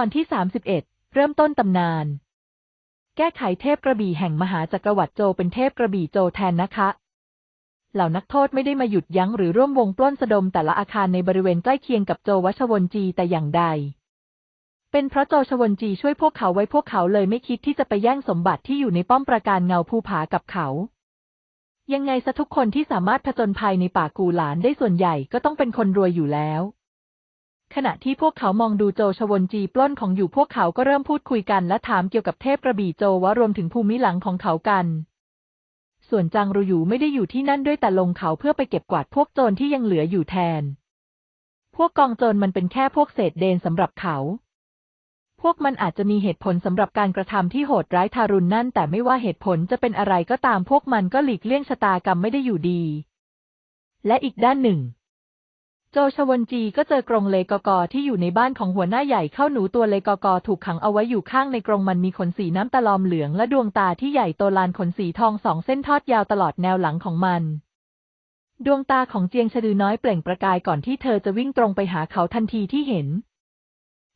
อนที่ 31 เริ่มต้นตำนาน แก้ไขเทพกระบี่แห่งมหาจักรวรรดิโจเป็นเทพกระบี่โจแทนนะคะ เหล่านักโทษไม่ได้มาหยุดยั้งหรือร่วมวงปล้นสะดมแต่ละอาคารในบริเวณใกล้เคียงกับโจวัชวนจีแต่อย่างใด เป็นเพราะโจชวนจีช่วยพวกเขาไว้พวกเขาเลยไม่คิดที่จะไปแย่งสมบัติที่อยู่ในป้อมปราการเงาภูผากับเขา ยังไงซะทุกคนที่สามารถผจญภัยในป่ากูหลานได้ส่วนใหญ่ก็ต้องเป็นคนรวยอยู่แล้วขณะที่พวกเขามองดูโจชวนจีปล้นของอยู่พวกเขาก็เริ่มพูดคุยกันและถามเกี่ยวกับเทพกระบี่โจวะรวมถึงภูมิหลังของเขากัน ส่วนจางรูอยู่ไม่ได้อยู่ที่นั่นด้วยแต่ลงเขาเพื่อไปเก็บกวาดพวกโจรที่ยังเหลืออยู่แทน พวกกองโจรมันเป็นแค่พวกเศษเดนสำหรับเขา พวกมันอาจจะมีเหตุผลสำหรับการกระทำที่โหดร้ายทารุณนั่นแต่ไม่ว่าเหตุผลจะเป็นอะไรก็ตามพวกมันก็หลีกเลี่ยงชะตากรรมไม่ได้อยู่ดี และอีกด้านหนึ่งโจชวนจีก็เจอกรงเลกอกอที่อยู่ในบ้านของหัวหน้าใหญ่ เข้าหนูตัวเลกอกอถูกขังเอาไว้อยู่ข้างในกรงมันมีขนสีน้ำตาลอมเหลือง และดวงตาที่ใหญ่โตลานขนสีทองสองเส้นทอดยาวตลอดแนวหลังของมัน ดวงตาของเจียงชะดือน้อยเปล่งประกายก่อนที่เธอจะวิ่งตรงไปหาเขาทันทีที่เห็น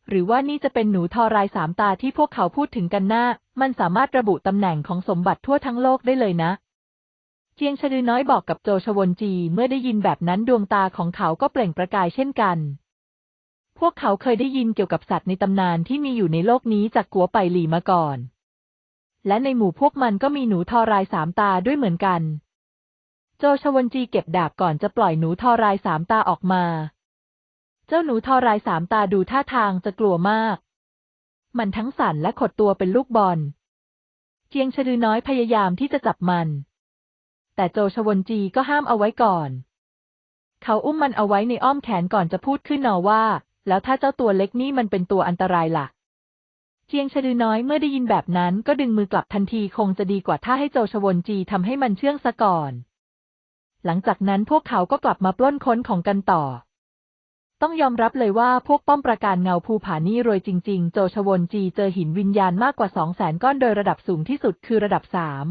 หรือว่านี่จะเป็นหนูทอรายสามตาที่พวกเขาพูดถึงกันหน้ามันสามารถระบุตำแหน่งของสมบัติทั่วทั้งโลกได้เลยนะจียงชลือน้อยบอกกับโจชวนจีเมื่อได้ยินแบบนั้นดวงตาของเขาก็เปล่งประกายเช่นกัน พวกเขาเคยได้ยินเกี่ยวกับสัตว์ในตำนานที่มีอยู่ในโลกนี้จากกัวไปหลีมาก่อน และในหมู่พวกมันก็มีหนูทอรายสามตาด้วยเหมือนกัน โจชวนจีเก็บดาบก่อนจะปล่อยหนูทอรายสามตาออกมา เจ้าหนูทอรายสามตาดูท่าทางจะกลัวมาก มันทั้งสั่นและขดตัวเป็นลูกบอลเจียงชลือน้อยพยายามที่จะจับมันแต่โจชวนจีก็ห้ามเอาไว้ก่อน เขาอุ้มมันเอาไว้ในอ้อมแขนก่อนจะพูดขึ้นนอว่า แล้วถ้าเจ้าตัวเล็กนี่มันเป็นตัวอันตรายละ่ะเจียงชะดือน้อยเมื่อได้ยินแบบนั้น ก็ดึงมือกลับทันทีคงจะดีกว่าถ้าให้โจชวนจีทำให้มันเชื่องซะก่อน หลังจากนั้นพวกเขาก็กลับมาปล้นค้นของกันต่อ ต้องยอมรับเลยว่าพวกป้อมประการเงาภูผานี่รวยจริง ๆ โจชวนจีเจอหินวิญญาณมากกว่าสองแสนก้อนโดยระดับสูงที่สุดคือระดับสาม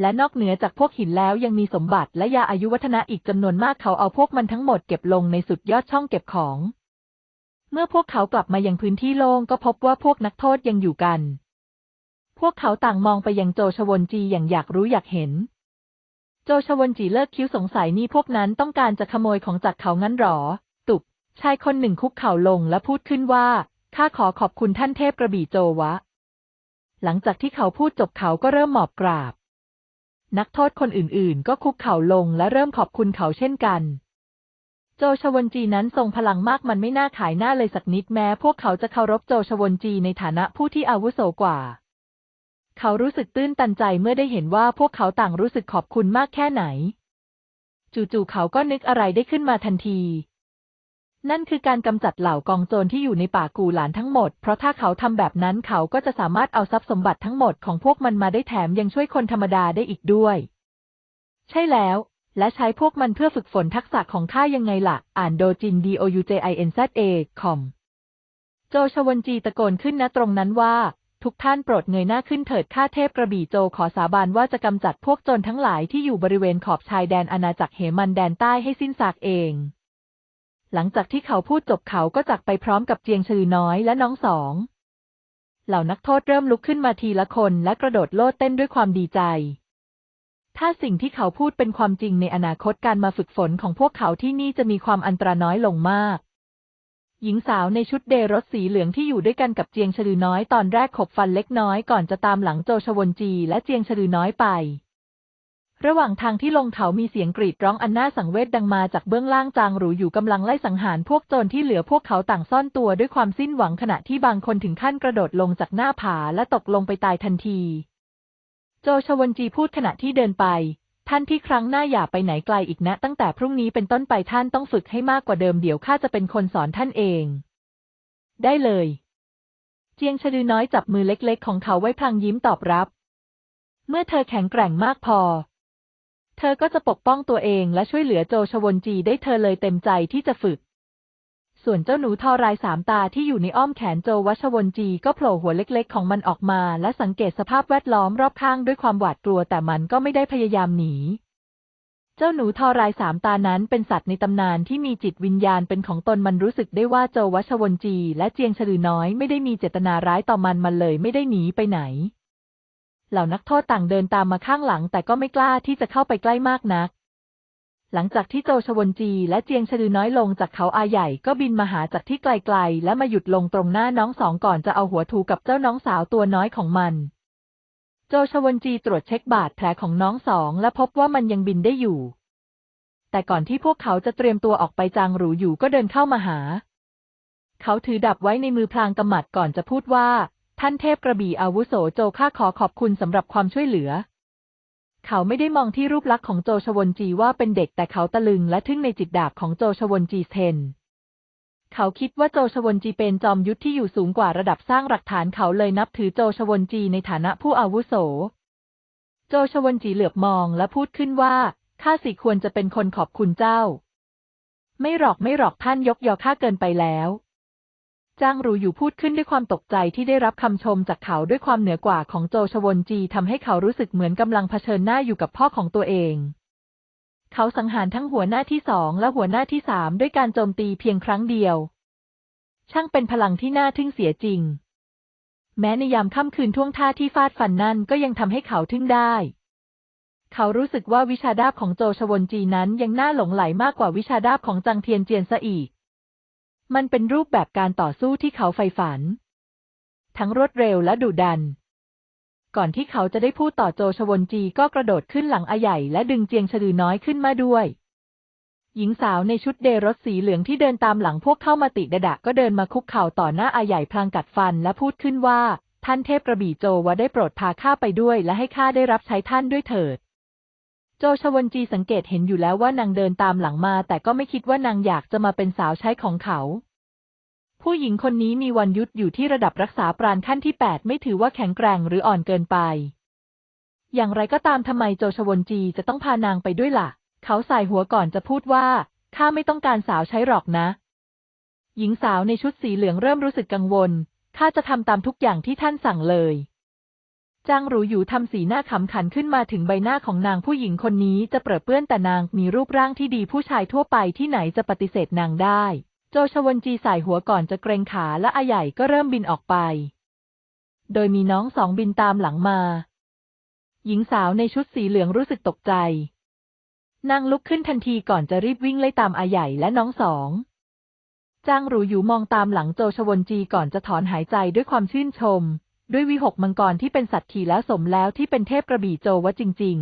และนอกเหนือจากพวกหินแล้วยังมีสมบัติและยาอายุวัฒนะอีกจำนวนมากเขาเอาพวกมันทั้งหมดเก็บลงในสุดยอดช่องเก็บของ เมื่อพวกเขากลับมายังพื้นที่โล่งก็พบว่าพวกนักโทษยังอยู่กัน พวกเขาต่างมองไปยังโจชวนจีอย่างอยากรู้อยากเห็น โจชวนจีเลิกคิ้วสงสัยนี่พวกนั้นต้องการจะขโมยของจากเขางั้นหรอ ตุกชายคนหนึ่งคุกเข่าลงและพูดขึ้นว่าข้าขอขอบคุณท่านเทพกระบี่โจวะ หลังจากที่เขาพูดจบเขาก็เริ่มหมอบกราบนักโทษคนอื่น ๆ ก็คุกเข่าลงและเริ่มขอบคุณเขาเช่นกัน โจชวนจีนั้นทรงพลังมากมันไม่น่าขายหน้าเลยสักนิดแม้พวกเขาจะเคารพโจชวนจีในฐานะผู้ที่อาวุโสกว่า เขารู้สึกตื้นตันใจเมื่อได้เห็นว่าพวกเขาต่างรู้สึกขอบคุณมากแค่ไหน จู่ ๆ เขาก็นึกอะไรได้ขึ้นมาทันทีนั่นคือการกำจัดเหล่ากองโจรที่อยู่ในป่ากูหลานทั้งหมด เพราะถ้าเขาทำแบบนั้นเขาก็จะสามารถเอาทรัพย์สมบัติทั้งหมดของพวกมันมาได้แถมยังช่วยคนธรรมดาได้อีกด้วย ใช่แล้ว และใช้พวกมันเพื่อฝึกฝนทักษะของข้ายังไงละ่ะ อ่านโดจิน d o u j i n z a คอม โจชวนจีตะโกนขึ้นณตรงนั้นว่า ทุกท่านโปรดเงยหน้าขึ้นเถิดข้าเทพกระบี่โจ ขอสาบานว่าจะกำจัดพวกโจรทั้งหลายที่อยู่บริเวณขอบชายแดนอาณาจักรเหมันแดนใต้ให้สิ้นซากเองหลังจากที่เขาพูดจบเขาก็จากไปพร้อมกับเจียงชือน้อยและน้องสอง เหล่านักโทษเริ่มลุกขึ้นมาทีละคนและกระโดดโลดเต้นด้วยความดีใจ ถ้าสิ่งที่เขาพูดเป็นความจริงในอนาคตการมาฝึกฝนของพวกเขาที่นี่จะมีความอันตราน้อยลงมาก หญิงสาวในชุดเดรสสีเหลืองที่อยู่ด้วยกันกับเจียงชลือน้อยตอนแรกขบฟันเล็กน้อยก่อนจะตามหลังโจชวนจีและเจียงชลือน้อยไประหว่างทางที่ลงเขามีเสียงกรีดร้องอันน่าสังเวชดังมาจากเบื้องล่างจางหรูอยู่กำลังไล่สังหารพวกโจรที่เหลือพวกเขาต่างซ่อนตัวด้วยความสิ้นหวังขณะที่บางคนถึงขั้นกระโดดลงจากหน้าผาและตกลงไปตายทันที โจชวนจีพูดขณะที่เดินไป ท่านที่ครั้งหน้าอย่าไปไหนไกลอีกนะตั้งแต่พรุ่งนี้เป็นต้นไปท่านต้องฝึกให้มากกว่าเดิมเดี๋ยวข้าจะเป็นคนสอนท่านเอง ได้เลย เจียงชดือน้อยจับมือเล็กๆ ของเขาไว้พลางยิ้มตอบรับ เมื่อเธอแข็งแกร่งมากพอเธอก็จะปกป้องตัวเองและช่วยเหลือโจชวนจีได้เธอเลยเต็มใจที่จะฝึก ส่วนเจ้าหนูทอรายสามตาที่อยู่ในอ้อมแขนโจวัชวนจีก็โผล่หัวเล็กๆของมันออกมา และสังเกตสภาพแวดล้อมรอบข้างด้วยความหวาดกลัวแต่มันก็ไม่ได้พยายามหนี เจ้าหนูทอรายสามตานั้นเป็นสัตว์ในตำนานที่มีจิตวิญญาณเป็นของตนมันรู้สึกได้ว่าโจวัชวนจี และเจียงฉลือน้อยไม่ได้มีเจตนาร้ายต่อมันมันเลยไม่ได้หนีไปไหนเหล่านักโทษต่างเดินตามมาข้างหลัง แต่ก็ไม่กล้าที่จะเข้าไปใกล้มากนัก หลังจากที่โจชวนจีและเจียงชดือน้อยลงจากเขาอาใหญ่ก็บินมาหาจากที่ไกล ๆ และมาหยุดลงตรงหน้าน้องสองก่อนจะเอาหัวถูกับเจ้าน้องสาวตัวน้อยของมัน โจชวนจีตรวจเช็คบาดแผลของน้องสองและพบว่ามันยังบินได้อยู่ แต่ก่อนที่พวกเขาจะเตรียมตัวออกไปจางหรูอยู่ก็เดินเข้ามาหา เขาถือดับไว้ในมือพลางกำมัดก่อนจะพูดว่าท่านเทพกระบี่อาวุโสโจข้าขอขอบคุณสำหรับความช่วยเหลือ เขาไม่ได้มองที่รูปลักษณ์ของโจชวนจีว่าเป็นเด็กแต่เขาตะลึงและทึ่งในจิตดาบของโจชวนจีเทนเขาคิดว่าโจชวนจีเป็นจอมยุทธที่อยู่สูงกว่าระดับสร้างหลักฐานเขาเลยนับถือโจชวนจีในฐานะผู้อาวุโส โจชวนจีเหลือบมองและพูดขึ้นว่าข้าสิควรจะเป็นคนขอบคุณเจ้า ไม่หรอกไม่หรอกท่านยกยอข้าเกินไปแล้วจ้างรูอยู่พูดขึ้นด้วยความตกใจที่ได้รับคำชมจากเขาด้วยความเหนือกว่าของโจชวนจีทำให้เขารู้สึกเหมือนกำลังเผชิญหน้าอยู่กับพ่อของตัวเอง เขาสังหารทั้งหัวหน้าที่สอง และหัวหน้าที่สาม ด้วยการโจมตีเพียงครั้งเดียว ช่างเป็นพลังที่น่าทึ่งเสียจริง แม้ในยามค่ำคืนท่วงท่าที่ฟาดฟันนั่นก็ยังทำให้เขาทึ่งได้ เขารู้สึกว่าวิชาดาบของโจชวนจีนั้นยังน่าหลงไหลมากกว่าวิชาดาบของจังเทียนเจียนซะอีกมันเป็นรูปแบบการต่อสู้ที่เขาใฝ่ฝัน ทั้งรวดเร็วและดุดัน ก่อนที่เขาจะได้พูดต่อโจชวนจีก็กระโดดขึ้นหลังอาใหญ่และดึงเจียงฉลือน้อยขึ้นมาด้วย หญิงสาวในชุดเดรสสีเหลืองที่เดินตามหลังพวกเข้ามาติดดะก็เดินมาคุกเข่าต่อหน้าอาใหญ่พลางกัดฟันและพูดขึ้นว่า ท่านเทพกระบี่โจวาได้โปรดพาข้าไปด้วยและให้ข้าได้รับใช้ท่านด้วยเถิดโจชวนจีสังเกตเห็นอยู่แล้วว่านางเดินตามหลังมาแต่ก็ไม่คิดว่านางอยากจะมาเป็นสาวใช้ของเขา ผู้หญิงคนนี้มีวันยุทธอยู่ที่ระดับรักษาปราณขั้นที่แปดไม่ถือว่าแข็งแกร่งหรืออ่อนเกินไป อย่างไรก็ตามทำไมโจชวนจีจะต้องพานางไปด้วยละ่ะ เขาสายหัวก่อนจะพูดว่าข้าไม่ต้องการสาวใช้หรอกนะ หญิงสาวในชุดสีเหลืองเริ่มรู้สึกกังวลข้าจะทำตามทุกอย่างที่ท่านสั่งเลยจางหรูอยู่ทำสีหน้าขำขันขึ้นมาถึงใบหน้าของนางผู้หญิงคนนี้จะเปรอะเปื้อนแต่นางมีรูปร่างที่ดีผู้ชายทั่วไปที่ไหนจะปฏิเสธนางได้ โจชวนจีสายหัวก่อนจะเกรงขาและอาใหญ่ก็เริ่มบินออกไป โดยมีน้องสองบินตามหลังมา หญิงสาวในชุดสีเหลืองรู้สึกตกใจ นางลุกขึ้นทันทีก่อนจะรีบวิ่งไล่ตามอาใหญ่และน้องสองจางหรูอยู่มองตามหลังโจชวนจีก่อนจะถอนหายใจด้วยความชื่นชมด้วยวิหก มังกรที่เป็นสัตว์ขี่แล้วสมแล้วที่เป็นเทพกระบี่โจวะจริง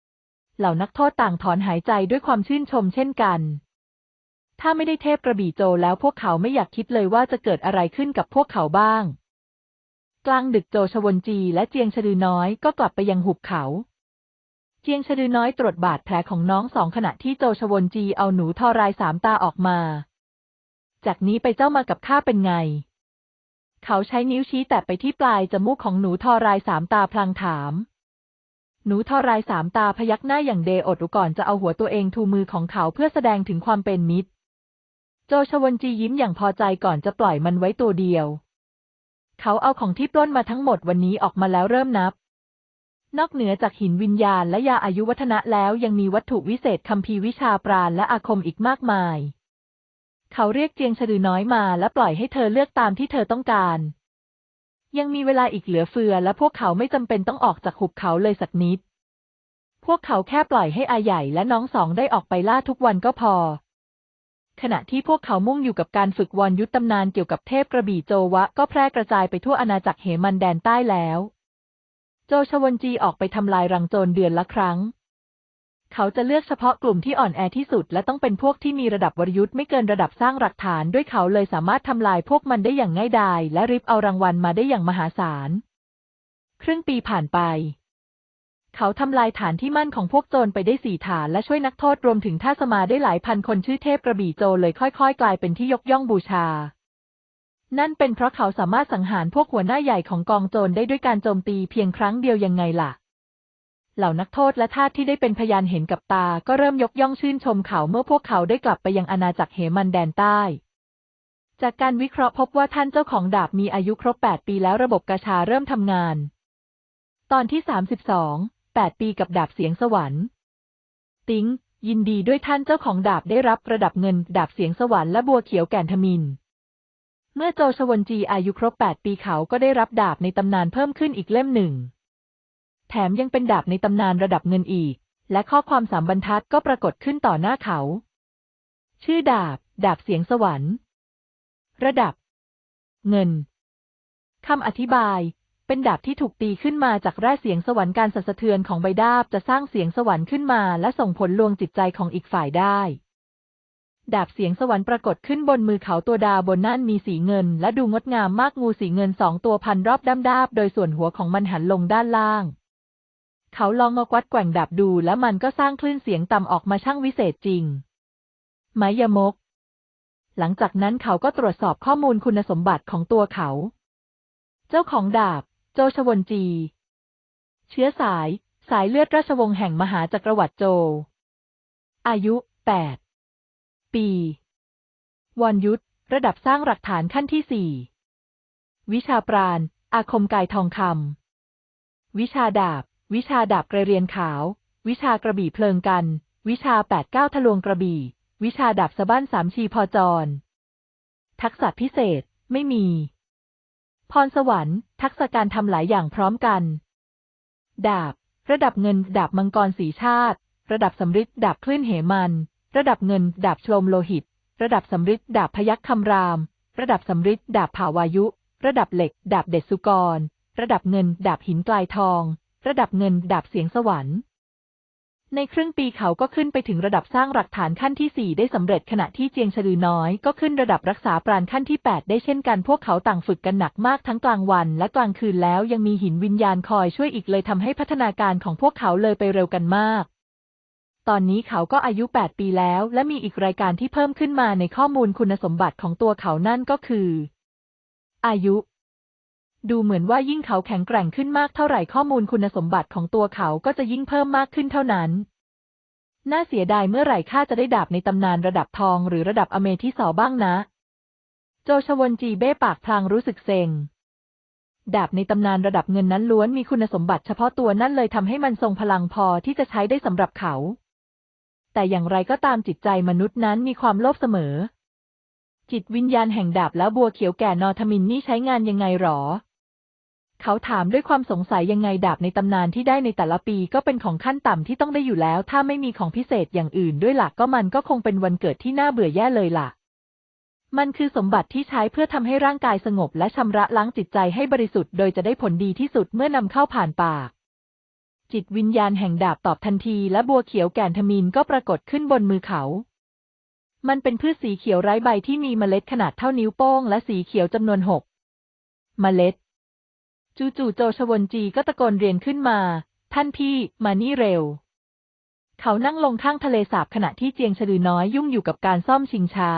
ๆ เหล่านักโทษต่างถอนหายใจด้วยความชื่นชม เช่นกัน ถ้าไม่ได้เทพกระบี่โจแล้วพวกเขาไม่อยากคิดเลยว่าจะเกิดอะไรขึ้นกับพวกเขาบ้าง กลางดึกโจชวนจีและเจียงชดือน้อยก็กลับไปยังหุบเขา เจียงชดือน้อยตรวจบาดแผลของน้องสองขณะที่โจชวนจีเอาหนูทอรายสามตาออกมา จากนี้ไปเจ้ามากับข้าเป็นไงเขาใช้นิ้วชี้แตะไปที่ปลายจมูกของหนูทอรายสามตาพลางถาม หนูทอรายสามตาพยักหน้าอย่างเดอดก่อนจะเอาหัวตัวเองทูมือของเขาเพื่อแสดงถึงความเป็นมิตร โจชวนจียิ้มอย่างพอใจก่อนจะปล่อยมันไว้ตัวเดียว เขาเอาของที่ปล้นมาทั้งหมดวันนี้ออกมาแล้วเริ่มนับ นอกเหนือจากหินวิญญาณและยาอายุวัฒนะแล้วยังมีวัตถุวิเศษคัมภีร์วิชาปราณและอาคมอีกมากมายเขาเรียกเจียงฉดือน้อยมาและปล่อยให้เธอเลือกตามที่เธอต้องการ ยังมีเวลาอีกเหลือเฟือและพวกเขาไม่จำเป็นต้องออกจากหุบเขาเลยสักนิด พวกเขาแค่ปล่อยให้อาใหญ่และน้องสองได้ออกไปล่าทุกวันก็พอ ขณะที่พวกเขามุ่งอยู่กับการฝึกวอนยุทธตำนานเกี่ยวกับเทพกระบี่โจวะ ก็แพร่กระจายไปทั่วอาณาจักรเหมันแดนใต้แล้ว โจชวนจีออกไปทำลายรังโจรเดือนละครั้งเขาจะเลือกเฉพาะกลุ่มที่อ่อนแอที่สุดและต้องเป็นพวกที่มีระดับวรยุทธ์ไม่เกินระดับสร้างหลักฐานด้วยเขาเลยสามารถทำลายพวกมันได้อย่างง่ายดายและริบเอารางวัลมาได้อย่างมหาศาลครึ่งปีผ่านไป เขาทำลายฐานที่มั่นของพวกโจรไปได้สี่ฐานและช่วยนักโทษรวมถึงท่าสมาได้หลายพันคนชื่อเทพกระบี่โจเลยค่อยๆ กลายเป็นที่ยกย่องบูชา นั่นเป็นเพราะเขาสามารถสังหารพวกหัวหน้าใหญ่ของกองโจรได้ด้วยการโจมตีเพียงครั้งเดียวยังไงล่ะเหล่านักโทษและทาสที่ได้เป็นพยานเห็นกับตาก็เริ่มยกย่องชื่นชมเขาเมื่อพวกเขาได้กลับไปยังอาณาจักรเหมันแดนใต้ จากการวิเคราะห์พบว่าท่านเจ้าของดาบมีอายุครบ 8 ปีแล้วระบบกระชาเริ่มทำงาน ตอนที่ 32 8 ปีกับดาบเสียงสวรรค์ ติ้งยินดีด้วยท่านเจ้าของดาบได้รับระดับเงินดาบเสียงสวรรค์และบัวเขียวแก่นทมิน เมื่อโจชวนจีอายุครบ 8 ปีเขาก็ได้รับดาบในตำนานเพิ่มขึ้นอีกเล่มหนึ่งแถมยังเป็นดาบ ในตำนานระดับเงินอีก และข้อความสามบรรทัดก็ปรากฏขึ้นต่อหน้าเขา ชื่อดาบ ดาบเสียงสวรรค์ ระดับ เงิน คำอธิบาย เป็น ดาบ ที่ถูกตีขึ้นมาจาก แร่เสียงสวรรค์การสั่นสะเทือนของใบดาบจะสร้างเสียงสวรรค์ขึ้นมา และส่งผลลวงจิตใจของอีกฝ่ายได้ ดาบเสียงสวรรค์ปรากฏขึ้นบนมือเขาตัวดาบนนั่นมีสีเงิน และดูงดงามมากงูสีเงินสองตัวพันรอบด้ามดาบโดยส่วนหัวของมันหันลงด้านล่างเขาลองงอกวัดแกว่งดาบดูแล้วมันก็สร้างคลื่นเสียงต่ำออกมาช่างวิเศษจริง ไมยมก หลังจากนั้นเขาก็ตรวจสอบข้อมูลคุณสมบัติของตัวเขา เจ้าของดาบ โจชวนจี เชื้อสาย สายเลือดราชวงศ์แห่งมหาจักรวรรดิโจ อายุ 8 ปีวอนยุทธระดับสร้างหลักฐานขั้นที่สี่ วิชาปราณ อาคมกายทองคำวิชาดาบวิชาดาบกระเรียนขาว วิชากระบี่เพลิงกัน วิชาแปดเก้า ทะลวงกระบี่ วิชาดาบสะบั้นสามชีพอจรทักษะพิเศษไม่มี พรสวรรค์ทักษะการทำหลายอย่างพร้อมกัน ดาบ ระดับเงินดาบมังกรสีชาติ ระดับสำริดดาบคลื่นเหมัน ระดับเงินดาบชลมโลหิต ระดับสำริดดาบพยักคำราม ระดับสำริดดาบผาวายุ ระดับเหล็กดาบเด็ดสุกร ระดับเงิน ดาบหินกลายทองระดับเงินดาบเสียงสวรรค์ ในครึ่งปีเขาก็ขึ้นไปถึงระดับสร้างหลักฐานขั้นที่ 4 ได้สำเร็จขณะที่เจียงชลือน้อย ก็ขึ้นระดับรักษาปราณขั้นที่ 8 ได้เช่นกัน พวกเขาต่างฝึกกันหนักมากทั้งกลางวัน และกลางคืนแล้วยังมีหินวิญญาณคอยช่วยอีกเลยทำให้พัฒนาการของพวกเขาเลยไปเร็วกันมาก ตอนนี้เขาก็อายุ 8 ปีแล้ว และมีอีกรายการที่เพิ่มขึ้นมาในข้อมูลคุณสมบัติของตัวเขานั่นก็คือ อายุดูเหมือนว่ายิ่งเขาแข็งแกร่งขึ้นมากเท่าไหร่ข้อมูลคุณสมบัติของตัวเขาก็จะยิ่งเพิ่มมากขึ้นเท่านั้น น่าเสียดายเมื่อไหร่ข้าจะได้ดาบในตำนานระดับทองหรือระดับอเมทิสอบ้างนะ โจชวนจีเบ้ปากพลางรู้สึกเซ็งดาบในตำนานระดับเงินนั้นล้วนมีคุณสมบัติเฉพาะตัวนั่นเลยทำให้มันทรงพลังพอที่จะใช้ได้สำหรับเขา แต่อย่างไรก็ตามจิตใจมนุษย์นั้นมีความโลภเสมอ จิตวิญญาณแห่งดาบแล้วบัวเขียวแก่นอทมินนี่ใช้งานยังไงหรอเขาถามด้วยความสงสัยยังไงดาบในตำนานที่ได้ในแต่ละปีก็เป็นของขั้นต่ำที่ต้องได้อยู่แล้ว ถ้าไม่มีของพิเศษอย่างอื่นด้วยหลักก็มันก็คงเป็นวันเกิดที่น่าเบื่อแย่เลยล่ะมันคือสมบัติที่ใช้เพื่อทำให้ร่างกายสงบและชำระล้างจิตใจให้บริสุทธิ์โดยจะได้ผลดีที่สุดเมื่อนำเข้าผ่านปาก จิตวิญญาณแห่งดาบตอบทันที และบัวเขียวแก่นทมินก็ปรากฏขึ้นบนมือเขา มันเป็นพืชสีเขียวไร้ใบที่มีเมล็ดขนาดเท่านิ้วโป้งและสีเขียวจำนวนหกเมล็ดจู่ๆโจชวนจีก็ตะโกนเรียนขึ้นมา ท่านพี่มานี่เร็วเขานั่งลงข้างทะเลสาบขณะที่เจียงฉลือน้อยยุ่งอยู่กับการซ่อมชิงช้า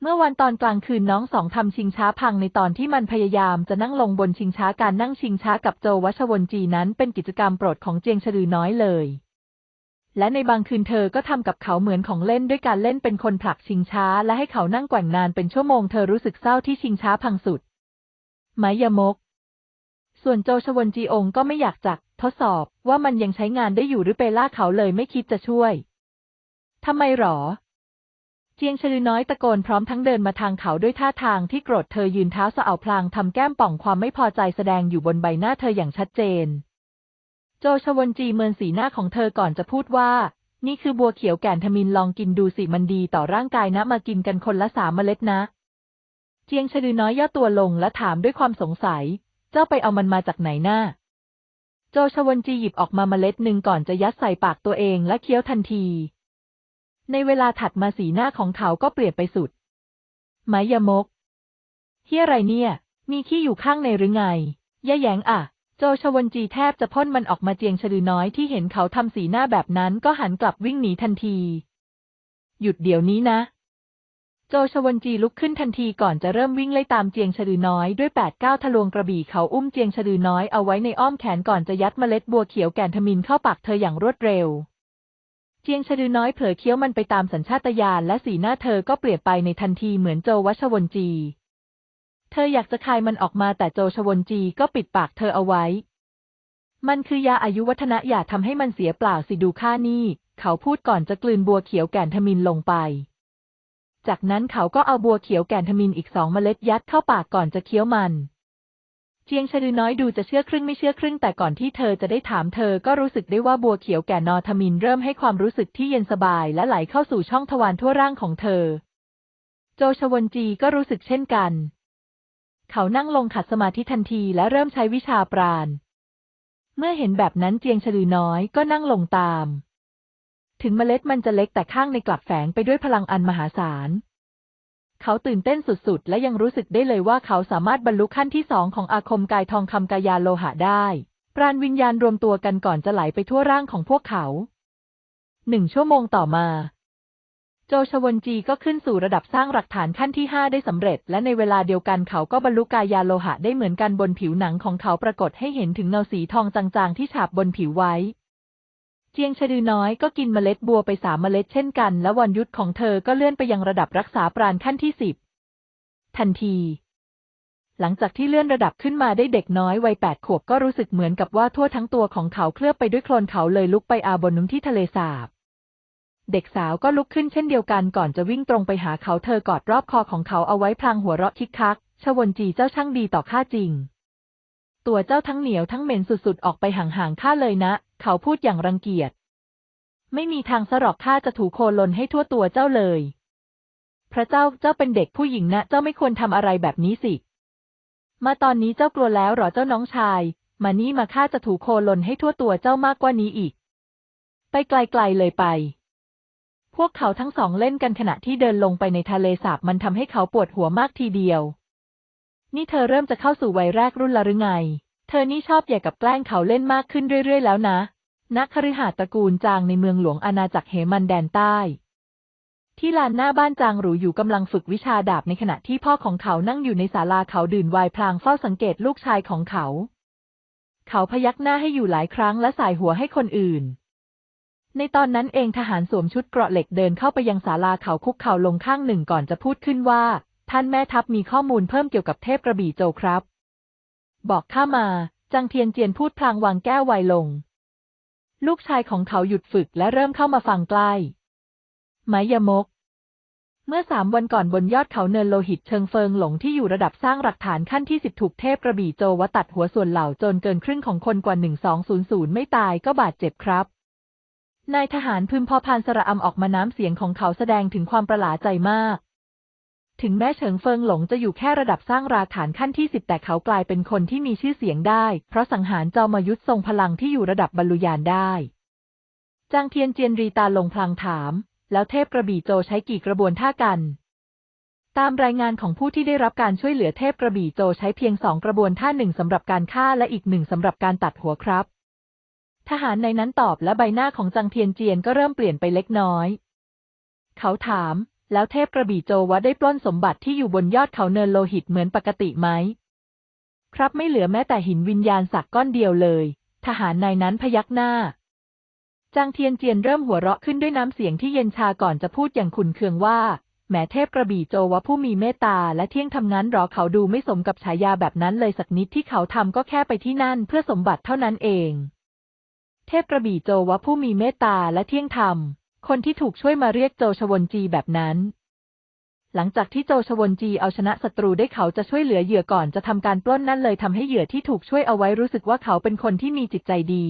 เมื่อวันตอนกลางคืนน้องสองทำชิงช้าพังในตอนที่มันพยายามจะนั่งลงบนชิงช้าการนั่งชิงช้ากับโจวัชวนจีนั้นเป็นกิจกรรมโปรดของเจียงฉลือน้อยเลย และในบางคืนเธอก็ทำกับเขาเหมือนของเล่นด้วยการเล่นเป็นคนผลักชิงช้า และให้เขานั่งแกว่งนานเป็นชั่วโมงเธอรู้สึกเศร้าที่ชิงช้าพังสุดไมยมกส่วนโจชวนจีองก็ไม่อยากจักทดสอบว่ามันยังใช้งานได้อยู่หรือไปล่าเขาเลยไม่คิดจะช่วย ทำไมหรอ เจียงชลือน้อยตะโกนพร้อมทั้งเดินมาทางเขาด้วยท่าทางที่โกรธเธอยืนเท้าสะเอาพลางทำแก้มป่องความไม่พอใจแสดงอยู่บนใบหน้าเธออย่างชัดเจน โจชวนจีเมินสีหน้าของเธอก่อนจะพูดว่า นี่คือบัวเขียวแก่นทมินลองกินดูสิมันดีต่อร่างกายนะมากินกันคนละสามเมล็ดนะ เจียงชลือน้อยย่อตัวลงและถามด้วยความสงสัยจ้าไปเอามันมาจากไหนหน้า โจชวนจีหยิบออกมาเมล็ดหนึ่งก่อนจะยัดใส่ปากตัวเองและเคี้ยวทันที ในเวลาถัดมาสีหน้าของเขาก็เปลี่ยนไปสุดหมายมก เฮียอะไรเนี่ย มีขี้อยู่ข้างในหรือไงยะแยงอ่ะ โจชวนจีแทบจะพ่นมันออกมาเจียงฉลือน้อยที่เห็นเขาทำสีหน้าแบบนั้นก็หันกลับวิ่งหนีทันที หยุดเดี๋ยวนี้นะโจชวนจีลุกขึ้นทันทีก่อนจะเริ่มวิ่งไล่ตามเจียงฉลือน้อยด้วย8ปดเก้าทะลวงกระบี่เขาอุ้มเจียงฉลือน้อยเอาไว้ในอ้อมแขนก่อนจะยัดเมล็ดบัวเขียวแก่นทมินเข้าปากเธออย่างรวดเร็ว เจียงฉลือน้อยเผลอเคี้ยวมันไปตามสัญชาตญาณและสีหน้าเธอก็เปลี่ยนไปในทันทีเหมือนโจวชวนจี เธออยากจะคายมันออกมาแต่โจชวนจีก็ปิดปากเธอเอาไว้ มันคือยาอายุวัฒนะอย่าทำให้มันเสียเปล่าสิดูค่านี่เขาพูดก่อนจะกลืนบัวเขียวแก่นทมินลงไปจากนั้นเขาก็เอาบัวเขียวแกนทมินอีกสองเมล็ดยัดเข้าปากก่อนจะเคี้ยวมัน เจียงชะดือน้อยดูจะเชื่อครึ่งไม่เชื่อครึ่ง แต่ก่อนที่เธอจะได้ถามเธอ ก็รู้สึกได้ว่าบัวเขียวแก่นอทมินเริ่มให้ความรู้สึกที่เย็นสบายและไหลเข้าสู่ช่องทวารทั่วร่างของเธอ โจชวนจีก็รู้สึกเช่นกัน เขานั่งลงขัดสมาธิทันทีและเริ่มใช้วิชาปราณ เมื่อเห็นแบบนั้นเจียงฉลือน้อยก็นั่งลงตามถึงเมล็ดมันจะเล็กแต่ข้างในกลับแฝงไปด้วยพลังอันมหาศาล เขาตื่นเต้นสุดๆ และยังรู้สึกได้เลยว่าเขาสามารถบรรลุขั้นที่สองของอาคมกายทองคำกายาโลหะได้ ปราณวิญญาณรวมตัวกันก่อนจะไหลไปทั่วร่างของพวกเขา หนึ่งชั่วโมงต่อมา โจชวนจีก็ขึ้นสู่ระดับสร้างหลักฐานขั้นที่ห้าได้สำเร็จ และในเวลาเดียวกันเขาก็บรรลุกายาโลหะได้เหมือนกันบนผิวหนังของเขาปรากฏให้เห็นถึงเงาสีทองจางๆ ที่ฉาบบนผิวไว้เจียงชดือน้อยก็กินเมล็ดบัวไปสามเมล็ดเช่นกันและวันยุทธของเธอก็เลื่อนไปยังระดับรักษาปราณขั้นที่สิบทันที หลังจากที่เลื่อนระดับขึ้นมาได้เด็กน้อย วัยแปดขวบ ก็รู้สึกเหมือนกับว่าทั่วทั้งตัวของเขาเคลือบไปด้วยโคลนเขาเลยลุกไปอาบนน่มที่ทะเลสาบเด็กสาวก็ลุกขึ้นเช่นเดียวกันก่อนจะวิ่งตรงไปหาเขาเธอกอดรอบคอของเขาเอาไว้พลางหัวเราะคิกคักชวนจีเจ้าช่างดีต่อข้าจริงตัวเจ้าทั้งเหนียวทั้งเหม็นสุดๆ ออกไปห่างๆ ข้าเลยนะ เขาพูดอย่างรังเกียจ ไม่มีทางสรอกข้าจะถูโคลนให้ทั่วตัวเจ้าเลย พระเจ้าเจ้าเป็นเด็กผู้หญิงนะ เจ้าไม่ควรทำอะไรแบบนี้สิ มาตอนนี้เจ้ากลัวแล้วหรอเจ้าน้องชาย มานี่มาข้าจะถูโคลนให้ทั่วตัวเจ้ามากกว่านี้อีก ไปไกลๆเลยไป พวกเขาทั้งสองเล่นกันขณะที่เดินลงไปในทะเลสาบมันทำให้เขาปวดหัวมากทีเดียวนี่เธอเริ่มจะเข้าสู่วัยแรกรุ่นละหรือไง เธอนี่ชอบแย่กับแกล้งเขาเล่นมากขึ้นเรื่อยๆแล้วนะ นักคฤหาตระกูลจางในเมืองหลวงอาณาจักรเฮมันแดนใต้ ที่ลานหน้าบ้านจางหรูอยู่กำลังฝึกวิชาดาบในขณะที่พ่อของเขานั่งอยู่ในศาลาเขาดื่นวายพลางเฝ้าสังเกตลูกชายของเขา เขาพยักหน้าให้อยู่หลายครั้ง และสายหัวให้คนอื่น ในตอนนั้นเองทหารสวมชุดเกราะเหล็กเดินเข้าไปยังศาลาเขาคุกเข่าลงข้างหนึ่งก่อนจะพูดขึ้นว่าท่านแม่ทัพมีข้อมูลเพิ่มเกี่ยวกับเทพกระบี่โจครับ บอกข้ามา จังเทียนเจียนพูดพลางวางแก้วไวลง ลูกชายของเขาหยุดฝึกและเริ่มเข้ามาฟังใกล้หมยมก เมื่อสามวันก่อนบนยอดเขาเนินโลหิตเชิงเฟิงหลงที่อยู่ระดับสร้างหลักฐานขั้นที่สิบถูกเทพกระบี่โจวตัดหัวส่วนเหล่าจนเกินครึ่งของคนกว่าหนึ่งสองศูนย์ศูนย์ไม่ตายก็บาดเจ็บครับ นายทหารพึมพอพานสระอำออกมาน้ำเสียงของเขาแสดงถึงความประหลาใจมากถึงแม้เฉิงเฟิงหลงจะอยู่แค่ระดับสร้างราฐานขั้นที่สิบ แต่เขากลายเป็นคนที่มีชื่อเสียงได้ เพราะสังหารจอมยุทธทรงพลังที่อยู่ระดับบรรลุญาณได้ จางเทียนเจียนรีตาลงพลังถาม แล้วเทพกระบี่โจใช้กี่กระบวนท่ากัน ตามรายงานของผู้ที่ได้รับการช่วยเหลือเทพกระบี่โจใช้เพียงสองกระบวนท่าหนึ่งสำหรับการฆ่าและอีกหนึ่งสำหรับการตัดหัวครับ ทหารในนั้นตอบและใบหน้าของจางเทียนเจียนก็เริ่มเปลี่ยนไปเล็กน้อย เขาถามแล้วเทพกระบี่โจวะได้ปล้นสมบัติที่อยู่บนยอดเขาเนินโลหิตเหมือนปกติไหม ครับไม่เหลือแม้แต่หินวิญญาณสักก้อนเดียวเลย ทหารนายนั้นพยักหน้า จางเทียนเจียนเริ่มหัวเราะขึ้นด้วยน้ำเสียงที่เย็นชาก่อนจะพูดอย่างขุนเคืองว่า แม้เทพกระบี่โจวะผู้มีเมตตาและเที่ยงทำงานรอเขาดูไม่สมกับฉายาแบบนั้นเลยสักนิดที่เขาทำก็แค่ไปที่นั่นเพื่อสมบัติเท่านั้นเอง เทพกระบี่โจวะผู้มีเมตตาและเที่ยงธรรมคนที่ถูกช่วยมาเรียกโจชวนจีแบบนั้น หลังจากที่โจชวนจีเอาชนะศัตรูได้เขาจะช่วยเหลือเหยื่อก่อนจะทำการปล้นนั่นเลยทำให้เหยื่อที่ถูกช่วยเอาไว้รู้สึกว่าเขาเป็นคนที่มีจิตใจดี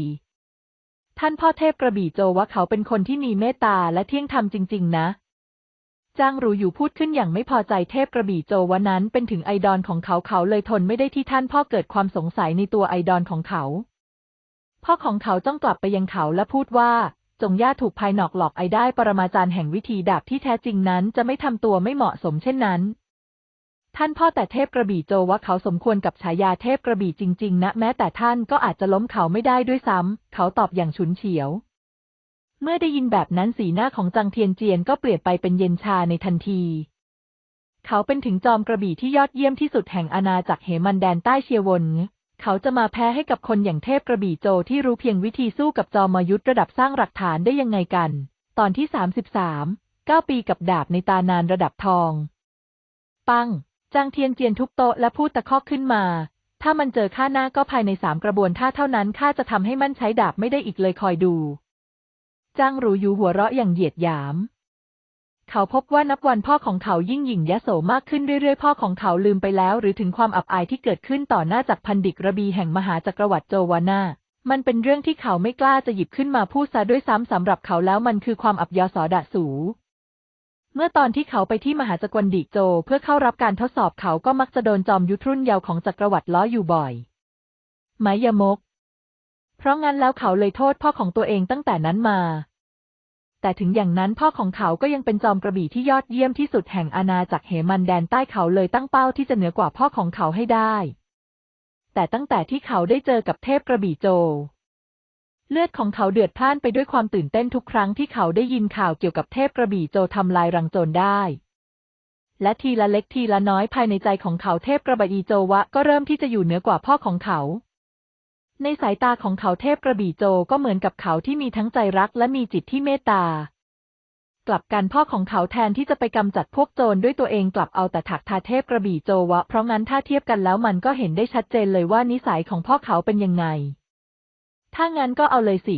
ท่านพ่อเทพกระบี่โจว่าเขาเป็นคนที่มีเมตตาและเที่ยงธรรมจริงๆนะจางรูอยู่พูดขึ้นอย่างไม่พอใจเทพกระบี่โจวนนั้นเป็นถึงไอดอลของเขาเขาเลยทนไม่ได้ที่ท่านพ่อเกิดความสงสัยในตัวไอดอลของเขา พ่อของเขาจ้องกลับไปยังเขาและพูดว่าจงย่าถูกภายนอกหลอก ไอได้ปรมาจารย์แห่งวิธีดาบที่แท้จริงนั้น จะไม่ทำตัวไม่เหมาะสมเช่นนั้น ท่านพ่อแต่เทพกระบี่โจว่าเขาสมควรกับฉายาเทพกระบี่จริง ๆ นะแม้แต่ท่านก็อาจจะล้มเขาไม่ได้ด้วยซ้ำเขาตอบอย่างฉุนเฉียว เมื่อได้ยินแบบนั้นสีหน้าของจังเทียนเจียนก็เปลี่ยนไปเป็นเย็นชาในทันที เขาเป็นถึงจอมกระบี่ที่ยอดเยี่ยมที่สุดแห่งอาณาจักรเหมันแดนใต้เชียวนเขาจะมาแพ้ให้กับคนอย่างเทพกระบี่โจที่รู้เพียงวิธีสู้กับจอมยุทธระดับสร้างหลักฐานได้ยังไงกัน ตอนที่ 33 9ปีกับดาบในตานานระดับทอง ปังจางเทียนเจียนทุกโต๊ะและพูดตะคอกขึ้นมา ถ้ามันเจอข้าหน้าก็ภายในสามกระบวนท่าเท่านั้นข้าจะทำให้มันใช้ดาบไม่ได้อีกเลยคอยดูจางหรูอยู่หัวเราะอย่างเหยียดหยามเขาพบว่านับวันพ่อของเขายิ่งหยิ่งยโสมากขึ้นเรื่อยๆพ่อของเขาลืมไปแล้ว หรือถึงความอับอายที่เกิดขึ้นต่อหน้าจากพันดิกระบีแห่งมหาจักรวรรดิโจวานามันเป็นเรื่องที่เขาไม่กล้าจะหยิบขึ้นมาพูดซะด้วยซ้าสำหรับเขาแล้วมันคือความอับยอสอดะสู เมื่อตอนที่เขาไปที่มหาจักรวรรดิโจ เพื่อเข้ารับการทดสอบเขาก็มักจะโดนจอมยุทธรุ่นเยาวของจักรวรรดิล้ออยู่บ่อยไมยมก เพราะงั้นแล้วเขาเลยโทษ พ่อของตัวเองตั้งแต่นั้นมาแต่ถึงอย่างนั้นพ่อของเขาก็ยังเป็นจอมกระบี่ที่ยอดเยี่ยมที่สุดแห่งอาณาจักรเหมันแดนใต้เขาเลยตั้งเป้าที่จะเหนือกว่าพ่อของเขาให้ได้ แต่ตั้งแต่ที่เขาได้เจอกับเทพกระบี่โจ เลือดของเขาเดือดพล่านไปด้วยความตื่นเต้นทุกครั้งที่เขาได้ยินข่าวเกี่ยวกับเทพกระบี่โจทำลายรังโจรได้ และทีละเล็กทีละน้อยภายในใจของเขาเทพกระบี่โจวะก็เริ่มที่จะอยู่เหนือกว่าพ่อของเขาในสายตาของเขาเทพกระบี่โจก็เหมือนกับเขาที่มีทั้งใจรักและมีจิตที่เมตตา กลับกันพ่อของเขาแทนที่จะไปกำจัดพวกโจรด้วยตัวเองกลับเอาแต่ถักทาเทพกระบี่โจวะเพราะงั้นถ้าเทียบกันแล้วมันก็เห็นได้ชัดเจนเลยว่านิสัยของพ่อเขาเป็นยังไง ถ้างั้นก็เอาเลยสิ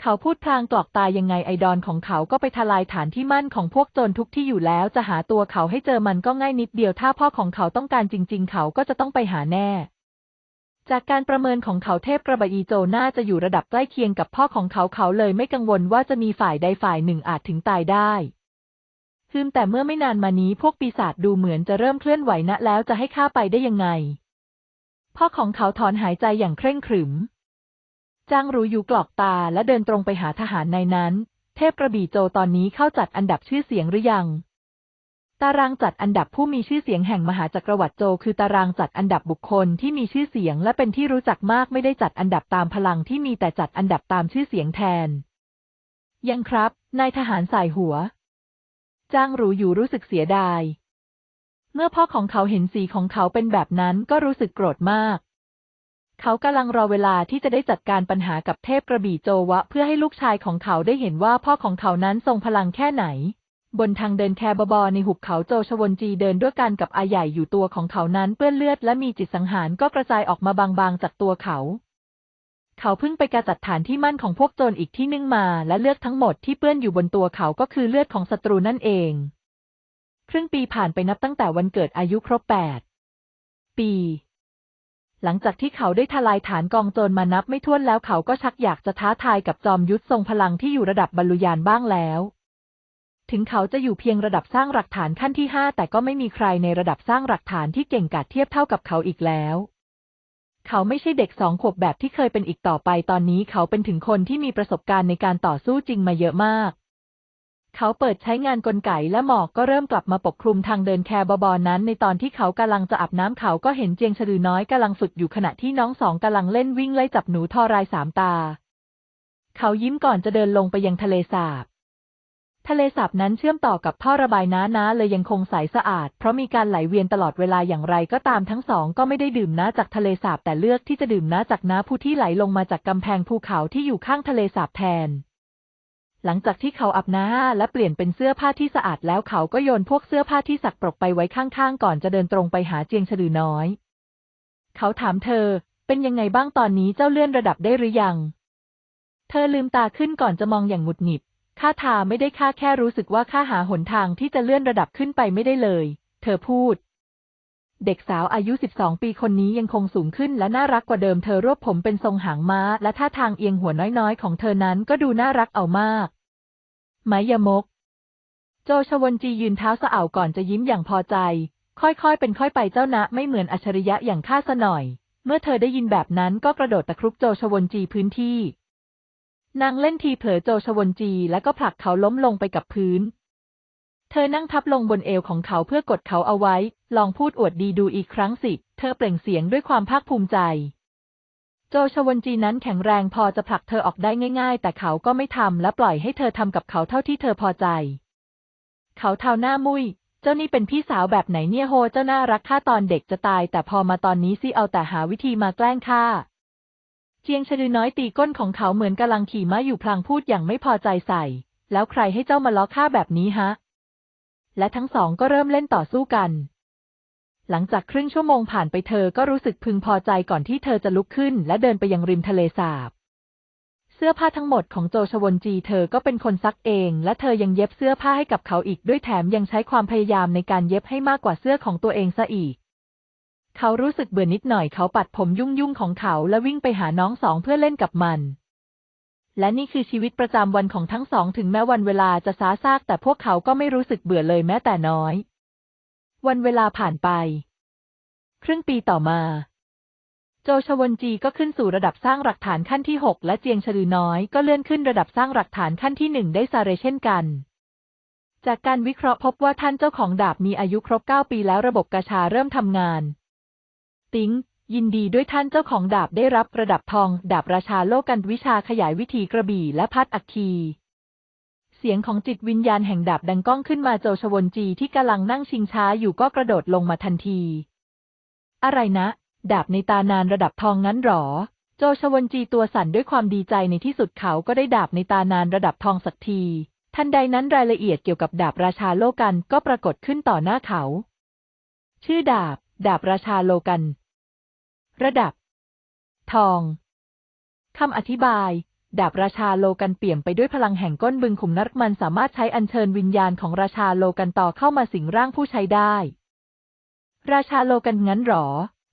เขาพูดพลางกรอกตายังไงไอดอนของเขาก็ไปทลายฐานที่มั่นของพวกโจรทุกที่อยู่แล้ว จะหาตัวเขาให้เจอมันก็ง่ายนิดเดียวถ้าพ่อของเขาต้องการจริง ๆ เขาก็จะต้องไปหาแน่จากการประเมินของเขาเทพกระบะอีโจน่าจะอยู่ระดับใกล้เคียงกับพ่อของเขาเขาเลยไม่กังวลว่าจะมีฝ่ายใดฝ่ายหนึ่งอาจถึงตายได้คึมแต่เมื่อไม่นานมานี้พวกปีศาจดูเหมือนจะเริ่มเคลื่อนไหวนะแล้วจะให้ข้าไปได้ยังไงพ่อของเขาถอนหายใจอย่างเคร่งขรึมจางรู้อยู่กรอกตาและเดินตรงไปหาทหารในนั้น เทพกระบี่โจตอนนี้เข้าจัดอันดับชื่อเสียงหรือยังตารางจัดอันดับผู้มีชื่อเสียงแห่งมหาจักรวรรดิโจคือตารางจัดอันดับบุคคลที่มีชื่อเสียงและเป็นที่รู้จักมากไม่ได้จัดอันดับตามพลังที่มีแต่จัดอันดับตามชื่อเสียงแทนยังครับนายทหารสายหัวจ้างหรูอยู่รู้สึกเสียดายเมื่อพ่อของเขาเห็นสีของเขาเป็นแบบนั้นก็รู้สึกโกรธมาก เขากำลังรอเวลาที่จะได้จัดการปัญหากับเทพกระบี่โจวะเพื่อให้ลูกชายของเขาได้เห็นว่าพ่อของเขานั้นทรงพลังแค่ไหนบนทางเดินแคบบอในหุบเขาโจชวนจีเดินด้วยกันกับอาใหญ่อยู่ตัวของเขานั้นเปื้อนเลือดและมีจิตสังหารก็กระจายออกมาบางๆ จากตัวเขา เขาเพิ่งไปกระจัดฐานที่มั่นของพวกโจรอีกที่นึ่งมาและเลือดทั้งหมดที่เปื้อนอยู่บนตัวเขาก็คือเลือดของศัตรูนั่นเองครึ่งปีผ่านไปนับตั้งแต่วันเกิดอายุครบแปดปี หลังจากที่เขาได้ทลายฐานกองโจรมานับไม่ถ้วนแล้วเขาก็ชักอยากจะท้าทายกับจอมยุทธทรงพลังที่อยู่ระดับบรรลุยานบ้างแล้วถึงเขาจะอยู่เพียงระดับสร้างหลักฐานขั้นที่ห้า แต่ก็ไม่มีใครในระดับสร้างหลักฐานที่เก่งกาจเทียบเท่ากับเขาอีกแล้ว เขาไม่ใช่เด็กสองขวบแบบที่เคยเป็นอีกต่อไป ตอนนี้เขาเป็นถึงคนที่มีประสบการณ์ในการต่อสู้จริงมาเยอะมาก เขาเปิดใช้งานกลไกและหมอกก็เริ่มกลับมาปกคลุมทางเดินแคบบอนั้น ในตอนที่เขากำลังจะอาบน้ำเขาก็เห็นเจียงฉลือน้อยกำลังฝึกอยู่ขณะที่น้องสองกำลังเล่นวิ่งไล่จับหนูทอรายสามตา เขายิ้มก่อนจะเดินลงไปยังทะเลสาบทะเลสาบนั้นเชื่อมต่อกับท่อระบายน้ำน้ำเลยยังคงใสสะอาดเพราะมีการไหลเวียนตลอดเวลาอย่างไรก็ตามทั้งสองก็ไม่ได้ดื่มน้ำจากทะเลสาบแต่เลือกที่จะดื่มน้ำจากน้ำู้ที่ไหลลงมาจากกำแพงภูเขาที่อยู่ข้างทะเลสาบแทน หลังจากที่เขาอาบน้ำและเปลี่ยนเป็นเสื้อผ้าที่สะอาดแล้วเขาก็โยนพวกเสื้อผ้าที่สักปรกไปไว้ข้างๆก่อนจะเดินตรงไปหาเจียงฉลือน้อย เขาถามเธอเป็นยังไงบ้างตอนนี้เจ้าเลื่อนระดับได้หรือยัง เธอลืมตาขึ้นก่อนจะมองอย่างหงุดหงิดข้าทาไม่ได้ข้าแค่รู้สึกว่าข้าหาหนทางที่จะเลื่อนระดับขึ้นไปไม่ได้เลย เธอพูด เด็กสาวอายุ 12 ปีคนนี้ยังคงสูงขึ้นและน่ารักกว่าเดิมเธอรวบผมเป็นทรงหางม้าและท่าทางเอียงหัวน้อยๆ ของเธอนั้นก็ดูน่ารักเอามาก ไมยมก โจชวนจียืนเท้าสะอาก่อนจะยิ้มอย่างพอใจ ค่อยๆเป็นค่อยไปเจ้านะไม่เหมือนอัจฉริยะอย่างข้าซะหน่อย เมื่อเธอได้ยินแบบนั้นก็กระโดดตะครุบโจชวนจีพื้นที่นางเล่นทีเผลอโจชวนจีแล้วก็ผลักเขาล้มลงไปกับพื้น เธอนั่งทับลงบนเอวของเขาเพื่อกดเขาเอาไว้ ลองพูดอวดดีดูอีกครั้งสิ เธอเปล่งเสียงด้วยความภาคภูมิใจ โจชวนจีนั้นแข็งแรงพอจะผลักเธอออกได้ง่ายๆ แต่เขาก็ไม่ทำและปล่อยให้เธอทำกับเขาเท่าที่เธอพอใจ เขาเท้าหน้ามุย้ยจ้านี่เป็นพี่สาวแบบไหนเนี่ยโฮเจ้าน่ารักข้าตอนเด็กจะตายแต่พอมาตอนนี้สิเอาแต่หาวิธีมาแกล้งข้าเจียงชลือน้อยตีก้นของเขาเหมือนกำลังขี่ม้าอยู่พลางพูดอย่างไม่พอใจใส่ แล้วใครให้เจ้ามาล้อข้าแบบนี้ฮะ และทั้งสองก็เริ่มเล่นต่อสู้กัน หลังจากครึ่งชั่วโมงผ่านไปเธอก็รู้สึกพึงพอใจก่อนที่เธอจะลุกขึ้นและเดินไปยังริมทะเลสาบ เสื้อผ้าทั้งหมดของโจชวนจีเธอก็เป็นคนซักเองและเธอยังเย็บเสื้อผ้าให้กับเขาอีกด้วยแถมยังใช้ความพยายามในการเย็บให้มากกว่าเสื้อของตัวเองซะอีกเขารู้สึกเบื่อนนิดหน่อยเขาปัดผมยุ่งยุ่งของเขาและวิ่งไปหาน้องสองเพื่อเล่นกับมัน และนี่คือชีวิตประจำวันของทั้งสองถึงแม้วันเวลาจะซาซาก แต่พวกเขาก็ไม่รู้สึกเบื่อเลยแม้แต่น้อย วันเวลาผ่านไป ครึ่งปีต่อมา โจชวนจีก็ขึ้นสู่ระดับสร้างหลักฐานขั้นที่หกและเจียงชลือน้อยก็เลื่อนขึ้นระดับสร้างหลักฐานขั้นที่หนึ่งได้ซาเรเช่นกัน จากการวิเคราะห์พบว่าท่านเจ้าของดาบมีอายุครบ9ปี แล้วระบบกระชาเริ่มทำงานติงยินดีด้วยท่านเจ้าของดาบได้รับระดับทองดาบราชาโลกันวิชาขยายวิธีกระบี่และพัดอักคีเสียงของจิตวิญญาณแห่งดาบดังก้องขึ้นมาโจชวนจีที่กำลังนั่งชิงช้าอยู่ก็กระโดดลงมาทันที อะไรนะ ดาบในตานานระดับทองนั้นหรอ โจชวนจีตัวสั่นด้วยความดีใจในที่สุดเขาก็ได้ดาบในตานานระดับทองสักทีทันใดนั้นรายละเอียดเกี่ยวกับดาบราชาโลกันก็ปรากฏขึ้นต่อหน้าเขา ชื่อดาบ ดาบราชาโลกันระดับ ทองคำอธิบายดาบราชาโลกันเปี่ยมไปด้วยพลังแห่งก้นบึงขุมนักมันสามารถใช้อัญเชิญวิญญาณของราชาโลกันต่อเข้ามาสิงร่างผู้ใช้ได้ ราชาโลกันงั้นหรอ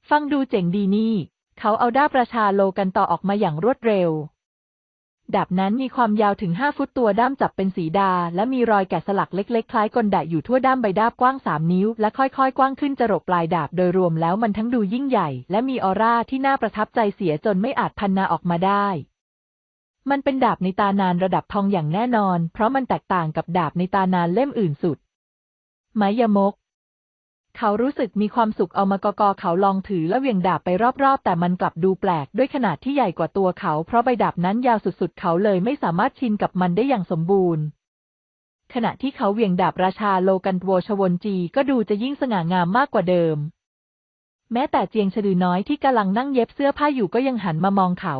ฟังดูเจ๋งดีนี่ เขาเอาดาบราชาโลกันต่อออกมาอย่างรวดเร็วดาบนั้นมีความยาวถึงห้าฟุตตัวด้ามจับเป็นสีดา และมีรอยแกะสลักเล็กๆ คล้ายกลดดอยู่ทั่วด้ามใบดาบกว้างสามนิ้วและค่อยๆ กว้างขึ้นจรดปลายดาบโดยรวมแล้วมันทั้งดูยิ่งใหญ่ และมีออร่าที่น่าประทับใจเสียจนไม่อาจพันนาออกมาได้ มันเป็นดาบในตานานระดับทองอย่างแน่นอน เพราะมันแตกต่างกับดาบในตานานเล่มอื่นสุด ไมยมกเขารู้สึกมีความสุขเอามากอกอเขาลองถือและเวียงดาบไปรอบๆ แต่มันกลับดูแปลกด้วยขนาดที่ใหญ่กว่าตัวเขา เพราะใบดาบนั้นยาวสุดๆ เขาเลยไม่สามารถชินกับมันได้อย่างสมบูรณ์ ขณะที่เขาเวียงดาบราชาโลกันโวชวนจีก็ดูจะยิ่งสง่างามมากกว่าเดิม แม้แต่เจียงฉลือน้อยที่กำลังนั่งเย็บเสื้อผ้าอยู่ก็ยังหันมามองเขา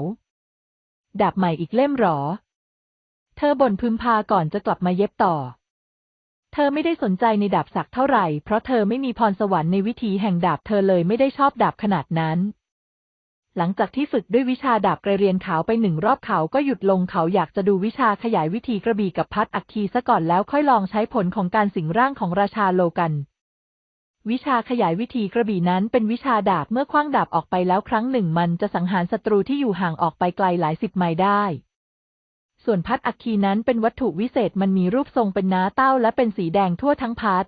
ดาบใหม่อีกเล่มหรอ เธอบ่นพึมพาก่อนจะกลับมาเย็บต่อเธอไม่ได้สนใจในดาบศักเท่าไหร่เพราะเธอไม่มีพรสวรรค์ในวิธีแห่งดาบ เธอเลยไม่ได้ชอบดาบขนาดนั้น หลังจากที่ฝึกด้วยวิชาดาบกระเรียนขาวไปหนึ่งรอบเขา ก็หยุดลงเขาอยากจะดูวิชาขยายวิธีกระบี่กับพัดอักคีซะก่อนแล้วค่อยลองใช้ผลของการสิงร่างของราชาโลกัน วิชาขยายวิธีกระบี่นั้นเป็นวิชาดาบเมื่อคว้างดาบออกไปแล้วครั้งหนึ่ง มันจะสังหารศัตรูที่อยู่ห่างออกไปไกลหลายสิบไมล์ได้ส่วนพัดอัคคีนั้นเป็นวัตถุวิเศษมันมีรูปทรงเป็นน้าเต้าและเป็นสีแดงทั่วทั้งพัด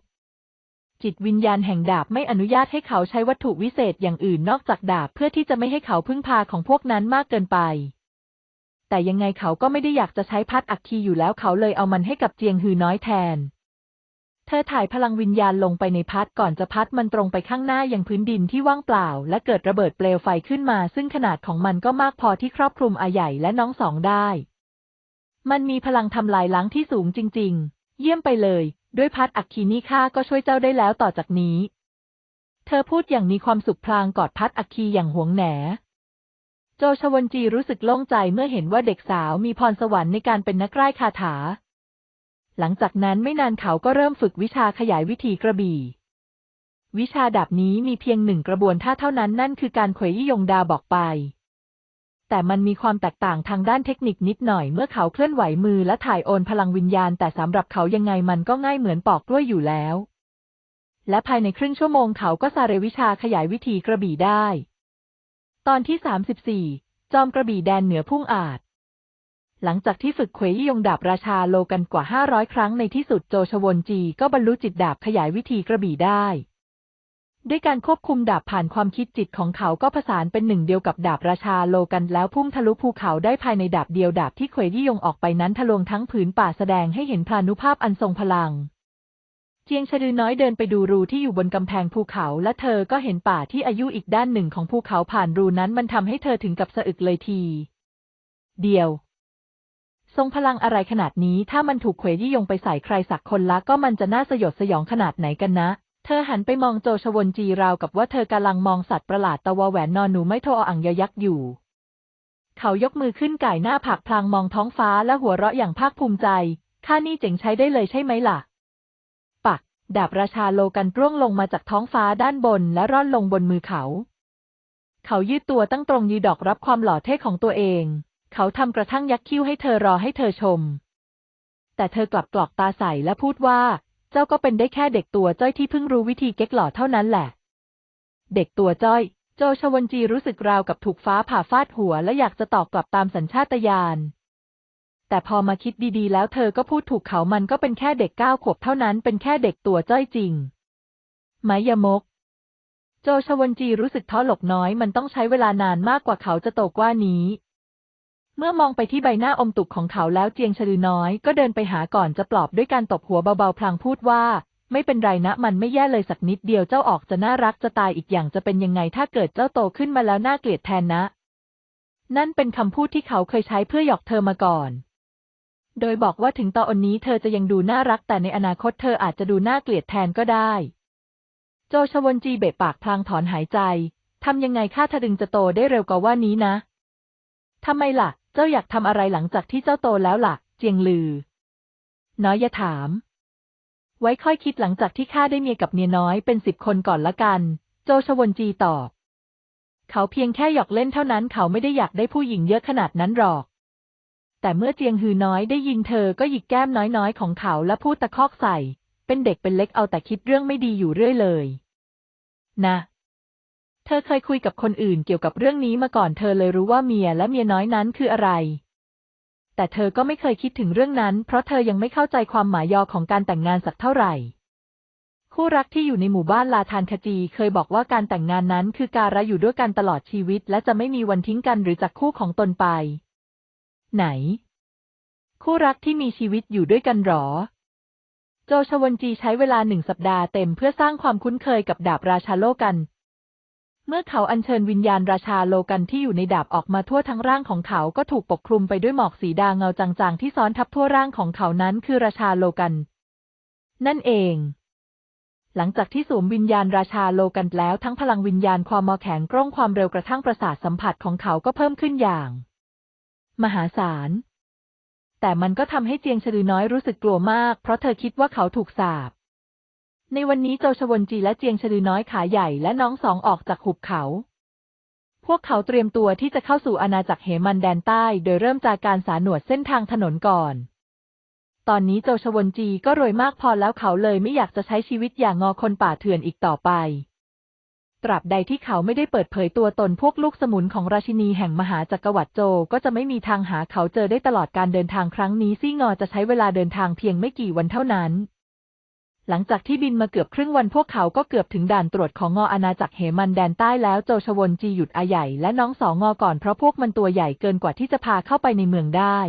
จิตวิญญาณแห่งดาบไม่อนุญาตให้เขาใช้วัตถุวิเศษอย่างอื่นนอกจากดาบ เพื่อที่จะไม่ให้เขาพึ่งพาของพวกนั้นมากเกินไป แต่ยังไงเขาก็ไม่ได้อยากจะใช้พัดอัคคีอยู่แล้วเขาเลยเอามันให้กับเจียงฮือน้อยแทน เธอถ่ายพลังวิญญาณลงไปในพัดก่อนจะพัดมันตรงไปข้างหน้าอย่างพื้นดินที่ว่างเปล่า และเกิดระเบิดเปลวไฟขึ้นมา ซึ่งขนาดของมันก็มากพอที่ครอบคลุมอาใหญ่และน้องสองได้มันมีพลังทำลายล้างที่สูงจริง ๆ เยี่ยมไปเลย ด้วยพัดอักคีนี่ข้าก็ช่วยเจ้าได้แล้วต่อจากนี้ เธอพูดอย่างมีความสุขพลางกอดพัดอักคีอย่างหวงแหน โจชวนจีรู้สึกโล่งใจเมื่อเห็นว่าเด็กสาวมีพรสวรรค์ในการเป็นนักไร้คาถา หลังจากนั้นไม่นานเขาก็เริ่มฝึกวิชาขยายวิธีกระบี่ วิชาดาบนี้มีเพียงหนึ่งกระบวนท่าเท่านั้นนั่นคือการเขวยยงดาบอกไปแต่มันมีความแตกต่างทางด้านเทคนิคนิดหน่อยเมื่อเขาเคลื่อนไหวมือและถ่ายโอนพลังวิญญาณ แต่สำหรับเขายังไงมันก็ง่ายเหมือนปอกกล้วยอยู่แล้ว และภายในครึ่งชั่วโมงเขาก็สาเรวิชาขยายวิธีกระบี่ได้ ตอนที่ 34 จอมกระบี่แดนเหนือพุ่งอาจ หลังจากที่ฝึกเขวยยงดาบราชาโลกันกว่า 500 ครั้งในที่สุดโจชวนจี ก็บรรลุจิตดาบขยายวิธีกระบี่ได้ด้วยการควบคุมดาบผ่านความคิดจิตของเขาก็ผสานเป็นหนึ่งเดียวกับดาบราชาโลกันแล้วพุ่งทะลุภูเขาได้ภายในดาบเดียวดาบที่เขวยยี่ยงออกไปนั้นทะลวงทั้งผืนป่าแสดงให้เห็นพลานุภาพอันทรงพลังเจียงชะดือน้อยเดินไปดูรูที่อยู่บนกำแพงภูเขา และเธอก็เห็นป่าที่อายุอีกด้านหนึ่งของภูเขาผ่านรูนั้น มันทำให้เธอถึงกับสะอึกเลยที เดียว ทรงพลังอะไรขนาดนี้ ถ้ามันถูกเขวยยี่ยงไปใส่ใครสักคนละก็มันจะน่าสยดสยองขนาดไหนกันนะธอหันไปมองโจชวนจีราวกับว่าเธอกำลังมองสัตว์ประหลาดตะวแหวนนอนหนูไม่โทออังยยักษ์อยู่ เขายกมือขึ้นก่ายหน้าผักพลางมองท้องฟ้าและหัวเราะอย่างภาคภูมิใจ ข้านี่เจ๋งใช้ได้เลยใช่ไหมล่ะ ปักดาบราชาโลกันร่วงลงมาจากท้องฟ้าด้านบนและร่อนลงบนมือเขา เขายืดตัวตั้งตรงยืดดอกรับความหล่อเท่ของตัวเอง เขาทำกระทั่งยักคิ้วให้เธอรอให้เธอชม แต่เธอกลับกรอกตาใสและพูดว่าเจ้าก็เป็นได้แค่เด็กตัวจ้อยที่เพิ่งรู้วิธีเก๊กหล่อเท่านั้นแหละ เด็กตัวจ้อย โจชวันจีรู้สึกราวกับถูกฟ้าผ่าฟาดหัว และอยากจะตอบกลับตามสัญชาตญาณ แต่พอมาคิดดีๆ แล้วเธอก็พูดถูกเขามันก็เป็นแค่เด็กเก้าขวบเท่านั้น เป็นแค่เด็กตัวจ้อยจริง ไมยมก โจชวันจีรู้สึกท้อหลกน้อย มันต้องใช้เวลานานมากกว่าเขาจะโตกว่านี้เมื่อมองไปที่ใบหน้าอมตุกของเขาแล้วเจียงชลือน้อยก็เดินไปหาก่อนจะปลอบด้วยการตบหัวเบาๆ พลางพูดว่า ไม่เป็นไรนะมันไม่แย่เลยสักนิดเดียวเจ้าออกจะน่ารักจะตายอีกอย่างจะเป็นยังไงถ้าเกิดเจ้าโตขึ้นมาแล้วน่าเกลียดแทนนะ นั่นเป็นคำพูดที่เขาเคยใช้เพื่อหยอกเธอมาก่อน โดยบอกว่าถึงตอนนี้เธอจะยังดูน่ารักแต่ในอนาคตเธออาจจะดูน่าเกลียดแทนก็ได้ โจชวนจีเบะปากพลางถอนหายใจทำยังไงข้าทะดึงจะโตได้เร็วกว่าว่านี้นะทำไมล่ะเจ้าอยากทำอะไรหลังจากที่เจ้าโตแล้วละ่ะ เจียงลือ น้อยอย่าถาม ไว้ค่อยคิดหลังจากที่ข้าได้เมียกับเมียน้อยเป็นสิบคนก่อนละกัน โจชวนจีตอบเขาเพียงแค่หยอกเล่นเท่านั้นเขาไม่ได้อยากได้ผู้หญิงเยอะขนาดนั้นหรอก แต่เมื่อเจียงฮือน้อยได้ยินเธอก็หยิกแก้มน้อยๆของเขาและพูดตะคอกใส่ เป็นเด็กเป็นเล็กเอาแต่คิดเรื่องไม่ดีอยู่เรื่อยเลยนะเธอเคยคุยกับคนอื่นเกี่ยวกับเรื่องนี้มาก่อนเธอเลยรู้ว่าเมียและเมียน้อยนั้นคืออะไร แต่เธอก็ไม่เคยคิดถึงเรื่องนั้น เพราะเธอยังไม่เข้าใจความหมายยอของการแต่งงานสักเท่าไหร่ คู่รักที่อยู่ในหมู่บ้านลาทานคจี เคยบอกว่าการแต่งงานนั้นคือการระอยู่ด้วยกันตลอดชีวิต และจะไม่มีวันทิ้งกันหรือจากคู่ของตนไป ไหน คู่รักที่มีชีวิตอยู่ด้วยกันหรอ โจชวนจีใช้เวลาหนึ่งสัปดาห์เต็มเพื่อสร้างความคุ้นเคยกับดาบราชาโลกันเมื่อเขาอัญเชิญวิญญาณราชาโลกันที่อยู่ในดาบออกมาทั่วทั้งร่างของเขาก็ถูกปกคลุมไปด้วยหมอกสีดาเงาจาง ๆที่ซ้อนทับทั่วร่างของเขานั้นคือราชาโลกัน นั่นเอง หลังจากที่สวมวิญญาณราชาโลกันแล้ว ทั้งพลังวิญญาณ ความมอแข็งกร้องความเร็วกระทั่งประสาทสัมผัสของเขาก็เพิ่มขึ้นอย่าง มหาศาล แต่มันก็ทำให้เจียงชลือน้อยรู้สึกกลัวมาก เพราะเธอคิดว่าเขาถูกสาบในวันนี้โจชวนจีและเจียงชลือน้อยขาใหญ่และน้องสองออกจากหุบเขา พวกเขาเตรียมตัวที่จะเข้าสู่อาณาจักรเหมันแดนใต้โดยเริ่มจากการสานวดเส้นทางถนนก่อน ตอนนี้โจชวนจีก็รวยมากพอแล้วเขาเลยไม่อยากจะใช้ชีวิตอย่างงอคนป่าเถื่อนอีกต่อไป ตราบใดที่เขาไม่ได้เปิดเผยตัวตนพวกลูกสมุนของราชินีแห่งมหาจักรวรรดิโจก็จะไม่มีทางหาเขาเจอได้ตลอดการเดินทางครั้งนี้ซี่งอจะใช้เวลาเดินทางเพียงไม่กี่วันเท่านั้นหลังจากที่บินมาเกือบครึ่งวันพวกเขาก็เกือบถึงด่านตรวจของงออาณาจักรเหมันแดนใต้แล้วโจชวนจีหยุดอาใหญ่และน้องสองงอก่อนเพราะพวกมันตัวใหญ่เกินกว่าที่จะพาเข้าไปในเมืองได้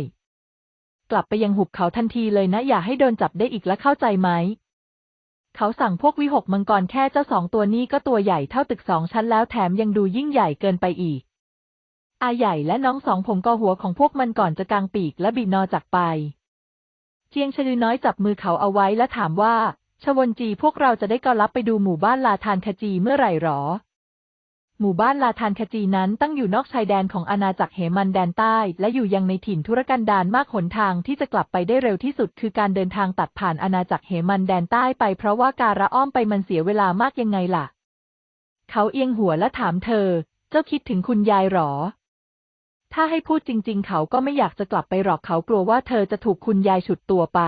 กลับไปยังหุบเขาทันทีเลยนะอย่าให้โดนจับได้อีกและเข้าใจไหม เขาสั่งพวกวิหกมังกรแค่เจ้าสองตัวนี้ก็ตัวใหญ่เท่าตึกสองชั้นแล้วแถมยังดูยิ่งใหญ่เกินไปอีกอาใหญ่และน้องสองผมก็หัวของพวกมันก่อนจะกางปีกและบินนอจากไปเจียงชลือน้อยจับมือเขาเอาไว้และถามว่าชวนจีพวกเราจะได้ก็รับไปดูหมู่บ้านลาทานคจีเมื่อไหร่หรอ หมู่บ้านลาทานคจีนั้นตั้งอยู่นอกชายแดนของอาณาจักรเหมันแดนใต้ และอยู่ยังในถิ่นธุรกันดารมากหนทางที่จะกลับไปได้เร็วที่สุด คือการเดินทางตัดผ่านอาณาจักรเหมันแดนใต้ไป เพราะว่าการะอ้อมไปมันเสียเวลามากยังไงล่ะ เขาเอียงหัวและถามเธอ เจ้าคิดถึงคุณยายหรอ ถ้าให้พูดจริง ๆ เขาก็ไม่อยากจะกลับไปหรอกเขากลัวว่าเธอจะถูกคุณยายฉุดตัวไป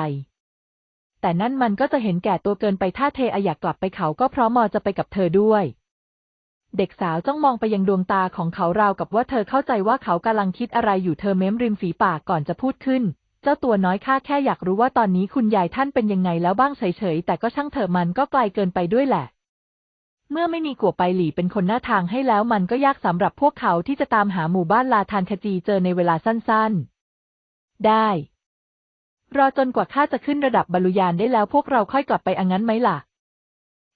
แต่นั่นมันก็จะเห็นแก่ตัวเกินไปถ้าเทออยากกลับไปเขาก็พร้อมมอจะไปกับเธอด้วย เด็กสาวจ้องมองไปยังดวงตาของเขาราวกับว่าเธอเข้าใจว่าเขากำลังคิดอะไรอยู่เธอเม้มริมฝีปากก่อนจะพูดขึ้น เจ้าตัวน้อยข้าแค่อยากรู้ว่าตอนนี้คุณยายท่านเป็นยังไงแล้วบ้างเฉยๆแต่ก็ช่างเถอะมันก็ไกลเกินไปด้วยแหละ เมื่อไม่มีกัวไปหลี่เป็นคนหน้าทางให้แล้วมันก็ยากสำหรับพวกเขาที่จะตามหาหมู่บ้านลาทานคจีเจอในเวลาสั้นๆ ได้รอจนกว่าข้าจะขึ้นระดับบรรลุญาณได้แล้วพวกเราค่อยกลับไปอังนั้นไหมล่ะ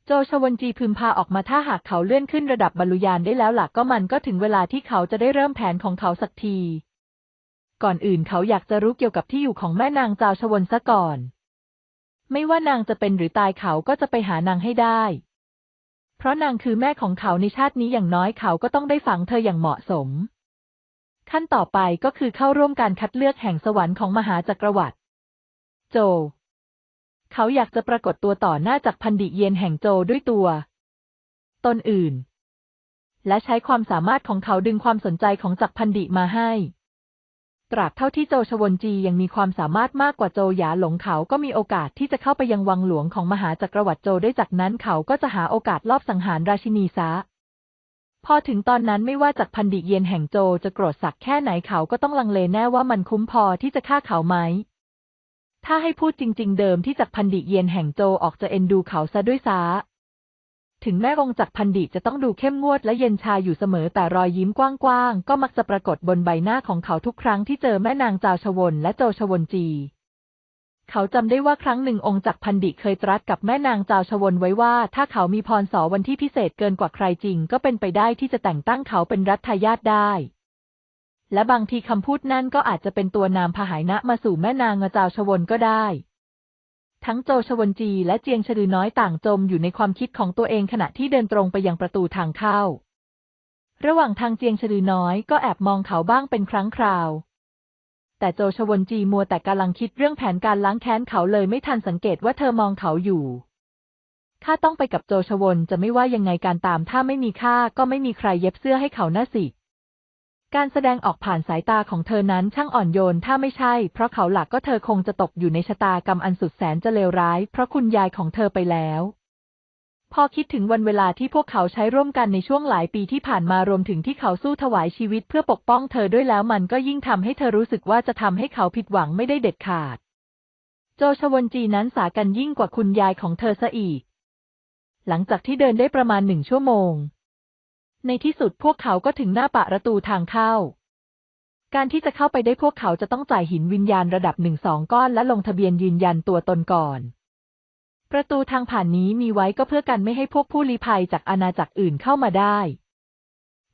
โจชวนจีพึมพาออกมาถ้าหากเขาเลื่อนขึ้นระดับบรรลุญาณได้แล้วล่ะก็มันก็ถึงเวลาที่เขาจะได้เริ่มแผนของเขาสักที ก่อนอื่นเขาอยากจะรู้เกี่ยวกับที่อยู่ของแม่นางจ้าวชวนซะก่อน ไม่ว่านางจะเป็นหรือตายเขาก็จะไปหานางให้ได้ เพราะนางคือแม่ของเขาในชาตินี้อย่างน้อยเขาก็ต้องได้ฝังเธออย่างเหมาะสม ขั้นต่อไปก็คือเข้าร่วมการคัดเลือกแห่งสวรรค์ของมหาจักรวรรดิโจ เขาอยากจะปรากฏตัวต่อหน้าจากพันดิเยนแห่งโจด้วยตัว ตนอื่น และใช้ความสามารถของเขาดึงความสนใจของจักพันดิมาให้ ตราบเท่าที่โจชวนจียังมีความสามารถมากกว่าโจหยาหลงเขาก็มีโอกาสที่จะเข้าไปยังวังหลวงของมหาจักรวรรดิโจได้จากนั้นเขาก็จะหาโอกาสลอบสังหารราชินีซะพอถึงตอนนั้นไม่ว่าจักพันดิเยยนแห่งโจจะโกรธสักแค่ไหนเขาก็ต้องลังเลแน่ว่ามันคุ้มพอที่จะฆ่าเขาไหมถ้าให้พูดจริงๆเดิมที่จักพันดิเยนแห่งโจออกจะเอ็นดูเขาซะด้วยซ้าถึงแม่องจักพันดิจะต้องดูเข้มงวดและเย็นชาอยู่เสมอแต่รอยยิ้มกว้างๆก็มักจะปรากฏบนใบหน้าของเขาทุกครั้งที่เจอแม่นางจาวชวนและโจชวนจี เขาจำได้ว่าครั้งหนึ่งองค์จักพันดิเคยตรัสกับแม่นางจาวชวนไว้ว่าถ้าเขามีพรสรวันที่พิเศษเกินกว่าใครจริงก็เป็นไปได้ที่จะแต่งตั้งเขาเป็นรัฐทายาทได้และบางทีคำพูดนั่นก็อาจจะเป็นตัวนามพาหายนะมาสู่แม่นางเจ้าชวนก็ได้ ทั้งโจชวนจีและเจียงชลือน้อยต่างจมอยู่ในความคิดของตัวเองขณะที่เดินตรงไปยังประตูทางเข้า ระหว่างทางเจียงชลือน้อยก็แอบมองเขาบ้างเป็นครั้งคราว แต่โจชวนจีมัวแต่กำลังคิดเรื่องแผนการล้างแค้นเขาเลย ไม่ทันสังเกตว่าเธอมองเขาอยู่ข้าต้องไปกับโจชวนจะไม่ว่ายังไงการตาม ถ้าไม่มีข้าก็ไม่มีใครเย็บเสื้อให้เขาน่าสิการแสดงออกผ่านสายตาของเธอนั้นช่างอ่อนโยนถ้าไม่ใช่เพราะเขาหลักก็เธอคงจะตกอยู่ในชะตากรรมอันสุดแสนจะเลวร้ายเพราะคุณยายของเธอไปแล้ว พอคิดถึงวันเวลาที่พวกเขาใช้ร่วมกันในช่วงหลายปีที่ผ่านมารวมถึงที่เขาสู้ถวายชีวิตเพื่อปกป้องเธอด้วยแล้วมันก็ยิ่งทำให้เธอรู้สึกว่าจะทำให้เขาผิดหวังไม่ได้เด็ดขาด โจชวนจีนั้นสากันยิ่งกว่าคุณยายของเธอซะอีก หลังจากที่เดินได้ประมาณหนึ่งชั่วโมงในที่สุดพวกเขาก็ถึงหน้าปะประตูทางเข้า การที่จะเข้าไปได้พวกเขาจะต้องจ่ายหินวิญญาณระดับหนึ่งสองก้อน และลงทะเบียนยืนยันตัวตนก่อน ประตูทางผ่านนี้มีไว้ก็เพื่อกันไม่ให้พวกผู้ลี้ภัยจากอาณาจักรอื่นเข้ามาได้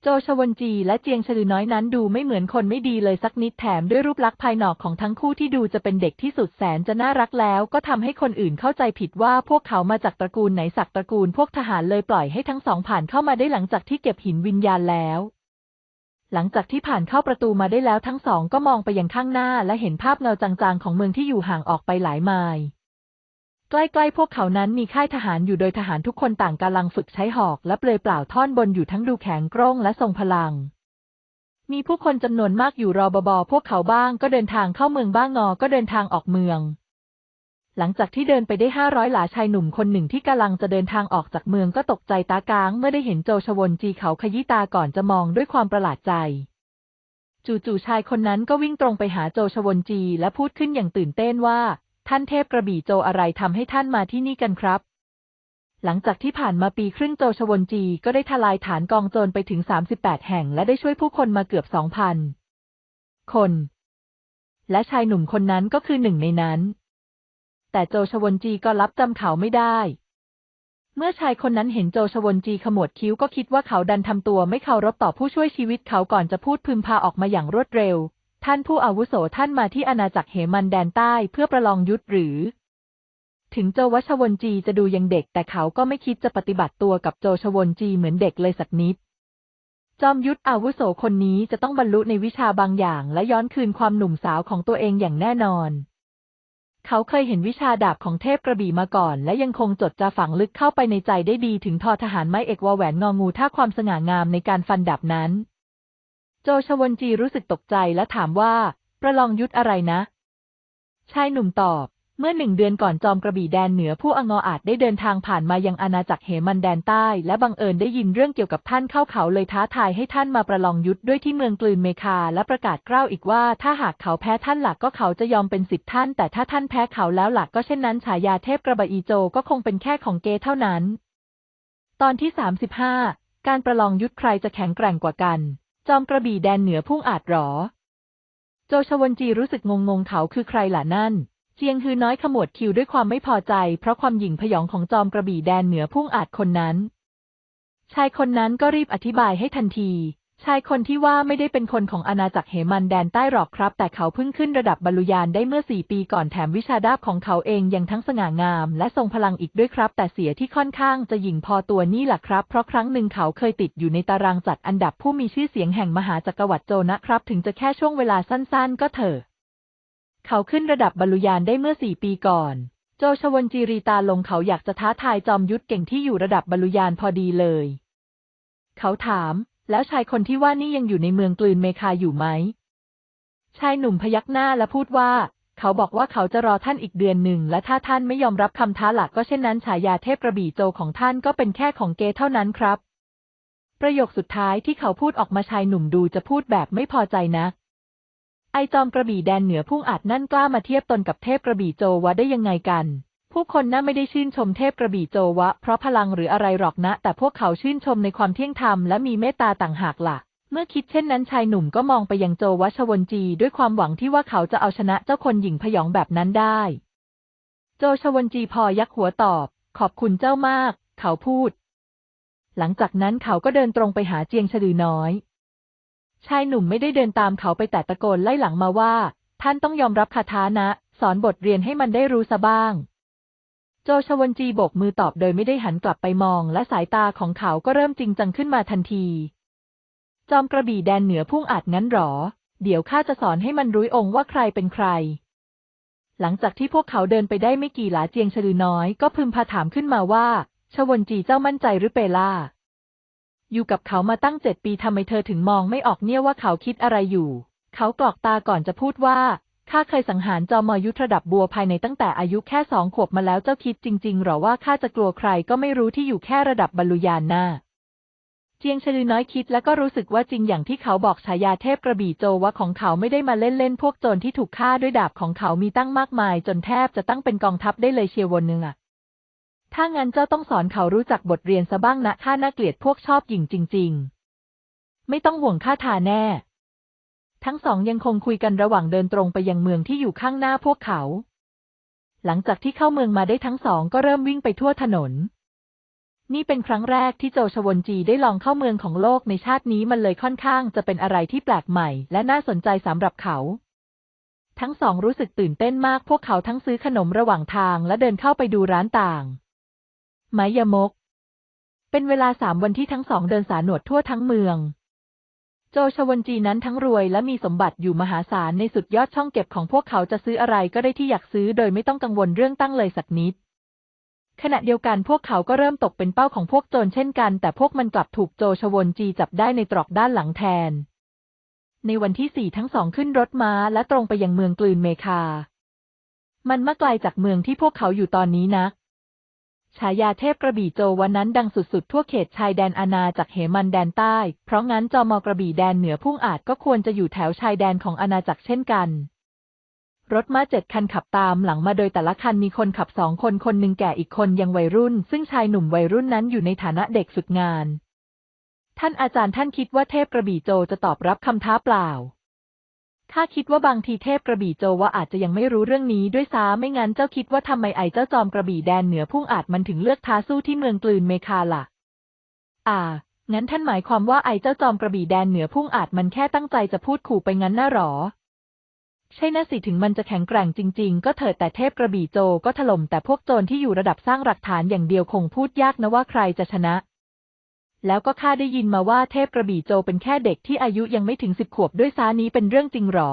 โจชวนจีและเจียงชลือน้อยนั้นดูไม่เหมือนคนไม่ดีเลยสักนิดแถมด้วยรูปลักษณ์ภายนอกของทั้งคู่ที่ดูจะเป็นเด็กที่สุดแสนจะน่ารักแล้ว ก็ทำให้คนอื่นเข้าใจผิดว่าพวกเขามาจากตระกูลไหนสักตระกูล พวกทหารเลยปล่อยให้ทั้งสองผ่านเข้ามาได้หลังจากที่เก็บหินวิญญาณแล้ว หลังจากที่ผ่านเข้าประตูมาได้แล้วทั้งสองก็มองไปยังข้างหน้าและเห็นภาพเงาจางๆของเมืองที่อยู่ห่างออกไปหลายไมล์ใกล้ๆ พวกเขานั้นมีค่ายทหารอยู่โดยทหารทุกคนต่างกำลังฝึกใช้หอกและเปลือยเปล่าท่อนบนอยู่ทั้งดูแข็งกร้งและทรงพลัง มีผู้คนจำนวนมากอยู่รอบอพวกเขาบ้างก็เดินทางเข้าเมืองบ้างงอ ก็เดินทางออกเมือง หลังจากที่เดินไปได้ห้าร้อยหลาชายหนุ่มคนหนึ่งที่กำลังจะเดินทางออกจากเมืองก็ตกใจตาก้างเมื่อได้เห็นโจชวนจีเขาขยี้ตาก่อนจะมองด้วยความประหลาดใจ จู่ๆชายคนนั้นก็วิ่งตรงไปหาโจชวนจีและพูดขึ้นอย่างตื่นเต้นว่าท่านเทพกระบี่โจอะไรทำให้ท่านมาที่นี่กันครับ หลังจากที่ผ่านมาปีครึ่งโจชวนจีก็ได้ทลายฐานกองโจรไปถึง38แห่งและได้ช่วยผู้คนมาเกือบ 2,000 คน และชายหนุ่มคนนั้นก็คือหนึ่งในนั้น แต่โจชวนจีก็รับจำเขาไม่ได้ เมื่อชายคนนั้นเห็นโจชวนจีขมวดคิ้วก็คิดว่าเขาดันทำตัวไม่เคารพต่อผู้ช่วยชีวิตเขาก่อนจะพูดพึมพาออกมาอย่างรวดเร็วท่านผู้อาวุโสท่านมาที่อาณาจักรเหมันแดนใต้เพื่อประลองยุทธหรือ ถึงโจวชวนจีจะดูยังเด็กแต่เขาก็ไม่คิดจะปฏิบัติตัวกับโจชวนจีเหมือนเด็กเลยสักนิด จอมยุทธอาวุโสคนนี้จะต้องบรรลุในวิชาบางอย่างและย้อนคืนความหนุ่มสาวของตัวเองอย่างแน่นอน เขาเคยเห็นวิชาดาบของเทพกระบี่มาก่อนและยังคงจดจะฝังลึกเข้าไปในใจได้ดีถึงทอทหารไม้เอกวาแหวนงองูท่าความสง่างามในการฟันดาบนั้นโจชวนจีรู้สึกตกใจและถามว่า ประลองยุทธอะไรนะ ชายหนุ่มตอบ เมื่อหนึ่งเดือนก่อนจอมกระบี่แดนเหนือผู้องออาจได้เดินทางผ่านมายังอาณาจักรเหมันแดนใต้ และบังเอิญได้ยินเรื่องเกี่ยวกับท่านเข้าเขาเลยท้าทายให้ท่านมาประลองยุทธด้วยที่เมืองกลืนเมคาและประกาศกล่าวอีกว่า ถ้าหากเขาแพ้ท่านหลักก็เขาจะยอมเป็นสิทธิ์ท่าน แต่ถ้าท่านแพ้เขาแล้วหลักก็เช่นนั้นฉายาเทพกระบี่โจก็คงเป็นแค่ของเกเท่านั้น ตอนที่สามสิบห้าการประลองยุทธใครจะแข็งแกร่งกว่ากันจอมกระบี่แดนเหนือพุ่งอาจหรอ โจชวนจีรู้สึกงงงงเขาคือใครล่ะนั่น เจียงฮือน้อยขมวดคิ้วด้วยความไม่พอใจเพราะความหยิ่งผยองของจอมกระบี่แดนเหนือพุ่งอาจคนนั้น ชายคนนั้นก็รีบอธิบายให้ทันทีชายคนที่ว่าไม่ได้เป็นคนของอาณาจักรเหมันแดนใต้หรอกครับ แต่เขาเพิ่งขึ้นระดับบรรลุญาณได้เมื่อสี่ปีก่อนแถมวิชาดาบของเขาเองยังทั้งสง่างามและทรงพลังอีกด้วยครับ แต่เสียที่ค่อนข้างจะหยิ่งพอตัวนี่แหละครับ เพราะครั้งหนึ่งเขาเคยติดอยู่ในตารางจัดอันดับผู้มีชื่อเสียงแห่งมหาจักรวรรดิโจนะครับถึงจะแค่ช่วงเวลาสั้นๆก็เถอะ เขาขึ้นระดับบรรลุญาณได้เมื่อสี่ปีก่อน โจชวนจีรีตาลงเขาอยากจะท้าทายจอมยุทธเก่งที่อยู่ระดับบรรลุญาณพอดีเลย เขาถามแล้วชายคนที่ว่านี่ยังอยู่ในเมืองกลืนเมคาอยู่ไหม ชายหนุ่มพยักหน้าและพูดว่า เขาบอกว่าเขาจะรอท่านอีกเดือนหนึ่ง และถ้าท่านไม่ยอมรับคำท้าหลัก ก็เช่นนั้น ฉายาเทพกระบี่โจของท่านก็เป็นแค่ของเกเท่านั้นครับ ประโยคสุดท้ายที่เขาพูดออกมาชายหนุ่มดูจะพูดแบบไม่พอใจนะ ไอจอมกระบี่แดนเหนือพุ่งอาจนั่นกล้ามาเทียบตนกับเทพกระบี่โจว่าได้ยังไงกันผู้คนน่าไม่ได้ชื่นชมเทพกระบี่โจวะเพราะพลังหรืออะไรหรอกนะ แต่พวกเขาชื่นชมในความเที่ยงธรรมและมีเมตตาต่างหากละ่ะเมื่อคิดเช่นนั้นชายหนุ่มก็มองไปยังโจวะชวนจีด้วยความหวังที่ว่าเขาจะเอาชนะเจ้าคนหญิงพยองแบบนั้นได้ โจชวนจีพอยักหัวตอบ ขอบคุณเจ้ามาก เขาพูด หลังจากนั้นเขาก็เดินตรงไปหาเจียงฉลือน้อย ชายหนุ่มไม่ได้เดินตามเขาไปแต่ตะโกนไล่หลังมาว่า ท่านต้องยอมรับคาถานะ สอนบทเรียนให้มันได้รู้ซะบ้างโจชวนจีโบกมือตอบโดยไม่ได้หันกลับไปมองและสายตาของเขาก็เริ่มจริงจังขึ้นมาทันที จอมกระบี่แดนเหนือพุ่งอาจงั้นหรอ เดี๋ยวข้าจะสอนให้มันรู้องค์ว่าใครเป็นใคร หลังจากที่พวกเขาเดินไปได้ไม่กี่หลาเจียงชลือน้อยก็พึมพาถามขึ้นมาว่า ชวนจีเจ้ามั่นใจหรือเปล่า อยู่กับเขามาตั้งเจ็ดปีทำไมเธอถึงมองไม่ออกเนี่ยว่าเขาคิดอะไรอยู่ เขากรอกตาก่อนจะพูดว่าข้าเคยสังหารจอมอยุทธระดับบัวภายในตั้งแต่อายุแค่สองขวบมาแล้วเจ้าคิดจริงๆหรอว่าข้าจะกลัวใครก็ไม่รู้ที่อยู่แค่ระดับบรรลุญาณน้าเจียงชลือน้อยคิดแล้วก็รู้สึกว่าจริงอย่างที่เขาบอกฉายาเทพกระบี่โจวะของเขาไม่ได้มาเล่นเล่นพวกโจรที่ถูกฆ่าด้วยดาบของเขามีตั้งมากมาย จนแทบจะตั้งเป็นกองทัพได้เลยเชียววนนึงอะถ้างั้นเจ้าต้องสอนเขารู้จักบทเรียนซะบ้างนะข้าน่าเกลียดพวกชอบหยิงจริง ๆ ไม่ต้องห่วงข้าทาแน่ทั้งสองยังคงคุยกันระหว่างเดินตรงไปยังเมืองที่อยู่ข้างหน้าพวกเขา หลังจากที่เข้าเมืองมาได้ทั้งสองก็เริ่มวิ่งไปทั่วถนน นี่เป็นครั้งแรกที่โจชวนจีได้ลองเข้าเมืองของโลกในชาตินี้มันเลยค่อนข้าง จะเป็นอะไรที่แปลกใหม่และน่าสนใจสำหรับเขา ทั้งสองรู้สึกตื่นเต้นมากพวกเขาทั้งซื้อขนมระหว่างทางและเดินเข้าไปดูร้านต่างไมยมก เป็นเวลาสามวันที่ทั้งสองเดินสาหนวดทั่วทั้งเมืองโจชวนจีนั้นทั้งรวยและมีสมบัติอยู่มหาศาลในสุดยอดช่องเก็บของพวกเขาจะซื้ออะไรก็ได้ที่อยากซื้อโดยไม่ต้องกังวลเรื่องตั้งเลยสักนิด ขณะเดียวกันพวกเขาก็เริ่มตกเป็นเป้าของพวกโจรเช่นกันแต่พวกมันกลับถูกโจชวนจีจับได้ในตรอกด้านหลังแทน ในวันที่สี่ทั้งสองขึ้นรถม้าและตรงไปยังเมืองกลืนเมคา มันมาไกลจากเมืองที่พวกเขาอยู่ตอนนี้นักฉายาเทพกระบี่โจวันนั้นดังสุดๆทั่วเขตชายแดนอาณาจักรเหมันแดนใต้ เพราะงั้นจอมอกระบี่แดนเหนือพุ่งอาจก็ควรจะอยู่แถวชายแดนของอาณาจักรเช่นกัน รถม้าเจ็ดคันขับตามหลังมาโดยแต่ละคันมีคนขับสองคนคนหนึ่งแก่อีกคนยังวัยรุ่น ซึ่งชายหนุ่มวัยรุ่นนั้นอยู่ในฐานะเด็กฝึกงาน ท่านอาจารย์ท่านคิดว่าเทพกระบี่โจจะตอบรับคำท้าเปล่าข้าคิดว่าบางทีเทพกระบี่โจวะอาจจะยังไม่รู้เรื่องนี้ด้วยซ้ำไม่งั้น เจ้าคิดว่าทำไมไอเจ้าจอมกระบี่แดนเหนือพุ่งอาจมันถึงเลือกท้าสู้ที่เมืองกลืนเมคาละ่ะอ่างั้นท่านหมายความว่าไอเจ้าจอมกระบี่แดนเหนือพุ่งอาจมันแค่ตั้งใจจะพูดขู่ไปงั้นน่ะหรอ ใช่นะสิถึงมันจะแข็งแกร่งจริง ๆ ก็เถิดแต่เทพกระบี่โจก็ถล่มแต่พวกโจรที่อยู่ระดับสร้างหลักฐานอย่างเดียวคงพูดยากนะว่าใครจะชนะแล้วก็ข้าได้ยินมาว่าเทพกระบี่โจเป็นแค่เด็กที่อายุยังไม่ถึงสิบขวบด้วยซานี้เป็นเรื่องจริงหรอ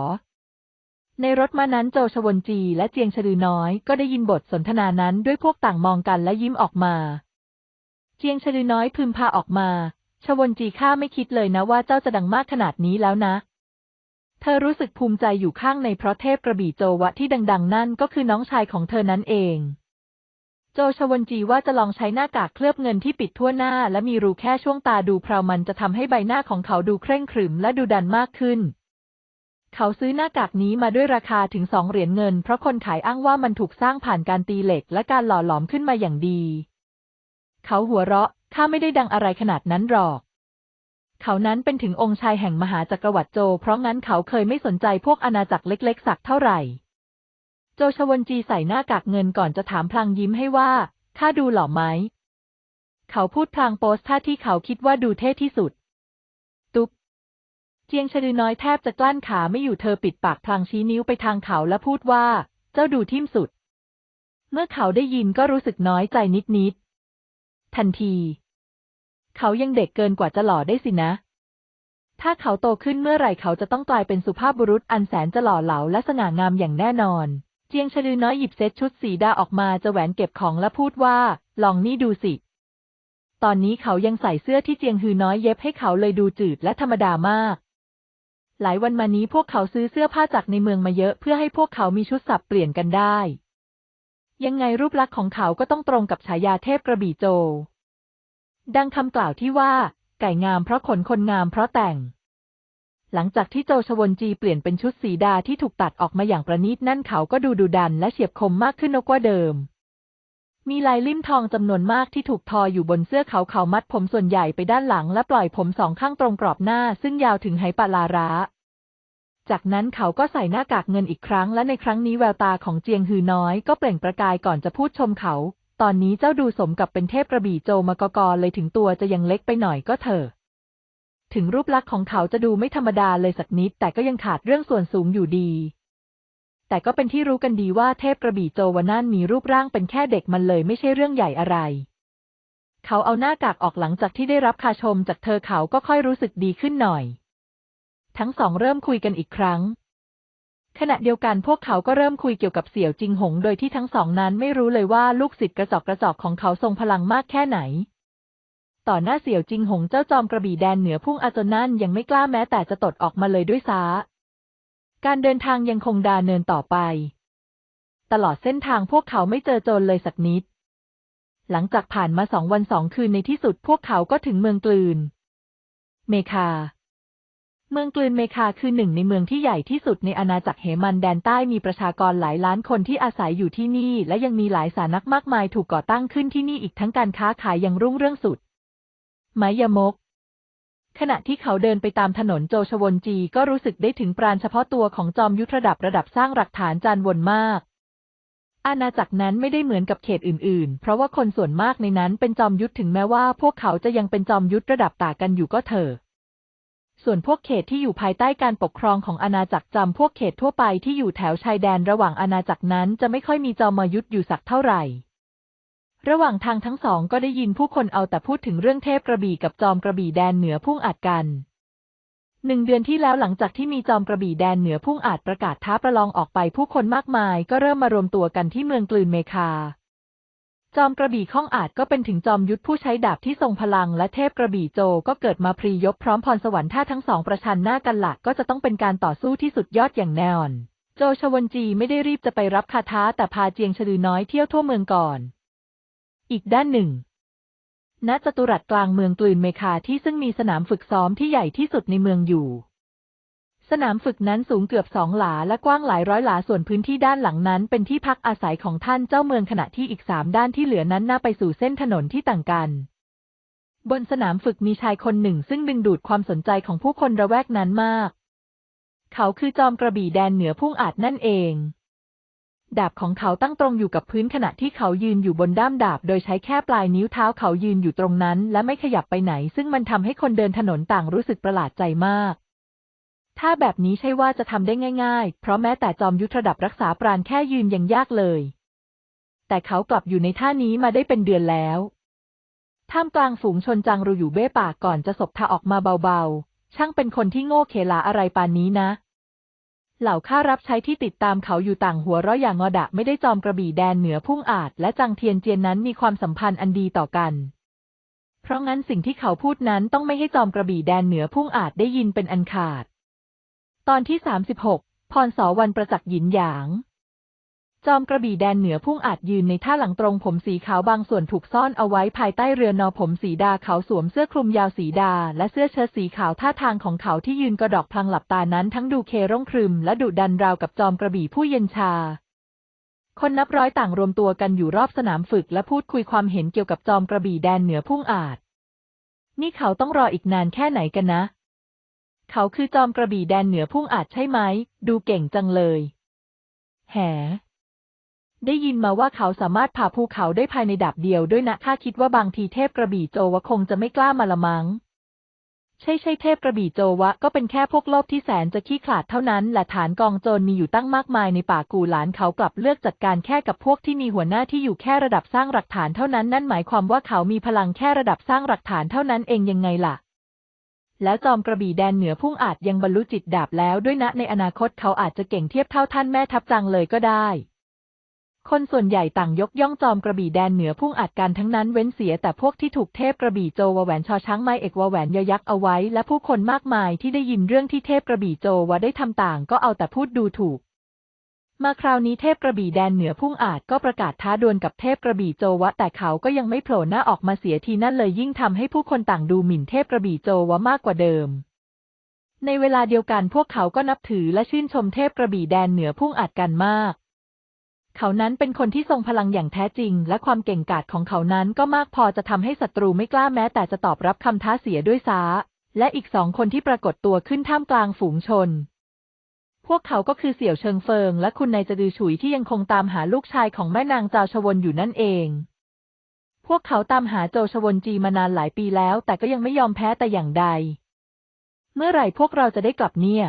ในรถมานั้น โจชวนจีและเจียงชลือน้อยก็ได้ยินบทสนทนานั้นด้วยพวกต่างมองกันและยิ้มออกมา เจียงชลือน้อยพึมพาออกมา ชวนจีข้าไม่คิดเลยนะว่าเจ้าจะดังมากขนาดนี้แล้วนะ เธอรู้สึกภูมิใจอยู่ข้าง ในเพราะเทพกระบี่โจวะที่ดัง ๆ นั่นก็คือน้องชายของเธอนั่นเองจชวนจีว่าจะลองใช้หน้ากากเคลือบเงินที่ปิดทั่วหน้า และมีรูแค่ช่วงตาดูเพรามันจะทำให้ใบหน้าของเขาดูเคร่งขรึมและดูดันมากขึ้น เขาซื้อหน้ากากนี้มาด้วยราคาถึงสองเหรียญเงิน เพราะคนขายอ้างว่ามันถูกสร้างผ่านการตีเหล็กและการหล่อหลอมขึ้นมาอย่างดี เขาหัวเราะข้าไม่ได้ดังอะไรขนาดนั้นหรอก เขานั้นเป็นถึงองค์ชายแห่งมหาจักรวรรดิโจ เพราะงั้นเขาเคยไม่สนใจพวกอาณาจักรเล็ก ๆ สักเท่าไหร่โจชวนจีใส่หน้ากากเงินก่อนจะถามพลางยิ้มให้ว่า ข้าดูหล่อไหม เขาพูดพลางโพสท่าที่เขาคิดว่าดูเท่ที่สุด ตุ๊บเจียงชลือน้อยแทบจะกลั้นขาไม่อยู่เธอปิดปากพลางชี้นิ้วไปทางเขาและพูดว่า เจ้าดูทิ่มสุด เมื่อเขาได้ยินก็รู้สึกน้อยใจนิดๆ ทันที เขายังเด็กเกินกว่าจะหล่อได้สินะ ถ้าเขาโตขึ้นเมื่อไหร่เขาจะต้องกลายเป็นสุภาพบุรุษอันแสนจะหล่อเหลาและสง่างามอย่างแน่นอนเจียงฉลือน้อยหยิบเซตชุดสีดาออกมาจะแหวนเก็บของและพูดว่า ลองนี่ดูสิตอนนี้เขายังใส่เสื้อที่เจียงฮือน้อยเย็บให้เขาเลยดูจืดและธรรมดามาก หลายวันมานี้พวกเขาซื้อเสื้อผ้าจากในเมืองมาเยอะเพื่อให้พวกเขามีชุดสับเปลี่ยนกันได้ ยังไงรูปลักษณ์ของเขาก็ต้องตรงกับฉายาเทพกระบี่โจ ดังคำกล่าวที่ว่า ไก่งามเพราะขนคนงามเพราะแต่งหลังจากที่โจชวนจีเปลี่ยนเป็นชุดสีดาที่ถูกตัดออกมาอย่างประณีตนั่นเขาก็ดูดุดันและเฉียบคมมากขึ้นนกว่าเดิม มีลายลิ่มทองจำนวนมากที่ถูกทออยู่บนเสื้อเขาเขามัดผมส่วนใหญ่ไปด้านหลังและปล่อยผมสองข้างตรงกรอบหน้าซึ่งยาวถึงไหปลาาระ จากนั้นเขาก็ใส่หน้ากากเงินอีกครั้งและในครั้งนี้แววตาของเจียงฮือน้อยก็เปล่งประกายก่อนจะพูดชมเขา ตอนนี้เจ้าดูสมกับเป็นเทพกระบี่โจมกกรเลยถึงตัวจะยังเล็กไปหน่อยก็เถอะถึงรูปลักษณ์ของเขาจะดูไม่ธรรมดาเลยสักนิด แต่ก็ยังขาดเรื่องส่วนสูงอยู่ดี แต่ก็เป็นที่รู้กันดีว่าเทพกระบี่โจวานันมีรูปร่างเป็นแค่เด็กมันเลยไม่ใช่เรื่องใหญ่อะไร เขาเอาหน้ากากออกหลังจากที่ได้รับคาชมจากเธอเขาก็ค่อยรู้สึกดีขึ้นหน่อย ทั้งสองเริ่มคุยกันอีกครั้ง ขณะเดียวกันพวกเขาก็เริ่มคุยเกี่ยวกับเสี่ยวจิงหงโดยที่ทั้งสองนั้นไม่รู้เลยว่าลูกศิษย์กระจอกกระจอกของเขาทรงพลังมากแค่ไหนต่อหน้าเสี่ยวจิงหงเจ้าจอมกระบี่แดนเหนือพุ่งอาจนนั่นยังไม่กล้าแม้แต่จะตดออกมาเลยด้วยซ้าการเดินทางยังคงดาเนินต่อไป ตลอดเส้นทางพวกเขาไม่เจอโจรเลยสักนิด หลังจากผ่านมาสองวันสองคืนในที่สุดพวกเขาก็ถึงเมืองกลืน เมคา เมืองกลืนเมคาคือหนึ่งในเมืองที่ใหญ่ที่สุดในอาณาจักรเฮมันแดนใต้มีประชากรหลายล้านคนที่อาศัยอยู่ที่นี่และยังมีหลายสานักมากมายถูกก่อตั้งขึ้นที่นี่อีกทั้งการค้าขายยังรุ่งเรืองสุดไม้ยมก ขณะที่เขาเดินไปตามถนนโจชวนจีก็รู้สึกได้ถึงปราณเฉพาะตัวของจอมยุทธระดับระดับสร้างหลักฐานจานวนมาก อาณาจักรนั้นไม่ได้เหมือนกับเขตอื่นๆ เพราะว่าคนส่วนมากในนั้นเป็นจอมยุทธถึงแม้ว่าพวกเขาจะยังเป็นจอมยุทธระดับต่ากันอยู่ก็เถอะ ส่วนพวกเขตที่อยู่ภายใต้การปกครองของอาณาจักรจำพวกเขตทั่วไปที่อยู่แถวชายแดนระหว่างอาณาจักรนั้นจะไม่ค่อยมีจอมยุทธอยู่สักเท่าไหร่ระหว่างทางทั้งสองก็ได้ยินผู้คนเอาแต่พูดถึงเรื่องเทพกระบี่กับจอมกระบี่แดนเหนือพุ่งอัดกัน หนึ่งเดือนที่แล้วหลังจากที่มีจอมกระบี่แดนเหนือพุ่งอาจประกาศท้าประลองออกไปผู้คนมากมายก็เริ่มมารวมตัวกันที่เมืองกลืนเมคา จอมกระบี่ข้องอาจก็เป็นถึงจอมยุทธผู้ใช้ดาบที่ทรงพลังและเทพกระบี่โจก็เกิดมาพรียบพร้อมพรสวรรค์ถ้าทั้งสองประชันหน้ากันหลักก็จะต้องเป็นการต่อสู้ที่สุดยอดอย่างแน่นอน โจชวนจีไม่ได้รีบจะไปรับคาท้าแต่พาเจียงชลือน้อยเที่ยวทั่วเมืองก่อนอีกด้านหนึ่ง ณ จตุรัสกลางเมืองกลืนเมคาที่ซึ่งมีสนามฝึกซ้อมที่ใหญ่ที่สุดในเมืองอยู่ สนามฝึกนั้นสูงเกือบสองหลาและกว้างหลายร้อยหลาส่วนพื้นที่ด้านหลังนั้น เป็นที่พักอาศัยของท่านเจ้าเมืองขณะที่อีกสามด้านที่เหลือนั้นน่าไปสู่เส้นถนนที่ต่างกัน บนสนามฝึกมีชายคนหนึ่ง ซึ่งดึงดูดความสนใจของผู้คนระแวกนั้นมาก เขาคือจอมกระบี่แดนเหนือพุ่งอาจนั่นเองดาบของเขาตั้งตรงอยู่กับพื้นขณะที่เขายืนอยู่บนด้ามดาบโดยใช้แค่ปลายนิ้วเท้าเขายืนอยู่ตรงนั้นและไม่ขยับไปไหนซึ่งมันทำให้คนเดินถนนต่างรู้สึกประหลาดใจมาก ถ้าแบบนี้ใช่ว่าจะทำได้ง่ายๆ เพราะแม้แต่จอมยุทธระดับรักษาปราณแค่ยืนยังยากเลย แต่เขากลับอยู่ในท่านี้มาได้เป็นเดือนแล้วท่ามกลางฝูงชนจังรูอยู่เบ้ปากก่อนจะสบทาออกมาเบาๆ ช่างเป็นคนที่โง่เขลาอะไรปานนี้นะเหล่าข้ารับใช้ที่ติดตามเขาอยู่ต่างหัวเราะอย่างงอดะไม่ได้จอมกระบี่แดนเหนือพุ่งอาจและจังเทียนเจียนนั้นมีความสัมพันธ์อันดีต่อกัน เพราะงั้นสิ่งที่เขาพูดนั้นต้องไม่ให้จอมกระบี่แดนเหนือพุ่งอาจได้ยินเป็นอันขาด ตอนที่สามสิบหกพรสวรรประจักษ์หยินหยางจอมกระบี่แดนเหนือพุ่งอาจยืนในท่าหลังตรงผมสีขาวบางส่วนถูกซ่อนเอาไว้ภายใต้เรือนอผมสีดาเขาสวมเสื้อคลุมยาวสีดาและเสื้อเชิ้ตสีขาวท่าทางของเขาที่ยืนกระดอกพลังหลับตานั้น ทั้งดูเคร่งครึมและดุดันราวกับจอมกระบี่ผู้เย็นชา คนนับร้อยต่างรวมตัวกันอยู่รอบสนามฝึกและพูดคุยความเห็นเกี่ยวกับจอมกระบี่แดนเหนือพุ่งอาจนี่เขาต้องรออีกนานแค่ไหนกันนะเขาคือจอมกระบี่แดนเหนือพุ่งอาจใช่ไหมดูเก่งจังเลยแหได้ยินมาว่าเขาสามารถผ่าภูเขาได้ภายในดาบเดียวด้วยนะข้าคิดว่าบางทีเทพกระบี่โจวะคงจะไม่กล้ามาละมัง้งใช่ใช่เทพกระบี่โจวะก็เป็นแค่พวกโลภที่แสนจะขี้ขลาดเท่านั้นและฐานกองโจรมีอยู่ตั้งมากมายในป่ากูหลานเขากลับเลือกจัดการแค่กับพวกที่มีหัวหน้าที่อยู่แค่ระดับสร้างหลักฐานเท่านั้นนั่นหมายความว่าเขามีพลังแค่ระดับสร้างหลักฐานเท่านั้นเองยังไงล่ะแล้วจอมกระบี่แดนเหนือพุ่งอาจยังบรรลุจิตดาบแล้วด้วยนะในอนาคตเขาอาจจะเก่งเทียบเท่าท่านแม่ทัพจังเลยก็ได้คนส่วนใหญ่ต่างยกย่องจอมกระบี่แดนเหนือพุ่งอัดกันทั้งนั้นเว้นเสียแต่พวกที่ถูกเทพกระบี่โจวแหวนชอช้างไม้เอกวแหวนยยักษ์เอาไว้และผู้คนมากมายที่ได้ยินเรื่องที่เทพกระบี่โจวได้ทำต่างก็เอาแต่พูดดูถูก มาคราวนี้เทพกระบี่แดนเหนือพุ่งอาจก็ประกาศท้าดวลกับเทพกระบี่โจวะ แต่เขาก็ยังไม่โผล่หน้าออกมาเสียทีนั่นเลยยิ่งทำให้ผู้คนต่างดูหมิ่นเทพกระบี่โจวะมากกว่าเดิม ในเวลาเดียวกันพวกเขาก็นับถือและชื่นชมเทพกระบี่แดนเหนือพุ่งอัดกันมากเขานั้นเป็นคนที่ทรงพลังอย่างแท้จริง และความเก่งกาจของเขานั้นก็มากพอจะทำให้ศัตรูไม่กล้าแม้แต่จะตอบรับคำท้าเสียด้วยซ้า และอีกสองคนที่ปรากฏตัวขึ้นท่ามกลางฝูงชน พวกเขาก็คือเสี่ยวเชิงเฟิง และคุณนายจดือฉุยที่ยังคงตามหาลูกชายของแม่นางจาชวนอยู่นั่นเอง พวกเขาตามหาโจชวนจีมานานหลายปีแล้ว แต่ก็ยังไม่ยอมแพ้แต่อย่างใด เมื่อไหร่พวกเราจะได้กลับเนี่ย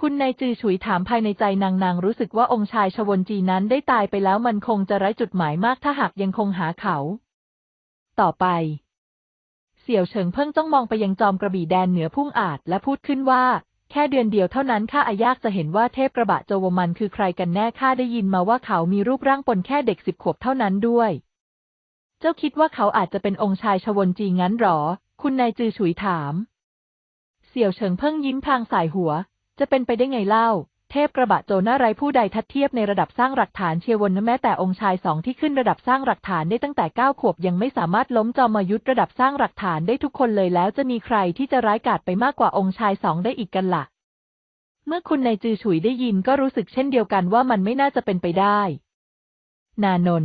คุณนายจือฉุยถามภายในใจนางนางรู้สึกว่าองค์ชายชวนจีนั้นได้ตายไปแล้วมันคงจะไร้จุดหมายมากถ้าหากยังคงหาเขา ต่อไป เสี่ยวเฉิงเพิ่งจ้องมองไปยังจอมกระบี่แดนเหนือพุ่งอาจและพูดขึ้นว่า แค่เดือนเดียวเท่านั้นข้าอายากจะเห็นว่าเทพกระบะโจวมันคือใครกันแน่ข้าได้ยินมาว่าเขามีรูปร่างปนแค่เด็กสิบขวบเท่านั้นด้วย เจ้าคิดว่าเขาอาจจะเป็นองค์ชายชวนจีงั้นหรอคุณนายจือฉุยถาม เสี่ยวเฉิงเพิ่งยิ้มพางสายหัวจะเป็นไปได้ไงเล่า เทพกระบะโจน่าไรผู้ใดทัดเทียบในระดับสร้างหลักฐานเชียวนแม้แต่องค์ชายสองที่ขึ้นระดับสร้างหลักฐานได้ตั้งแต่เก้าขวบ ยังไม่สามารถล้มจอมายุทธระดับสร้างหลักฐานได้ทุกคนเลยแล้วจะมีใครที่จะร้ายกาจไปมากกว่าองค์ชายสองได้อีกกันละ่ะ เมื่อคุณนายจือฉุยได้ยินก็รู้สึกเช่นเดียวกันว่ามันไม่น่าจะเป็นไปได้ นานน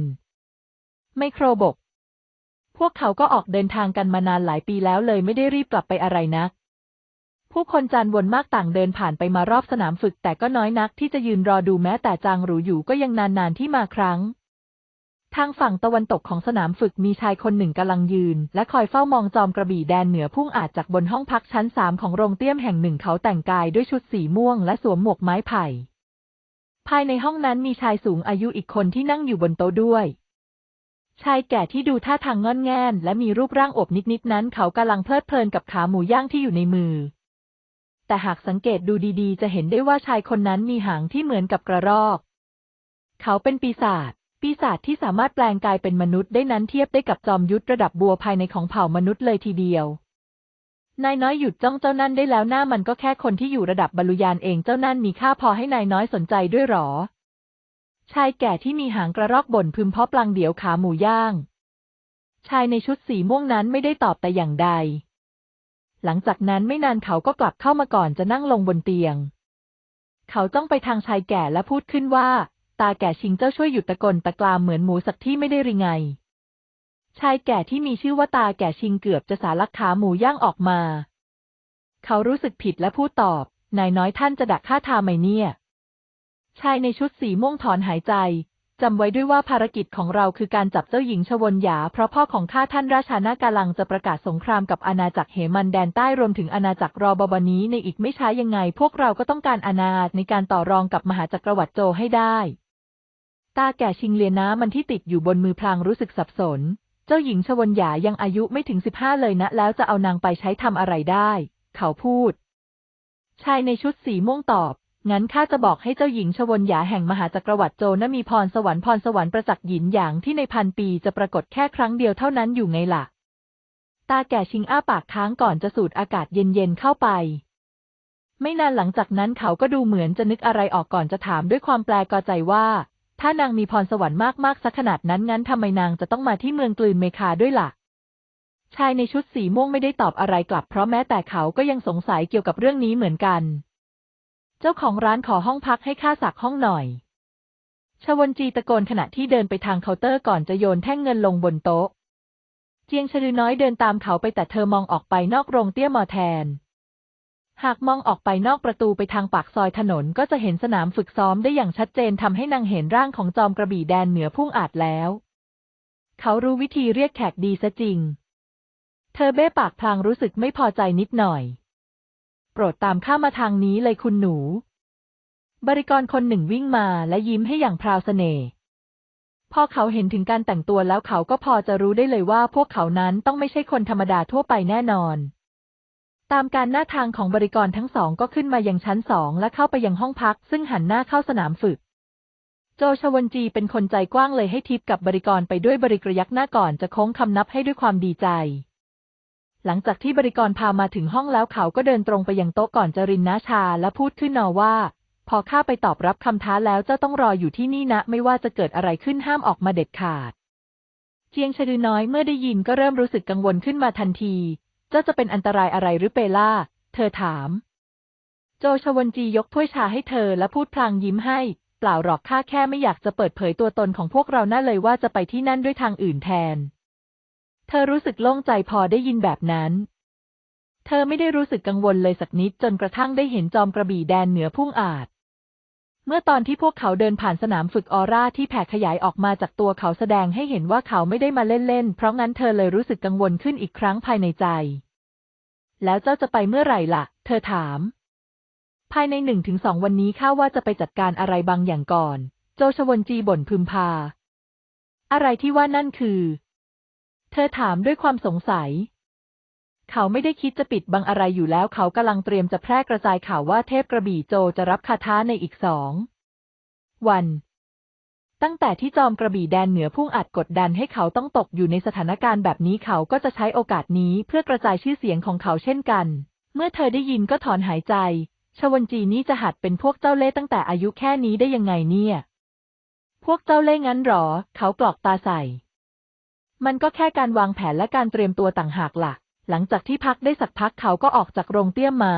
ไมโครบก พวกเขาก็ออกเดินทางกันมานานหลายปีแล้วเลยไม่ได้รีบกลับไปอะไรนะักผู้คนจานวนมากต่างเดินผ่านไปมารอบสนามฝึกแต่ก็น้อยนักที่จะยืนรอดูแม้แต่จางหรูอยู่ก็ยังนานๆที่มาครั้ง ทางฝั่งตะวันตกของสนามฝึกมีชายคนหนึ่งกำลังยืนและคอยเฝ้ามองจอมกระบี่แดนเหนือพุ่งอาจจากบนห้องพักชั้นสามของโรงเตี้ยมแห่งหนึ่งเขาแต่งกายด้วยชุดสีม่วงและสวมหมวกไม้ไผ่ ภายในห้องนั้นมีชายสูงอายุอีกคนที่นั่งอยู่บนโต๊ะด้วย ชายแก่ที่ดูท่าทางงอนแงนและมีรูปร่างอบนิดๆนั้นเขากำลังเพลิดเพลินกับขาหมูย่างที่อยู่ในมือแต่หากสังเกตดูดี ๆ จะเห็นได้ว่าชายคนนั้นมีหางที่เหมือนกับกระรอก เขาเป็นปีศาจ ปีศาจที่สามารถแปลงกายเป็นมนุษย์ได้นั้นเทียบได้กับจอมยุทธระดับบัวภายในของเผ่ามนุษย์เลยทีเดียว นายน้อยหยุดจ้องเจ้านั่นได้แล้วหน้ามันก็แค่คนที่อยู่ระดับบรรลุยานเองเจ้านั่นมีค่าพอให้นายน้อยสนใจด้วยหรอ ชายแก่ที่มีหางกระรอกบ่นพึมเพาะปลังเดี๋ยวขาหมูย่าง ชายในชุดสีม่วงนั้นไม่ได้ตอบแต่อย่างใดหลังจากนั้นไม่นานเขาก็กลับเข้ามาก่อนจะนั่งลงบนเตียง เขาจ้องไปทางชายแก่และพูดขึ้นว่า ตาแก่ชิงเจ้าช่วยหยุดตะกลตะกลามเหมือนหมูสักที่ไม่ได้ริงไง ชายแก่ที่มีชื่อว่าตาแก่ชิงเกือบจะสารักขาหมูย่างออกมา เขารู้สึกผิดและพูดตอบ นายน้อยท่านจะดักฆ่าทาไหมเนี่ย ชายในชุดสีม่วงถอนหายใจจำไว้ด้วยว่าภารกิจของเราคือการจับเจ้าหญิงชวนหยา เพราะพ่อของข้าท่านราชานากาลังจะประกาศสงครามกับอาณาจักรเหมันแดนใต้ รวมถึงอาณาจักรรอบอบนี้ในอีกไม่ช้ายังไง พวกเราก็ต้องการอาณาจในการต่อรองกับมหาจักรวรรดิโจให้ได้ ตาแก่ชิงเลียนะมันที่ติดอยู่บนมือพลางรู้สึกสับสน เจ้าหญิงชวนหยายังอายุไม่ถึงสิบห้าเลยนะ แล้วจะเอานางไปใช้ทำอะไรได้ เขาพูด ชายในชุดสีม่วงตอบงั้นข้าจะบอกให้เจ้าหญิงชวนหยาแห่งมหาจักรวรรดิโจนมีพรสวรรค์พรสวรรค์ประจักษ์หยินหยางที่ในพันปีจะปรากฏแค่ครั้งเดียวเท่านั้นอยู่ไงล่ะ ตาแก่ชิงอ้าปากค้างก่อนจะสูดอากาศเย็นๆเข้าไป ไม่นานหลังจากนั้นเขาก็ดูเหมือนจะนึกอะไรออกก่อนจะถามด้วยความแปลกใจว่า ถ้านางมีพรสวรรค์มากๆสักขนาดนั้นงั้นทำไมนางจะต้องมาที่เมืองกลืนเมคาด้วยละ่ะ ชายในชุดสีม่วงไม่ได้ตอบอะไรกลับเพราะแม้แต่เขาก็ยังสงสัยเกี่ยวกับเรื่องนี้เหมือนกันเจ้าของร้านขอห้องพักให้ข้าสักห้องหน่อย ชวนจีตะโกนขณะที่เดินไปทางเคาน์เตอร์ก่อนจะโยนแท่งเงินลงบนโต๊ะ เจียงชลือน้อยเดินตามเขาไปแต่เธอมองออกไปนอกโรงเตี้ยมอแทน หากมองออกไปนอกประตูไปทางปากซอยถนนก็จะเห็นสนามฝึกซ้อมได้อย่างชัดเจนทำให้นางเห็นร่างของจอมกระบี่แดนเหนือพุ่งอาจแล้ว เขารู้วิธีเรียกแขกดีซะจริง เธอเบ้ปากพลางรู้สึกไม่พอใจนิดหน่อยปรดตามข้ามาทางนี้เลยคุณหนู บริกรคนหนึ่งวิ่งมาและยิ้มให้อย่างพราวเสน่ห์ พอเขาเห็นถึงการแต่งตัวแล้วเขาก็พอจะรู้ได้เลยว่าพวกเขานั้นต้องไม่ใช่คนธรรมดาทั่วไปแน่นอน ตามการหน้าทางของบริกรทั้งสองก็ขึ้นมายังชั้นสองและเข้าไปยังห้องพักซึ่งหันหน้าเข้าสนามฝึก โจชวนจีเป็นคนใจกว้างเลยให้ทิปกับบริกรไปด้วยบริกรยักหน้าก่อนจะโค้งคำนับให้ด้วยความดีใจหลังจากที่บริกรพามาถึงห้องแล้วเขาก็เดินตรงไปยังโต๊ะก่อนจรินนาชาและพูดขึ้นนอว่า พอข้าไปตอบรับคำท้าแล้วเจ้าต้องรออยู่ที่นี่นะไม่ว่าจะเกิดอะไรขึ้นห้ามออกมาเด็ดขาดเจียงชะดือน้อยเมื่อได้ยินก็เริ่มรู้สึกกังวลขึ้นมาทันทีเจ้าจะเป็นอันตรายอะไรหรือเปล่า เธอถาม โจชวนจียกถ้วยชาให้เธอและพูดพลางยิ้มให้เปล่าหรอกข้าแค่ไม่อยากจะเปิดเผยตัวตนของพวกเราน่าเลยว่าจะไปที่นั่นด้วยทางอื่นแทนเธอรู้สึกโล่งใจพอได้ยินแบบนั้น เธอไม่ได้รู้สึกกังวลเลยสักนิดจนกระทั่งได้เห็นจอมกระบี่แดนเหนือพุ่งอาจ เมื่อตอนที่พวกเขาเดินผ่านสนามฝึกออร่าที่แผ่ขยายออกมาจากตัวเขาแสดงให้เห็นว่าเขาไม่ได้มาเล่นๆ เพราะงั้นเธอเลยรู้สึกกังวลขึ้นอีกครั้งภายในใจ แล้วเจ้าจะไปเมื่อไหร่ล่ะ เธอถาม ภายในหนึ่งถึงสองวันนี้ข้าว่าจะไปจัดการอะไรบางอย่างก่อน โจชวนจีบ่นพึมพา อะไรที่ว่านั่นคือเธอถามด้วยความสงสัย เขาไม่ได้คิดจะปิดบังอะไรอยู่แล้ว เขากำลังเตรียมจะแพร่กระจายข่าวว่าเทพกระบี่โจจะรับคาท้าในอีกสองวัน ตั้งแต่ที่จอมกระบี่แดนเหนือพุ่งอัดกดดันให้เขาต้องตกอยู่ในสถานการณ์แบบนี้เขาก็จะใช้โอกาสนี้เพื่อกระจายชื่อเสียงของเขาเช่นกัน เมื่อเธอได้ยินก็ถอนหายใจ ชวนจีนี้จะหัดเป็นพวกเจ้าเล่ตั้งแต่อายุแค่นี้ได้ยังไงเนี่ย พวกเจ้าเล่งั้นหรอ เขากรอกตาใส่มันก็แค่การวางแผนและการเตรียมตัวต่างหากละ่ะ หลังจากที่พักได้สักพักเขาก็ออกจากโรงเตี้ยมมา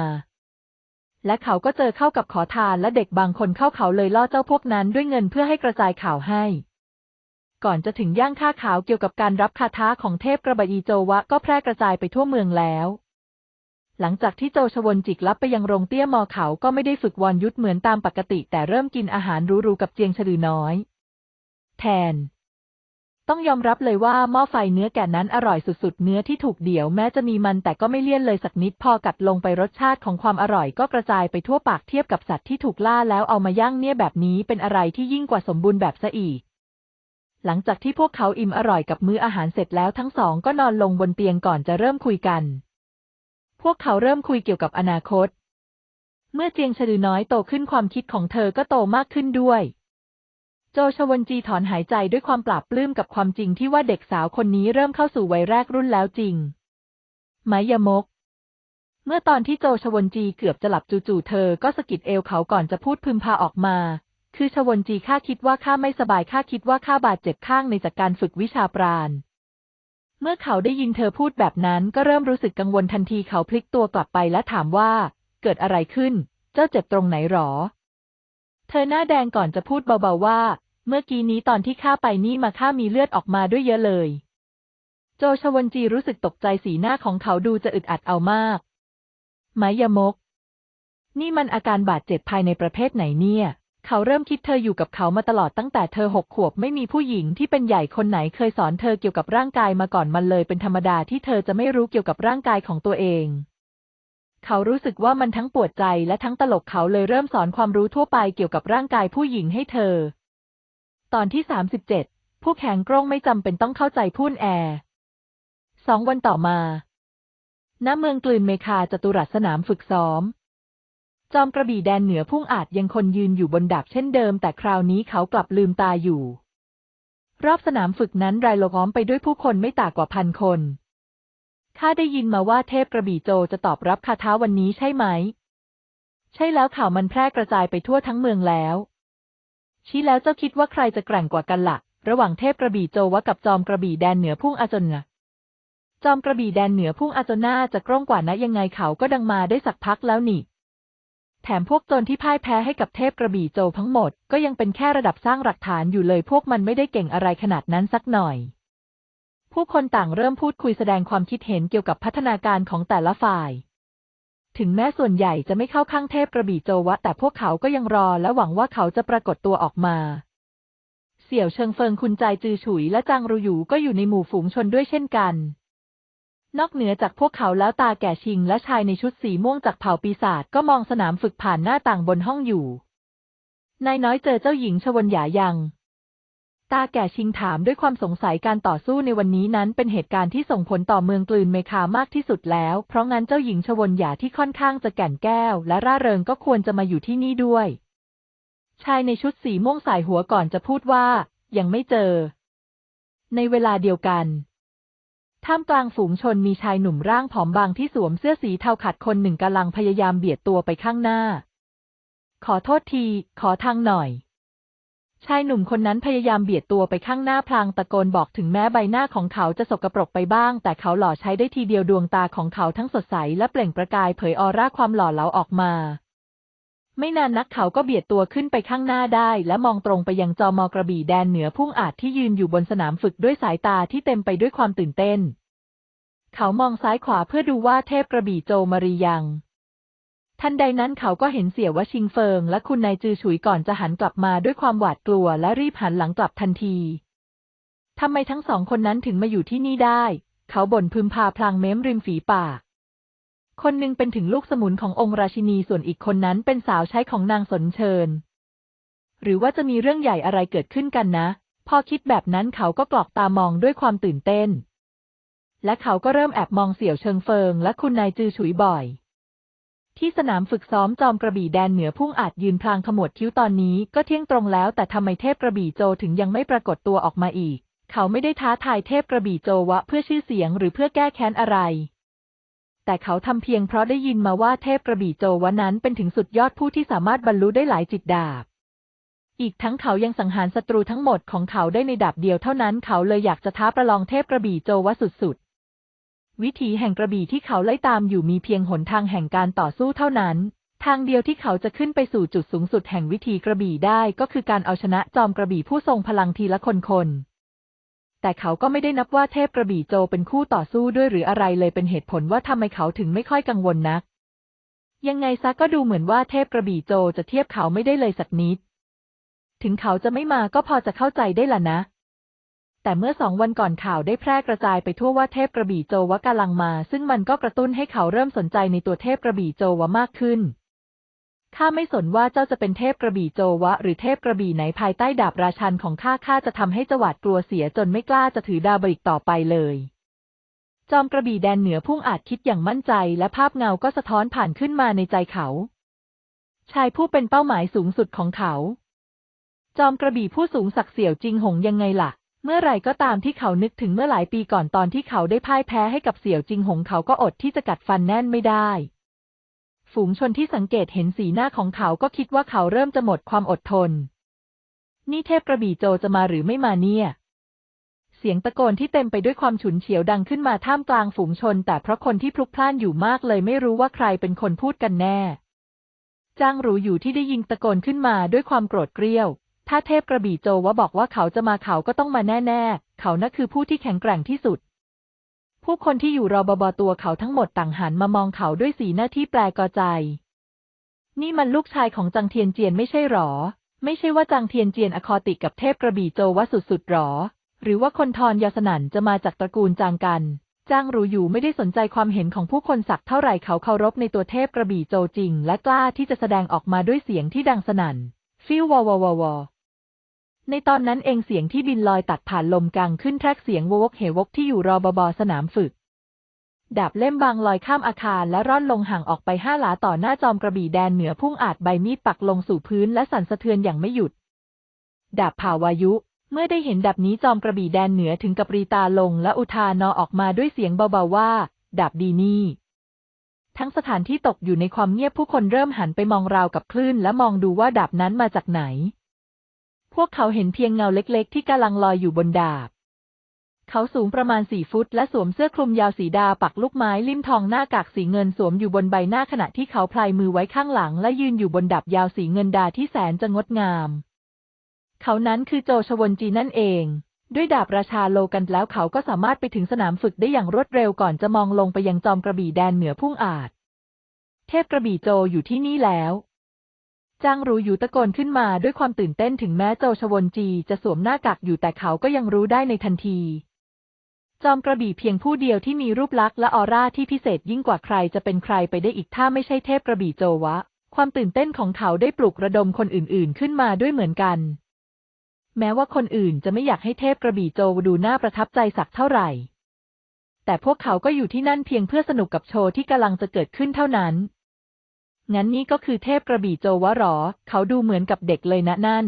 และเขาก็เจอเข้ากับขอทานและเด็กบางคนเข้าเขาเลยล่อเจ้าพวกนั้นด้วยเงินเพื่อให้กระจายข่าวให้ ก่อนจะถึงย่างค่าขาวเกี่ยวกับการรับคาถาของเทพกระบดีโจวะก็แพร่กระจายไปทั่วเมืองแล้ว หลังจากที่โจชวนจิกลับไปยังโรงเตี้ยมอเขา ก็ไม่ได้ฝึกวอนยุทธเหมือนตามปกติ แต่เริ่มกินอาหารรูๆกับเจียงฉลือน้อย แทนต้องยอมรับเลยว่าหม้อไฟเนื้อแก่นั้นอร่อยสุดๆ เนื้อที่ถูกเดี่ยวแม้จะมีมันแต่ก็ไม่เลี่ยนเลยสักนิดพอกัดลงไปรสชาติของความอร่อย ก็กระจายไปทั่วปากเทียบกับสัตว์ที่ถูกล่าแล้วเอามาย่างเนี่ยแบบนี้เป็นอะไรที่ยิ่งกว่าสมบูรณ์แบบซะอีก หลังจากที่พวกเขาอิ่มอร่อยกับมื้ออาหารเสร็จแล้วทั้งสองก็นอนลงบนเตียงก่อนจะเริ่มคุยกัน พวกเขาเริ่มคุยเกี่ยวกับอนาคต เมื่อเจียงชะดือน้อยโตขึ้นความคิดของเธอก็โตมากขึ้นด้วยโจชวนจีถอนหายใจด้วยความปราบปลื้มกับความจริงที่ว่าเด็กสาวคนนี้เริ่มเข้าสู่วัยแรกรุ่นแล้วจริง ไมยมก เมื่อตอนที่โจชวนจีเกือบจะหลับจู่ๆเธอ ก็สะกิดเอวเขาก่อนจะพูดพึมพาออกมา คือชวนจีข้าคิดว่าข้าไม่สบายข้าคิดว่าข้าบาดเจ็บข้างในจากการฝึกวิชาปราณ เมื่อเขาได้ยินเธอพูดแบบนั้น ก็เริ่มรู้สึกกังวลทันทีเขาพลิกตัวกลับไปและถามว่า เกิดอะไรขึ้น เจ้าเจ็บตรงไหนหรอเธอหน้าแดงก่อนจะพูดเบาๆว่า เมื่อกี้นี้ตอนที่ข้าไปนี่มาข้ามีเลือดออกมาด้วยเยอะเลย โจชวนจีรู้สึกตกใจสีหน้าของเขาดูจะอึดอัดเอามากไมยมก นี่มันอาการบาดเจ็บภายในประเภทไหนเนี่ย เขาเริ่มคิดเธออยู่กับเขามาตลอดตั้งแต่เธอหกขวบไม่มีผู้หญิงที่เป็นใหญ่คนไหนเคยสอนเธอเกี่ยวกับร่างกายมาก่อนมันเลยเป็นธรรมดาที่เธอจะไม่รู้เกี่ยวกับร่างกายของตัวเองเขารู้สึกว่ามันทั้งปวดใจและทั้งตลกเขาเลยเริ่มสอนความรู้ทั่วไปเกี่ยวกับร่างกายผู้หญิงให้เธอ ตอนที่ 37 ผู้แข็งกร้งไม่จำเป็นต้องเข้าใจพูนแอร์สองวันต่อมาณเมืองกลืนเมคาจตุรัสสนามฝึกซ้อม จอมกระบี่แดนเหนือพุ่งอาจยังคนยืนอยู่บนดาบเช่นเดิมแต่คราวนี้เขากลับลืมตาอยู่ รอบสนามฝึกนั้นรายล้อมไปด้วยผู้คนไม่ต่ากว่าพันคนข้าได้ยินมาว่าเทพกระบี่โจจะตอบรับคาท้าวันนี้ใช่ไหม ใช่แล้วข่าวมันแพร่กระจายไปทั่วทั้งเมืองแล้ว ชี้แล้วเจ้าคิดว่าใครจะแกร่งกว่ากันละ่ะ ระหว่างเทพกระบี่โจวกับจอมกระบี่แดนเหนือพุ่งอาจนนะจอมกระบี่แดนเหนือพุ่งอาจนน่าจะกล้องกว่านะยังไงเขาก็ดังมาได้สักพักแล้วนี่ แถมพวกโจรที่พ่ายแพ้ให้กับเทพกระบี่โจทั้งหมดก็ยังเป็นแค่ระดับสร้างหลักฐานอยู่เลยพวกมันไม่ได้เก่งอะไรขนาดนั้นสักหน่อยผู้คนต่างเริ่มพูดคุยแสดงความคิดเห็นเกี่ยวกับพัฒนาการของแต่ละฝ่าย ถึงแม้ส่วนใหญ่จะไม่เข้าข้างเทพกระบี่โจวะ แต่พวกเขาก็ยังรอและหวังว่าเขาจะปรากฏตัวออกมา เสี่ยวเชิงเฟิงคุณใจจือฉุยและจางรูหยูก็อยู่ในหมู่ฝูงชนด้วยเช่นกัน นอกเหนือจากพวกเขาแล้วตาแก่ชิงและชายในชุดสีม่วงจากเผ่าปีศาจก็มองสนามฝึกผ่านหน้าต่างบนห้องอยู่ นายน้อยเจอเจ้าหญิงชวนหยายังตาแก่ชิงถามด้วยความสงสัยการต่อสู้ในวันนี้นั้นเป็นเหตุการณ์ที่ส่งผลต่อเมืองกลืนเมคามากที่สุดแล้วเพราะงั้นเจ้าหญิงชวนหยาที่ค่อนข้างจะแก่นแก้วและร่าเริงก็ควรจะมาอยู่ที่นี่ด้วยชายในชุดสีม่วงสายหัวก่อนจะพูดว่ายังไม่เจอ ในเวลาเดียวกันท่ามกลางฝูงชนมีชายหนุ่มร่างผอมบางที่สวมเสื้อสีเทาขัดคนหนึ่งกำลังพยายามเบียดตัวไปข้างหน้า ขอโทษทีขอทางหน่อยชายหนุ่มคนนั้นพยายามเบียดตัวไปข้างหน้าพลางตะโกนบอกถึงแม้ใบหน้าของเขาจะสกปรกไปบ้างแต่เขาหล่อใช้ได้ทีเดียวดวงตาของเขาทั้งสดใสและเปล่งประกายเผยออร่าความหล่อเหลาออกมา ไม่นานนักเขาก็เบียดตัวขึ้นไปข้างหน้าได้และมองตรงไปยังจอมอกระบี่แดนเหนือพุ่งอาจที่ยืนอยู่บนสนามฝึกด้วยสายตาที่เต็มไปด้วยความตื่นเต้น เขามองซ้ายขวาเพื่อดูว่าเทพกระบี่โจมารียังทันใดนั้นเขาก็เห็นเสียว่าชิงเฟิงและคุณนายจือฉุยก่อนจะหันกลับมาด้วยความหวาดกลัวและรีบหันหลังกลับทันที ทำไมทั้งสองคนนั้นถึงมาอยู่ที่นี่ได้ เขาบ่นพึมพาพลางเม้มริมฝีปาก คนหนึ่งเป็นถึงลูกสมุนขององค์ราชินีส่วนอีกคนนั้นเป็นสาวใช้ของนางสนเชิญ หรือว่าจะมีเรื่องใหญ่อะไรเกิดขึ้นกันนะพอคิดแบบนั้นเขาก็กรอกตามองด้วยความตื่นเต้น และเขาก็เริ่มแอบมองเสี่ยวเชิงเฟิงและคุณนายจือฉุยบ่อยที่สนามฝึกซ้อมจอมกระบี่แดนเหนือพุ่งอาจยืนพลางขมวดคิ้วตอนนี้ ก็เที่ยงตรงแล้วแต่ทำไมเทพกระบี่โจถึงยังไม่ปรากฏตัวออกมาอีก เขาไม่ได้ท้าทายเทพกระบี่โจวะเพื่อชื่อเสียงหรือเพื่อแก้แค้นอะไร แต่เขาทำเพียงเพราะได้ยินมาว่าเทพกระบี่โจวะนั้นเป็นถึงสุดยอดผู้ที่สามารถบรรลุได้หลายจิตดาบ อีกทั้งเขายังสังหารศัตรูทั้งหมดของเขาได้ในดาบเดียวเท่านั้นเขาเลยอยากจะท้าประลองเทพกระบี่โจวะสุดๆวิถีแห่งกระบี่ที่เขาไล่ตามอยู่มีเพียงหนทางแห่งการต่อสู้เท่านั้น ทางเดียวที่เขาจะขึ้นไปสู่จุดสูงสุดแห่งวิถีกระบี่ได้ก็คือการเอาชนะจอมกระบี่ผู้ทรงพลังทีละคนคนแต่เขาก็ไม่ได้นับว่าเทพกระบี่โจเป็นคู่ต่อสู้ด้วยหรืออะไรเลยเป็นเหตุผลว่าทำไมเขาถึงไม่ค่อยกังวลนัก ยังไงซะก็ดูเหมือนว่าเทพกระบี่โจจะเทียบเขาไม่ได้เลยสักนิด ถึงเขาจะไม่มาก็พอจะเข้าใจได้ล่ะนะแต่เมื่อสองวันก่อนข่าวได้แพร่กระจายไปทั่วว่า เทพกระบี่โจวกำลังมา ซึ่งมันก็กระตุ้นให้เขาเริ่มสนใจในตัวเทพกระบี่โจวมากขึ้นข้าไม่สนว่าเจ้าจะเป็นเทพกระบี่โจวะ หรือเทพกระบี่ไหนภายใต้ดาบราชันของข้าข้าจะทำให้จวาดกลัวเสียจนไม่กล้าจะถือดาบอีกต่อไปเลย จอมกระบี่แดนเหนือพุ่งอาจคิดอย่างมั่นใจและภาพเงาก็สะท้อนผ่านขึ้นมาในใจเขา ชายผู้เป็นเป้าหมายสูงสุดของเขา จอมกระบี่ผู้สูงศักดิ์เสี่ยวจริงหงยังไงละ่ะเมื่อไรก็ตามที่เขานึกถึงเมื่อหลายปีก่อนตอนที่เขาได้พ่ายแพ้ให้กับเสี่ยวจิงหงเขาก็อดที่จะกัดฟันแน่นไม่ได้ ฝูงชนที่สังเกตเห็นสีหน้าของเขาก็คิดว่าเขาเริ่มจะหมดความอดทน นี่เทพกระบี่โจจะมาหรือไม่มาเนี่ย เสียงตะโกนที่เต็มไปด้วยความฉุนเฉียวดังขึ้นมาท่ามกลางฝูงชน แต่เพราะคนที่พลุกพล่านอยู่มากเลยไม่รู้ว่าใครเป็นคนพูดกันแน่ จ้างหรูอยู่ที่ได้ยิงตะโกนขึ้นมาด้วยความโกรธเกรี้ยวถ้าเทพกระบี่โจวะบอกว่าเขาจะมาเขาก็ต้องมาแน่ๆ เขานั่นคือผู้ที่แข็งแกร่งที่สุด ผู้คนที่อยู่รอบบตัวเขาทั้งหมดต่างหันมามองเขาด้วยสีหน้าที่แปลกใจ นี่มันลูกชายของจังเทียนเจียนไม่ใช่หรอ ไม่ใช่ว่าจังเทียนเจียนอคอติกับเทพกระบี่โจวะสุดๆหรอ หรือว่าคนทอนยาสนันจะมาจากตระกูลจางกัน จ้างรู้อยู่ไม่ได้สนใจความเห็นของผู้คนสักเท่าไหร่เขาเคารพในตัวเทพกระบี่โจจริง และกล้าที่จะแสดงออกมาด้วยเสียงที่ดังสนั่น ฟิวววววในตอนนั้นเองเสียงที่บินลอยตัดผ่านลมกลางขึ้นแทรกเสียงววกเหวกที่อยู่รอบบสนามฝึก ดาบเล่มบางลอยข้ามอาคารและร่อนลงห่างออกไปห้าหลาต่อหน้าจอมกระบี่แดนเหนือพุ่งอาจใบมีดปักลงสู่พื้นและสั่นสะเทือนอย่างไม่หยุด ดาบผ่าวายุ เมื่อได้เห็นดาบนี้จอมกระบี่แดนเหนือถึงกับรีตาลงและอุทานนอออกมาด้วยเสียงเบาๆว่าดาบดีนี่ ทั้งสถานที่ตกอยู่ในความเงียบผู้คนเริ่มหันไปมองราวกับคลื่นและมองดูว่าดาบนั้นมาจากไหนวกเขาเห็นเพียงเงาเล็กๆ ที่กำลังลอยอยู่บนดาบ เขาสูงประมาณสี่ฟุตและสวมเสื้อคลุมยาวสีดาปักลูกไม้ลิ่มทองหน้ากากสีเงินสวมอยู่บนใบหน้าขณะที่เขาพลายมือไว้ข้างหลังและยืนอยู่บนดาบยาวสีเงินดาที่แสนจะงดงาม เขานั้นคือโจชวนจีนั่นเอง ด้วยดาบราชาโลกันแล้วเขาก็สามารถไปถึงสนามฝึกได้อย่างรวดเร็วก่อนจะมองลงไปยังจอมกระบี่แดนเหนือพุ่งอาจ เทพกระบี่โจอยู่ที่นี่แล้วจางรู้อยู่ตะโกนขึ้นมาด้วยความตื่นเต้นถึงแม้โจชวนจีจะสวมหน้ากากอยู่แต่เขาก็ยังรู้ได้ในทันที จอมกระบี่เพียงผู้เดียวที่มีรูปลักษณ์และออร่าที่พิเศษยิ่งกว่าใครจะเป็นใครไปได้อีกถ้าไม่ใช่เทพกระบี่โจวะ ความตื่นเต้นของเขาได้ปลุกระดมคนอื่นๆ ขึ้นมาด้วยเหมือนกัน แม้ว่าคนอื่นจะไม่อยากให้เทพกระบี่โจวดูน่าประทับใจสักเท่าไหร่ แต่พวกเขาก็อยู่ที่นั่นเพียงเพื่อสนุกกับโชว์ที่กำลังจะเกิดขึ้นเท่านั้นงั้นนี่ก็คือเทพกระบี่โจวะหรอ เขาดูเหมือนกับเด็กเลยนะนั่น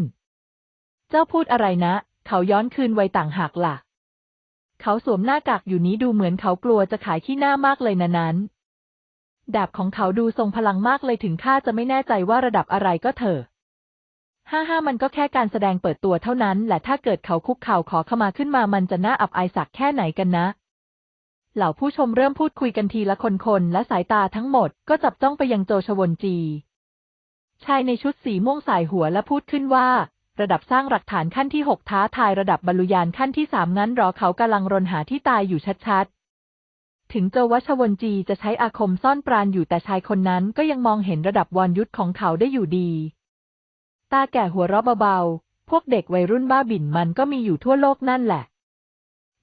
เจ้าพูดอะไรนะ เขาย้อนคืนไวต่างหากละ่ะ เขาสวมหน้ากากอยู่นี้ดูเหมือนเขากลัวจะขายขี้หน้ามากเลยนะนั้น ดาบของเขาดูทรงพลังมากเลยถึงข้าจะไม่แน่ใจว่าระดับอะไรก็เถอะห้าห้ามันก็แค่การแสดงเปิดตัวเท่านั้นและถ้าเกิดเขาคุกเข่าขอขมาขึ้นมามันจะน่าอับอายสักแค่ไหนกันนะเหล่าผู้ชมเริ่มพูดคุยกันทีละคนๆ และสายตาทั้งหมด ก็จับจ้องไปยังโจชวนจี ชายในชุดสีม่วงสายหัวและพูดขึ้นว่า ระดับสร้างหลักฐานขั้นที่หกท้าทายระดับบรรลุยานขั้นที่สามนั้นรอเขากำลังรนหาที่ตายอยู่ชัดๆ ถึงโจวชวนจีจะใช้อาคมซ่อนปราณอยู่แต่ชายคนนั้นก็ยังมองเห็นระดับวอนยุทธของเขาได้อยู่ดี ตาแก่หัวเราะเบาๆ พวกเด็กวัยรุ่นบ้าบิ่นมันก็มีอยู่ทั่วโลกนั่นแหละ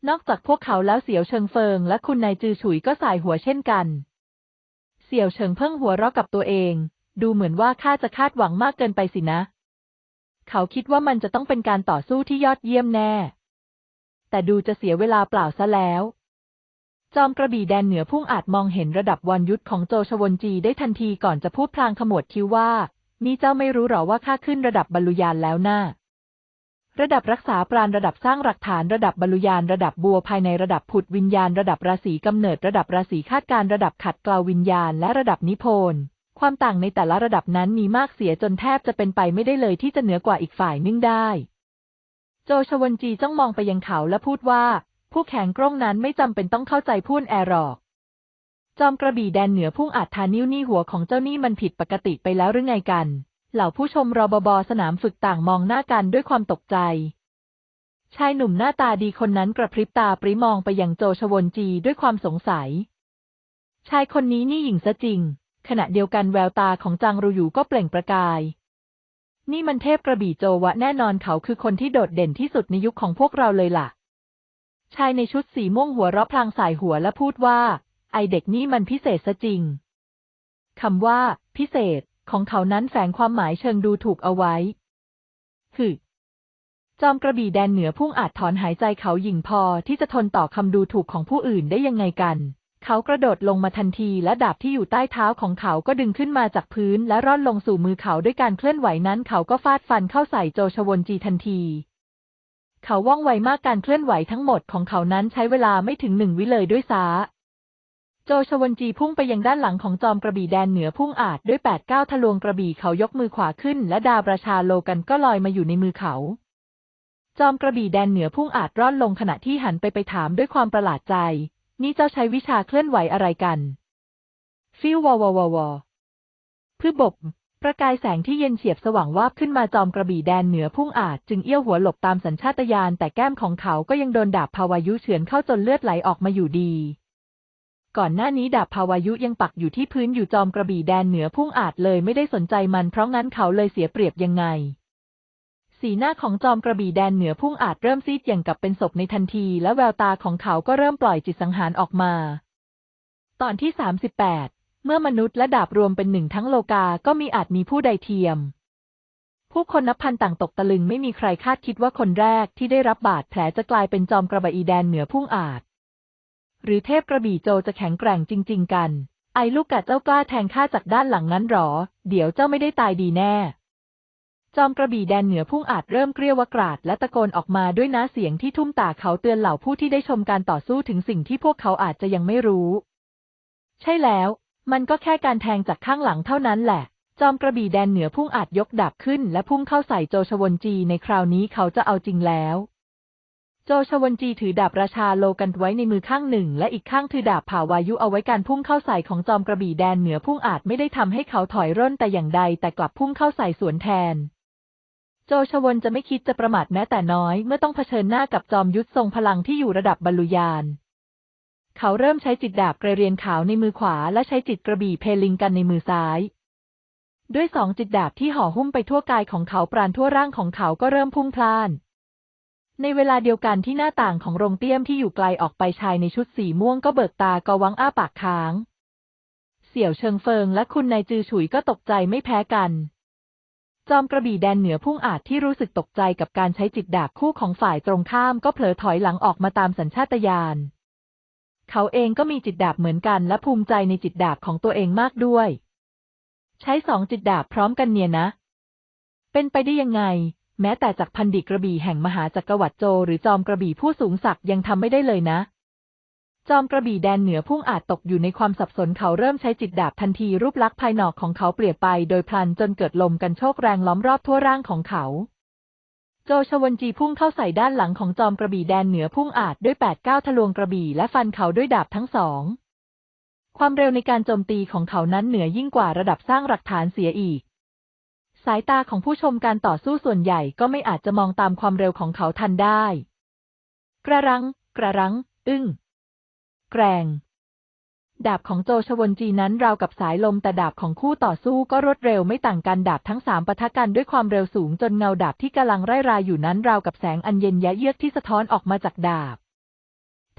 นอกจากพวกเขาแล้วเสี่ยวเชิงเฟิงและคุณนายจือฉุยก็สายหัวเช่นกัน เสี่ยวเชิงเพิ่งหัวเราะกับตัวเอง ดูเหมือนว่าข้าจะคาดหวังมากเกินไปสินะ เขาคิดว่ามันจะต้องเป็นการต่อสู้ที่ยอดเยี่ยมแน่ แต่ดูจะเสียเวลาเปล่าซะแล้ว จอมกระบี่แดนเหนือพุ่งอาจมองเห็นระดับวันยุทธของโจชวนจีได้ทันทีก่อนจะพูดพลางขมวดคิ้วว่า นี่เจ้าไม่รู้หรอว่าข้าขึ้นระดับบรรลุญาณแล้วนะ่าระดับรักษาปราณระดับสร้างหลักฐานระดับบรรลุยานระดับบัวภายในระดับผุดวิญญาณระดับราศีกำเนิดระดับราศีคาดการระดับขัดเกลาวิญญาณและระดับนิพนธ์ความต่างในแต่ละระดับนั้นมีมากเสียจนแทบจะเป็นไปไม่ได้เลยที่จะเหนือกว่าอีกฝ่ายนึ่งได้ โจชวนจีจ้องมองไปยังเขาและพูดว่า ผู้แข็งกร้งนั้นไม่จำเป็นต้องเข้าใจพูนแอรอก จอมกระบี่แดนเหนือพุ่งอาจทานิ้วนี่หัวของเจ้านี่มันผิดปกติไปแล้วหรือไงกันเหล่าผู้ชมรอบบอสนามฝึกต่างมองหน้ากันด้วยความตกใจ ชายหนุ่มหน้าตาดีคนนั้นกระพริบตาปริมองไปยังโจชวนจีด้วยความสงสัย ชายคนนี้นี่หญิงซะจริง ขณะเดียวกันแววตาของจางรูอยู่ก็เปล่งประกาย นี่มันเทพกระบี่โจวะแน่นอนเขาคือคนที่โดดเด่นที่สุดในยุคของพวกเราเลยล่ะ ชายในชุดสีม่วงหัวเราะพลางสายหัวและพูดว่าไอเด็กนี่มันพิเศษซะจริง คำว่า พิเศษของเขานั้นแฝงความหมายเชิงดูถูกเอาไว้ คือจอมกระบี่แดนเหนือพุ่งอาจถอนหายใจเขาหยิ่งพอที่จะทนต่อคำดูถูกของผู้อื่นได้ยังไงกัน เขากระโดดลงมาทันที และดาบที่อยู่ใต้เท้าของเขา ก็ดึงขึ้นมาจากพื้น และร่อนลงสู่มือเขาด้วยการเคลื่อนไหวนั้น เขาก็ฟาดฟันเข้าใส่โจชวนจีทันที เขาว่องไวมากการเคลื่อนไหวทั้งหมดของเขานั้นใช้เวลาไม่ถึงหนึ่งวิเลยด้วยซ้าโจชวนจีพุ่งไปยังด้านหลังของจอมกระบี่แดนเหนือพุ่งอาจด้วยแปดเก้าทะลวงกระบี่เขายกมือขวาขึ้น และดาวประชาโลกันก็ลอยมาอยู่ในมือเขา จอมกระบี่แดนเหนือพุ่งอาจร่อนลงขณะที่หันไปไปถามด้วยความประหลาดใจ นี่เจ้าใช้วิชาเคลื่อนไหวอะไรกัน ฟิววววววพื่อบบประกายแสงที่เย็นเฉียบสว่างวาบขึ้นมาจอมกระบี่แดนเหนือพุ่งอาจจึงเอี้ยวหัวหลบตามสัญชาตญาณแต่แก้มของเขาก็ยังโดนดาบภาวายุเฉือนเข้าจนเลือดไหลออกมาอยู่ดีก่อนหน้านี้ดาบพาวายุยังปักอยู่ที่พื้นอยู่จอมกระบี่แดนเหนือพุ่งอาจเลยไม่ได้สนใจมันเพราะงั้นเขาเลยเสียเปรียบยังไง สีหน้าของจอมกระบี่แดนเหนือพุ่งอาจเริ่มซีดอย่างกับเป็นศพในทันทีและแววตาของเขาก็เริ่มปล่อยจิตสังหารออกมา ตอนที่ 38 เมื่อมนุษย์และดาบรวมเป็นหนึ่งทั้งโลกาก็มีอาจมีผู้ใดเทียม ผู้คนนับพันต่างตกตะลึงไม่มีใครคาดคิดว่าคนแรกที่ได้รับบาดแผลจะกลายเป็นจอมกระบี่แดนเหนือพุ่งอาจหรือเทพกระบี่โจจะแข็งแกร่งจริง ๆ กัน ไอ้ลูกกัดเจ้ากล้าแทงข้าจากด้านหลังนั้นหรอ เดี๋ยวเจ้าไม่ได้ตายดีแน่ จอมกระบี่แดนเหนือพุ่งอาจเริ่มเกลี้ยวกราดและตะโกนออกมาด้วยน้าเสียงที่ทุ่มตาเขาเตือนเหล่าผู้ที่ได้ชมการต่อสู้ถึงสิ่งที่พวกเขาอาจจะยังไม่รู้ ใช่แล้ว มันก็แค่การแทงจากข้างหลังเท่านั้นแหละ จอมกระบี่แดนเหนือพุ่งอาจยกดาบขึ้น และพุ่งเข้าใส่โจชวนจีในคราวนี้เขาจะเอาจริงแล้วโจชวนจีถือดาบราชาโลกันไว้ในมือข้างหนึ่งและอีกข้างถือดาบผ่าวายุเอาไว้การพุ่งเข้าใส่ของจอมกระบี่แดนเหนือพุ่งอาจไม่ได้ทำให้เขาถอยร่นแต่อย่างใดแต่กลับพุ่งเข้าใส่สวนแทน โจชวนจะไม่คิดจะประมาทแม้แต่น้อยเมื่อต้องเผชิญหน้ากับจอมยุทธทรงพลังที่อยู่ระดับบรรลุยานเขาเริ่มใช้จิตดาบกระเรียนขาวในมือขวาและใช้จิตกระบี่เพลิงกันในมือซ้าย ด้วยสองจิตดาบที่ห่อหุ้มไปทั่วกายของเขาปราณทั่วร่างของเขาก็เริ่มพุ่งพล่านในเวลาเดียวกันที่หน้าต่างของโรงเตี้ยมที่อยู่ไกลออกไปชายในชุดสีม่วงก็เบิกตากวังอ้าปากค้าง เสี่ยวเชิงเฟิงและคุณนายจือฉุยก็ตกใจไม่แพ้กัน จอมกระบี่แดนเหนือพุ่งอาจที่รู้สึกตกใจกับการใช้จิตดาบคู่ของฝ่ายตรงข้ามก็เผลอถอยหลังออกมาตามสัญชาตญาณ เขาเองก็มีจิตดาบเหมือนกันและภูมิใจในจิตดาบของตัวเองมากด้วย ใช้สองจิตดาบพร้อมกันเนี่ยนะ เป็นไปได้ยังไงแม้แต่จากพันดิกระบี่แห่งมหาจักรวรรดิโจหรือจอมกระบี่ผู้สูงศักดิ์ยังทำไม่ได้เลยนะ จอมกระบี่แดนเหนือพุ่งอาจตกอยู่ในความสับสนเขาเริ่มใช้จิตดาบทันทีรูปลักษณ์ภายนอกของเขาเปลี่ยนไปโดยพลันจนเกิดลมกันโชกแรงล้อมรอบทั่วร่างของเขา โจชวนจีพุ่งเข้าใส่ด้านหลังของจอมกระบี่แดนเหนือพุ่งอาจด้วยแปดเก้าทะลวงกระบี่และฟันเขาด้วยดาบทั้งสอง ความเร็วในการโจมตีของเขานั้นเหนือยิ่งกว่าระดับสร้างหลักฐานเสียอีกสายตาของผู้ชมการต่อสู้ส่วนใหญ่ก็ไม่อาจจะมองตามความเร็วของเขาทันได้ กระรัง กระรัง อึ้ง แกรงดาบของโจชวนจีนั้นราวกับสายลมแต่ดาบของคู่ต่อสู้ก็รวดเร็วไม่ต่างกันดาบทั้งสามปะทะกันด้วยความเร็วสูงจนเงาดาบที่กำลังไร้รายอยู่นั้นราวกับแสงอันเย็นยะเยือกที่สะท้อนออกมาจากดาบ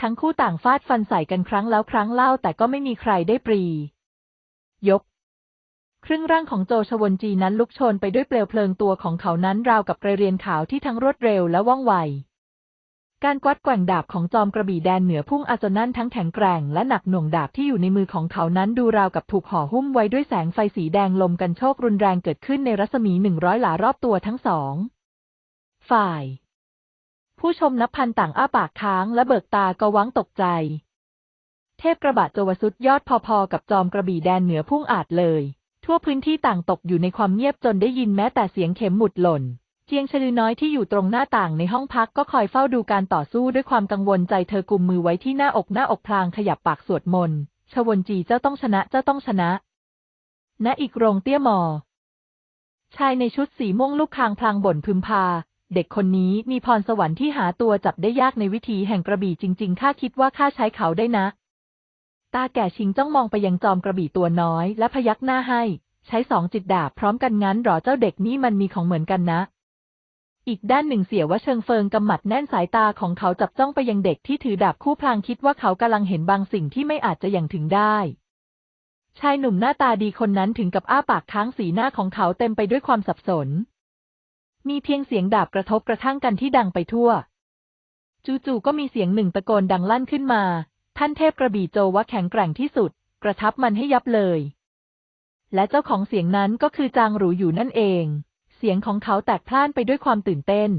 ทั้งคู่ต่างฟาดฟันใส่กันครั้งแล้วครั้งเล่าแต่ก็ไม่มีใครได้ปรี ยกครึ่งร่างของโจชวนจีนั้นลุกโชนไปด้วยเปลวเพลิงตัวของเขานั้นราวกับกรเรียนขาวที่ทั้งรวดเร็วและว่องไวการกวัดแกว่งดาบของจอมกระบี่แดนเหนือพุ่งอาจนนั้นทั้งแข็งแกร่งและหนักหน่วงดาบที่อยู่ในมือของเขานั้นดูราวกับถูกห่อหุ้มไว้ด้วยแสงไฟสีแดงลมกันโชครุนแรงเกิดขึ้นในรัศมีหนึ่งร้อยหลารอบตัวทั้งสอง ฝ่าย ผู้ชมนับพันต่างอ้าปากค้างและเบิกตาก็วังตกใจ เทพกระบะโจวสุดยอดพอๆกับจอมกระบี่แดนเหนือพุ่งอาจเลยทั่วพื้นที่ต่างตกอยู่ในความเงียบจนได้ยินแม้แต่เสียงเข็มหมุดหล่น เจียงชลือน้อยที่อยู่ตรงหน้าต่างในห้องพักก็คอยเฝ้าดูการต่อสู้ด้วยความกังวลใจเธอกุมมือไว้ที่หน้าอกหน้าอกพลางขยับปากสวดมนต์ ชวนจีเจ้าต้องชนะเจ้าต้องชนะ ณ อีกโรงเตี้ยมอ ชายในชุดสีม่วงลูกคาง พลางบ่นพึมพา เด็กคนนี้มีพรสวรรค์ที่หาตัวจับได้ยากในวิธีแห่งกระบี่ จริงๆ ข้าคิดว่าข้าใช้เขาได้นะตาแก่ชิงจ้องมองไปยังจอมกระบี่ตัวน้อยและพยักหน้าให้ ใช้สองจิตดาบพร้อมกันงั้นหรอเจ้าเด็กนี่มันมีของเหมือนกันนะ อีกด้านหนึ่งเสียว่าเชิงเฟิงกำหมัดแน่นสายตาของเขาจับจ้องไปยังเด็กที่ถือดาบคู่พลางคิดว่าเขากำลังเห็นบางสิ่งที่ไม่อาจจะยังถึงได้ ชายหนุ่มหน้าตาดีคนนั้นถึงกับอ้าปากค้างสีหน้าของเขาเต็มไปด้วยความสับสน มีเพียงเสียงดาบกระทบกระทั่งกันที่ดังไปทั่ว จู่ๆก็มีเสียงหนึ่งตะโกนดังลั่นขึ้นมาท่านเทพกระบี่โจวะแข็งแกร่งที่สุด กระชับมันให้ยับเลย และเจ้าของเสียงนั้นก็คือจางหรูอยู่นั่นเอง เสียงของเขาแตกพล่านไปด้วยความตื่นเต้น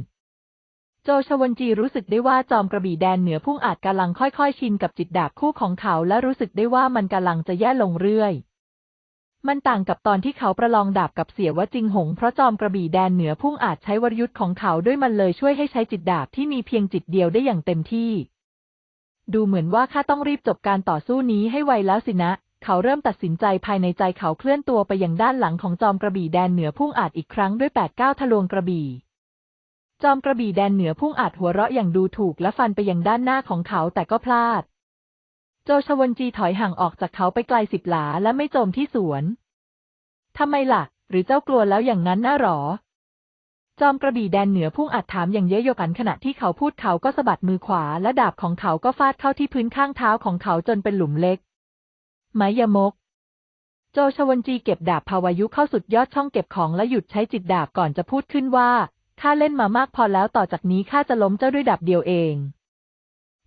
โจชวนจีรู้สึกได้ว่าจอมกระบี่แดนเหนือพุ่งอาจกำลังค่อย ๆ ชินกับจิตดาบคู่ของเขา และรู้สึกได้ว่ามันกำลังจะแย่ลงเรื่อย มันต่างกับตอนที่เขาประลองดาบกับเสียวะจิงหง เพราะจอมกระบี่แดนเหนือพุ่งอาจใช้วรยุทธ์ของเขาด้วยมันเลยช่วยให้ใช้จิตดาบที่มีเพียงจิตเดียวได้อย่างเต็มที่ดูเหมือนว่าข้าต้องรีบจบการต่อสู้นี้ให้ไวแล้วสินะ เขาเริ่มตัดสินใจภายในใจเขาเคลื่อนตัวไปยังด้านหลังของจอมกระบี่แดนเหนือพุ่งอาจอีกครั้งด้วยแปดเก้าทะลวงกระบี่จอมกระบี่แดนเหนือพุ่งอาจหัวเราะอย่างดูถูกและฟันไปยังด้านหน้าของเขาแต่ก็พลาด โจชวนจีถอยห่างออกจากเขาไปไกลสิบหลาและไม่โจมที่สวน ทำไมละ่ะ หรือเจ้ากลัวแล้วอย่างนั้นน่าหรอจอมกระบี่แดนเหนือพุ่งอัดถามอย่างเย้ยโยกันขณะที่เขาพูดเขาก็สะบัดมือขวาและดาบของเขาก็ฟาดเข้าที่พื้นข้างเท้าของเขาจนเป็นหลุมเล็ก ไมยมก โจชวนจีเก็บดาบภาวายุเข้าสุดยอดช่องเก็บของและหยุดใช้จิตดาบก่อนจะพูดขึ้นว่า ข้าเล่นมามากพอแล้วต่อจากนี้ข้าจะล้มเจ้าด้วยดาบเดียวเอง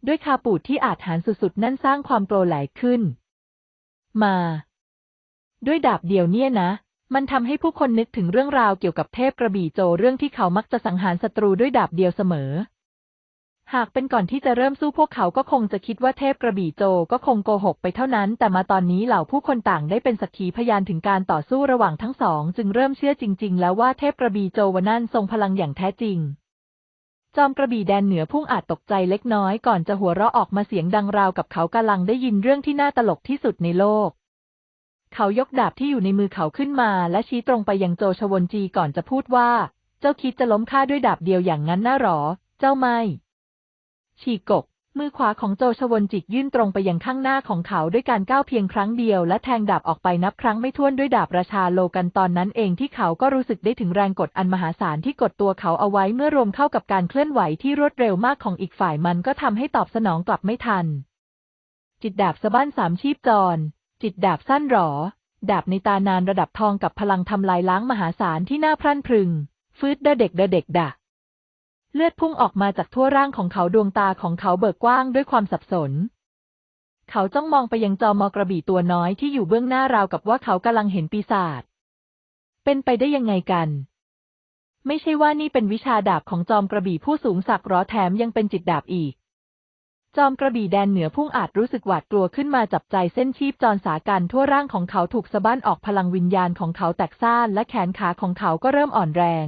ด้วยคาปูดที่อาจหารสุดๆ นั่นสร้างความโกรธไหลขึ้น มา ด้วยดาบเดียวเนี่ยนะมันทำให้ผู้คนนึกถึงเรื่องราวเกี่ยวกับเทพกระบี่โจเรื่องที่เขามักจะสังหารศัตรูด้วยดาบเดียวเสมอ หากเป็นก่อนที่จะเริ่มสู้พวกเขาก็คงจะคิดว่าเทพกระบี่โจ ก็คงโกหกไปเท่านั้น แต่มาตอนนี้เหล่าผู้คนต่างได้เป็นสักขีพยานถึงการต่อสู้ระหว่างทั้งสอง จึงเริ่มเชื่อจริง ๆ แล้วว่าเทพกระบี่โจวนั่นทรงพลังอย่างแท้จริง จอมกระบี่แดนเหนือพุ่งอาจตกใจเล็กน้อย ก่อนจะหัวเราะออกมาเสียงดังราวกับเขากำลังได้ยินเรื่องที่น่าตลกที่สุดในโลกเขายกดาบที่อยู่ในมือเขาขึ้นมาและชี้ตรงไปยังโจชวนจีก่อนจะพูดว่า เจ้าคิดจะล้มข้าด้วยดาบเดียวอย่างนั้นน่าหรอ เจ้าไม่ ฉีกกมือขวาของโจชวนจิกยื่นตรงไปยังข้างหน้าของเขาด้วยการก้าวเพียงครั้งเดียว และแทงดาบออกไปนับครั้งไม่ถ้วนด้วยดาบราชาโลกันตอนนั้นเองที่เขาก็รู้สึกได้ถึงแรงกดอันมหาศาลที่กดตัวเขาเอาไว้เมื่อรวมเข้ากับการเคลื่อนไหวที่รวดเร็วมากของอีกฝ่ายมันก็ทำให้ตอบสนองกลับไม่ทัน จิตดาบสะบั้นสามชีพจรจิตดาบ สั้นหรอ ดาบในตานานระดับทองกับพลังทำลายล้างมหาศาลที่น่าพรั่นพรึงฟืดเดเด็ก เดเด็กดะเลือดพุ่งออกมาจากทั่วร่างของเขาดวงตาของเขาเบิกกว้างด้วยความสับสน เขาจ้องมองไปยังจอมอกระบี่ตัวน้อยที่อยู่เบื้องหน้าราวกับว่าเขากำลังเห็นปีศาจ เป็นไปได้ยังไงกัน ไม่ใช่ว่านี่เป็นวิชาดาบของจอมกระบี่ผู้สูงศักดิ์หรอแถมยังเป็นจิตดาบอีกจอมกระบี่แดนเหนือพุ่งอาจรู้สึกหวาดกลัวขึ้นมาจับใจเส้นชีพจรสาการทั่วร่างของเขาถูกสะบั้นออกพลังวิญญาณของเขาแตกซ่านและแขนขาของเขาก็เริ่มอ่อนแรง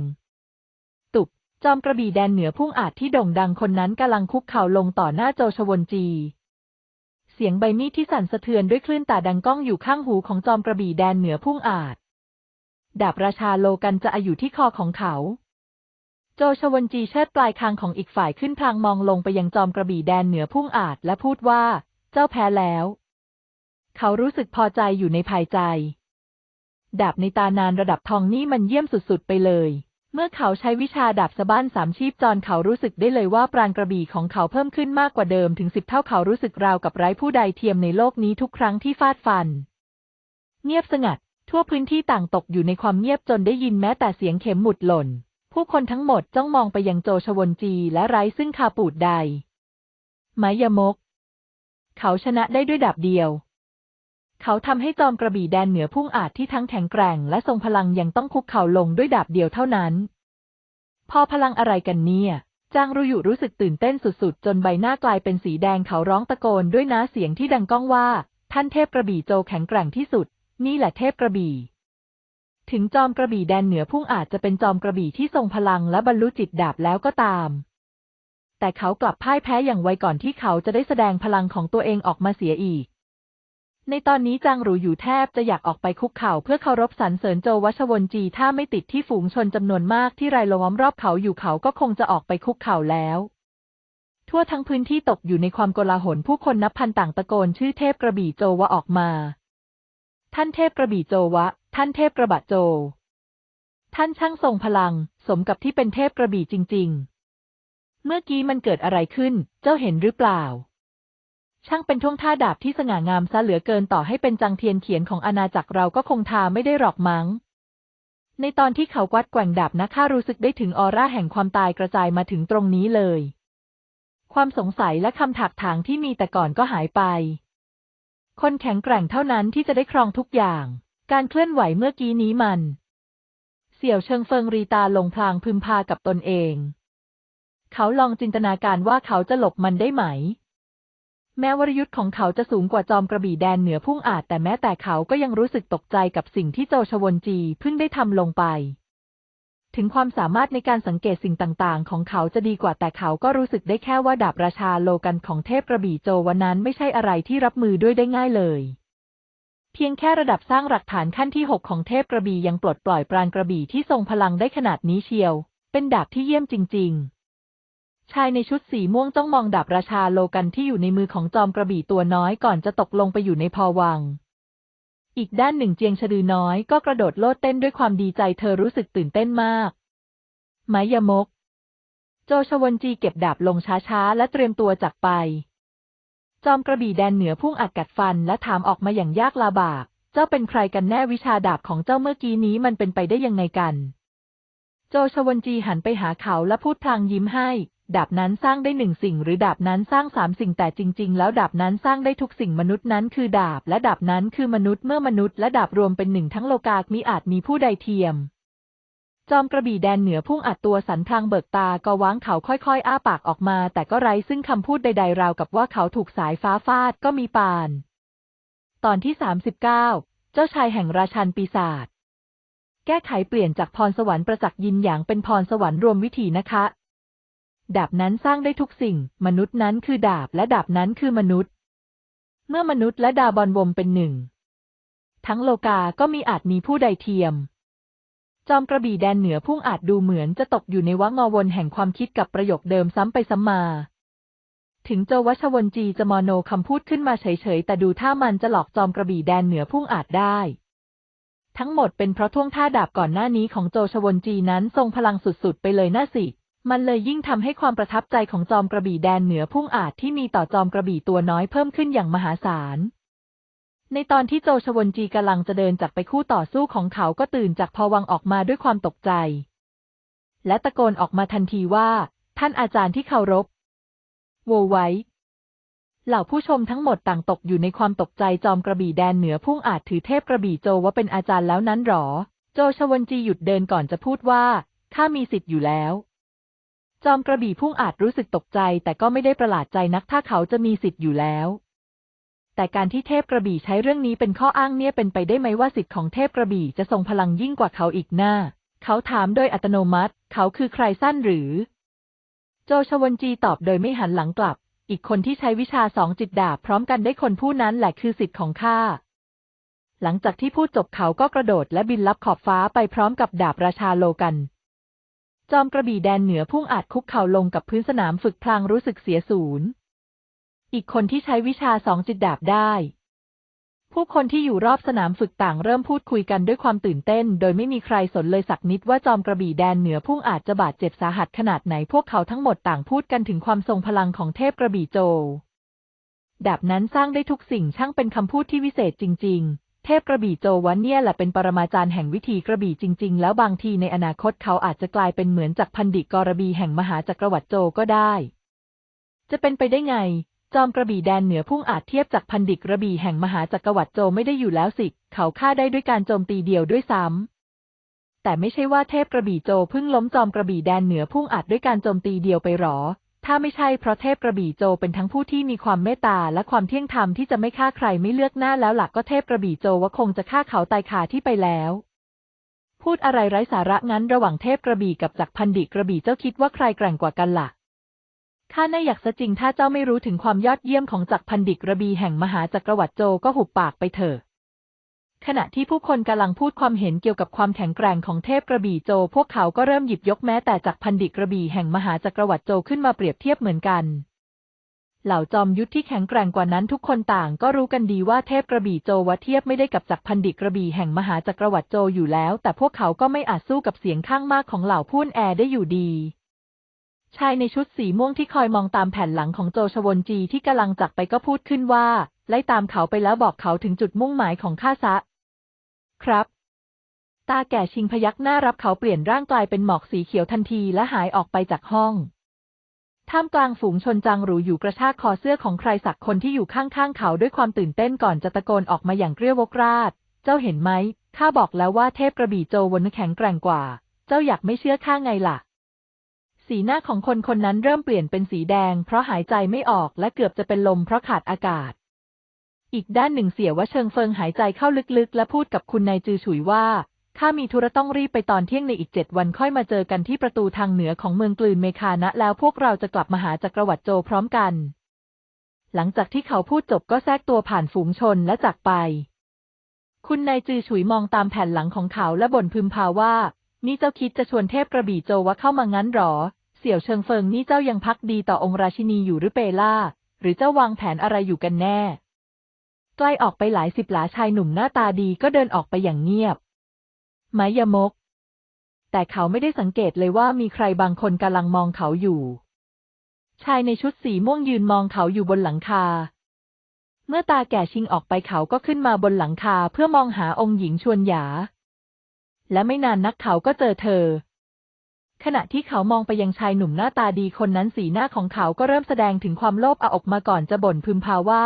ตุบจอมกระบี่แดนเหนือพุ่งอาจที่โด่งดังคนนั้นกำลังคุกเข่าลงต่อหน้าโจชวนจี เสียงใบมีดที่สั่นสะเทือนด้วยคลื่นตาดังก้องอยู่ข้างหูของจอมกระบี่แดนเหนือพุ่งอาจดาบราชาโลกันจะอาอยู่ที่คอของเขาโจชวนจีเชิดปลายคางของอีกฝ่ายขึ้นพลางมองลงไปยังจอมกระบี่แดนเหนือพุ่งอาจและพูดว่า เจ้าแพ้แล้ว เขารู้สึกพอใจอยู่ในภายใจ ดาบในตานานระดับทองนี่มันเยี่ยมสุดๆไปเลย เมื่อเขาใช้วิชาดาบสะบ้านสามชีพจอนเขารู้สึกได้เลยว่าปรางกระบี่ของเขาเพิ่มขึ้นมากกว่าเดิมถึงสิบเท่าเขารู้สึกราวกับไร้ผู้ใดเทียมในโลกนี้ทุกครั้งที่ฟาดฟัน เงียบสงัด ทั่วพื้นที่ต่างตกอยู่ในความเงียบจนได้ยินแม้แต่เสียงเข็มหมุดหล่นผู้คนทั้งหมดจ้องมองไปยังโจชวนจีและไร้ซึ่งคาปูดใดไมยมก เขาชนะได้ด้วยดาบเดียว เขาทำให้จอมกระบี่แดนเหนือพุ่งอาจที่ทั้งแข็งแกร่ง และทรงพลังยังต้องคุกเข่าลงด้วยดาบเดียวเท่านั้น พอพลังอะไรกันเนี่ย จางรุยุรู้สึกตื่นเต้นสุดๆ จนใบหน้ากลายเป็นสีแดง เขาร้องตะโกนด้วยน้าเสียงที่ดังก้องว่า ท่านเทพกระบี่โจแข็งแกร่งที่สุด นี่แหละเทพกระบี่ถึงจอมกระบี่แดนเหนือพุ่งอาจจะเป็นจอมกระบี่ที่ทรงพลังและบรรลุจิตดาบแล้วก็ตาม แต่เขากลับพ่ายแพ้อย่างไวก่อนที่เขาจะได้แสดงพลังของตัวเองออกมาเสียอีก ในตอนนี้จางหรูอยู่แทบจะอยากออกไปคุกเข่าเพื่อเคารพสรรเสริญโจวัชวนจีถ้าไม่ติดที่ฝูงชนจำนวนมากที่รายล้อมรอบเขาอยู่เขาก็คงจะออกไปคุกเข่าแล้ว ทั่วทั้งพื้นที่ตกอยู่ในความโกลาหลผู้คนนับพันต่างตะโกนชื่อเทพกระบี่โจวะออกมา ท่านเทพกระบี่โจวะท่านเทพกระบะโจ ท่านช่างทรงพลังสมกับที่เป็นเทพกระบี่จริงๆ เมื่อกี้มันเกิดอะไรขึ้น เจ้าเห็นหรือเปล่า ช่างเป็นท่วงท่าดาบที่สง่างามซะเหลือเกินต่อให้เป็นจังเทียนเขียนของอาณาจักรเราก็คงทาไม่ได้หรอกมั้ง ในตอนที่เขากวัดแกว่งดาบนะข้ารู้สึกได้ถึงออร่าแห่งความตายกระจายมาถึงตรงนี้เลย ความสงสัยและคำถักถางที่มีแต่ก่อนก็หายไป คนแข็งแกร่งเท่านั้นที่จะได้ครองทุกอย่างการเคลื่อนไหวเมื่อกี้นี้มัน เสี่ยวเชิงเฟิงรีตาลงพลางพึมพากับตนเอง เขาลองจินตนาการว่าเขาจะหลบมันได้ไหม แม้วรยุทธ์ของเขาจะสูงกว่าจอมกระบี่แดนเหนือพุ่งอาจ แต่แม้แต่เขาก็ยังรู้สึกตกใจกับสิ่งที่โจชวนจีเพิ่งได้ทำลงไป ถึงความสามารถในการสังเกตสิ่งต่างๆ ของเขาจะดีกว่าแต่เขาก็รู้สึกได้แค่ว่าดาบราชาโลกันของเทพกระบี่โจวันนั้นไม่ใช่อะไรที่รับมือด้วยได้ง่ายเลยเพียงแค่ระดับสร้างหลักฐานขั้นที่ 6 ของเทพกระบี่ยังปลดปล่อยปรางกระบี่ที่ทรงพลังได้ขนาดนี้เชียว เป็นดาบที่เยี่ยมจริงๆ ชายในชุดสีม่วงจ้องมองดาบราชาโลกันที่อยู่ในมือของจอมกระบี่ตัวน้อยก่อนจะตกลงไปอยู่ในพอวัง อีกด้านหนึ่งเจียงชดือน้อยก็กระโดดโลดเต้นด้วยความดีใจเธอรู้สึกตื่นเต้นมากไมยมก โจชวนจีเก็บดาบลงช้าๆและเตรียมตัวจากไปจอมกระบี่แดนเหนือพุ่งอัดกัดฟันและถามออกมาอย่างยากลาบาก เจ้าเป็นใครกันแน่วิชาดาบของเจ้าเมื่อกี้นี้มันเป็นไปได้ยังไงกัน โจชวนจีหันไปหาเขาและพูดพลางยิ้มให้ ดาบนั้นสร้างได้หนึ่งสิ่ง หรือดาบนั้นสร้างสามสิ่งแต่จริงๆ แล้วดาบนั้นสร้างได้ทุกสิ่งมนุษย์นั้นคือดาบและดาบนั้นคือมนุษย์เมื่อมนุษย์และดาบรวมเป็นหนึ่งทั้งโลกามิอาจมีผู้ใดเทียมจอมกระบี่แดนเหนือ พุ่งอัดตัวสันพลางเบิกตา ก็ว้างเขาค่อยๆ อ้าปากออกมา แต่ก็ไร้ซึ่งคำพูดใดๆ ราวกับว่าเขาถูกสายฟ้าฟาดก็มีปาน ตอนที่ 39 เจ้าชายแห่งราชันปีศาจแก้ไขเปลี่ยนจากพรสวรรค์ประจักษ์ยินอย่างเป็นพรสวรรค์รวมวิถีนะคะดาบนั้นสร้างได้ทุกสิ่ง มนุษย์นั้นคือดาบและดาบนั้นคือมนุษย์ เมื่อมนุษย์และดาบอนวมเป็นหนึ่งทั้งโลกาก็มีอาจมีผู้ใดเทียมจอมกระบี่แดนเหนือพุ่งอาจดูเหมือนจะตกอยู่ในวังอวนแห่งความคิดกับประโยคเดิมซ้ำไปซ้ำมา ถึงโจวัชวนจีจะมโนคำพูดขึ้นมาเฉยๆ แต่ดูท่ามันจะหลอกจอมกระบี่แดนเหนือพุ่งอาจได้ ทั้งหมดเป็นเพราะท่วงท่าดาบก่อนหน้านี้ของโจชวนจีนั้นทรงพลังสุดๆ ไปเลยน่าสิ มันเลยยิ่งทำให้ความประทับใจของจอมกระบี่แดนเหนือพุ่งอาจที่มีต่อจอมกระบี่ตัวน้อยเพิ่มขึ้นอย่างมหาศาลในตอนที่โจชวนจีกำลังจะเดินจากไปคู่ต่อสู้ของเขาก็ตื่นจากพวังออกมาด้วยความตกใจ และตะโกนออกมาทันทีว่า ท่านอาจารย์ที่เคารพโวไวเหล่าผู้ชมทั้งหมดต่างตกอยู่ในความตกใจจอมกระบี่แดนเหนือพุ่งอาจถือเทพกระบี่โจว่าเป็นอาจารย์แล้วนั้นหรอ โจชวนจีหยุดเดินก่อนจะพูดว่าข้ามีสิทธิ์อยู่แล้ว จอมกระบี่พุ่งอาจรู้สึกตกใจ แต่ก็ไม่ได้ประหลาดใจนัก ถ้าเขาจะมีสิทธิ์อยู่แล้วแต่การที่เทพกระบี่ใช้เรื่องนี้เป็นข้ออ้างเนี่ยเป็นไปได้ไหมว่าสิทธิ์ของเทพกระบี่จะทรงพลังยิ่งกว่าเขาอีกหน้า เขาถามโดยอัตโนมัติ เขาคือใครสั้นหรือ โจชวนจีตอบโดยไม่หันหลังกลับ อีกคนที่ใช้วิชาสองจิตดาบพร้อมกันได้คนผู้นั้นแหละคือสิทธิ์ของข้าหลังจากที่พูดจบเขาก็กระโดดและบินลับขอบฟ้าไปพร้อมกับดาบราชาโลกัน จอมกระบี่แดนเหนือพุ่งอาจคุกเข่าลงกับพื้นสนามฝึกพลางรู้สึกเสียศูนย์อีกคนที่ใช้วิชาสองจิตดาบได้ ผู้คนที่อยู่รอบสนามฝึกต่าง เริ่มพูดคุยกันด้วยความตื่นเต้น โดยไม่มีใครสนเลยสักนิดว่าจอมกระบี่แดนเหนือพุ่งอาจจะบาดเจ็บสาหัสขนาดไหนพวกเขาทั้งหมดต่างพูดกันถึงความทรงพลังของเทพกระบี่โจวดาบนั้นสร้างได้ทุกสิ่งช่างเป็นคำพูดที่วิเศษจริงๆ เทพกระบี่โจวันเนี่ยแหละเป็นปรมาจารย์แห่งวิธีกระบี่จริง ๆ แล้วบางทีในอนาคตเขาอาจจะกลายเป็นเหมือนจากพันดิกรบีแห่งมหาจักรวรรดิโจก็ได้ จะเป็นไปได้ไงจอมกระบี่แดนเหนือพุ่งอาจเทียบจากพันดิกระบี่แห่งมหาจักรวรรดิโจไม่ได้อยู่แล้วสิเขาฆ่าได้ด้วยการโจมตีเดียวด้วยซ้ำแต่ไม่ใช่ว่าเทพกระบี่โจเพิ่งล้มจอมกระบี่แดนเหนือพุ่งอาจด้วยการโจมตีเดียวไปหรอถ้าไม่ใช่เพราะเทพกระบี่โจเป็นทั้งผู้ที่มีความเมตตาและความเที่ยงธรรมที่จะไม่ฆ่าใครไม่เลือกหน้าแล้วหลักก็เทพกระบี่โจว่าคงจะฆ่าเขาตายคาที่ไปแล้ว พูดอะไรไร้สาระงั้นระหว่างเทพกระบี่กับจักรพันดิกระบี่เจ้าคิดว่าใครแกร่งกว่ากันละ่ะข้าน่าอยากซะจริงถ้าเจ้าไม่รู้ถึงความยอดเยี่ยมของจักรพันดิกระบีแห่งมหาจักรวรรดิโจก็หุบปากไปเถอะ ขณะที่ผู้คนกำลังพูดความเห็นเกี่ยวกับความแข็งแกร่งของเทพกระบี่โจ พวกเขาก็เริ่มหยิบยกแม้แต่จักรพันดิกระบี่แห่งมหาจักรวรรดิโจ ขึ้นมาเปรียบเทียบเหมือนกัน เหล่าจอมยุทธที่แข็งแกร่งกว่านั้นทุกคนต่างก็รู้กันดีว่าเทพกระบี่โจวัดเทียบไม่ได้กับจักรพันดิกระบี่แห่งมหาจักรวรรดิโจอยู่แล้ว แต่พวกเขาก็ไม่อาจสู้กับเสียงข้างมากของเหล่าพูนแอร์ได้อยู่ดีชายในชุดสีม่วงที่คอยมองตามแผ่นหลังของโจชวนจีที่กำลังจักไปก็พูดขึ้นว่าไล่ตามเขาไปแล้วบอกเขาถึงจุดมุ่งหมายของข้าซะครับ ตาแก่ชิงพยักหน้ารับเขาเปลี่ยนร่างกลายเป็นหมอกสีเขียวทันทีและหายออกไปจากห้องท่ามกลางฝูงชนจังหรูอยู่กระชากคอเสื้อของใครสักคนที่อยู่ข้างๆเขาด้วยความตื่นเต้นก่อนจะตะโกนออกมาอย่างเกรี้ยวกราดเจ้าเห็นไหมข้าบอกแล้วว่าเทพกระบี่โจวนแข็งแกร่งกว่า เจ้าอยากไม่เชื่อข้าไงล่ะสีหน้าของคนคนนั้นเริ่มเปลี่ยนเป็นสีแดง เพราะหายใจไม่ออกและเกือบจะเป็นลมเพราะขาดอากาศ อีกด้านหนึ่งเสียวะเชิงเฟิงหายใจเข้าลึก ๆ และพูดกับคุณนายจือฉุยว่า ข้ามีธุระต้องรีบไปตอนเที่ยงในอีกเจ็ดวันค่อยมาเจอกันที่ประตูทางเหนือของเมืองกลืนเมคานะ แล้วพวกเราจะกลับมาหาจักรวรรดิโจพร้อมกัน หลังจากที่เขาพูดจบก็แทรกตัวผ่านฝูงชนและจากไป คุณนายจือฉุยมองตามแผ่นหลังของเขาและบ่นพึมพาว่านี่เจ้าคิดจะชวนเทพกระบี่โจวะเข้ามางั้นหรอ เสี่ยวเชิงเฟิงนี่เจ้ายังพักดีต่อองค์ราชินีอยู่หรือเปล่า หรือเจ้าวางแผนอะไรอยู่กันแน่ ใกล้ออกไปหลายสิบหลาชายหนุ่มหน้าตาดีก็เดินออกไปอย่างเงียบ ไมยมก แต่เขาไม่ได้สังเกตเลยว่ามีใครบางคนกำลังมองเขาอยู่ ชายในชุดสีม่วงยืนมองเขาอยู่บนหลังคา เมื่อตาแก่ชิงออกไปเขาก็ขึ้นมาบนหลังคา เพื่อมองหาองค์หญิงชวนหยาและไม่นานนักเขาก็เจอเธอ ขณะที่เขามองไปยังชายหนุ่มหน้าตาดีคนนั้นสีหน้าของเขาก็เริ่มแสดงถึงความโลภเอาออกมาก่อนจะบ่นพึมพาว่า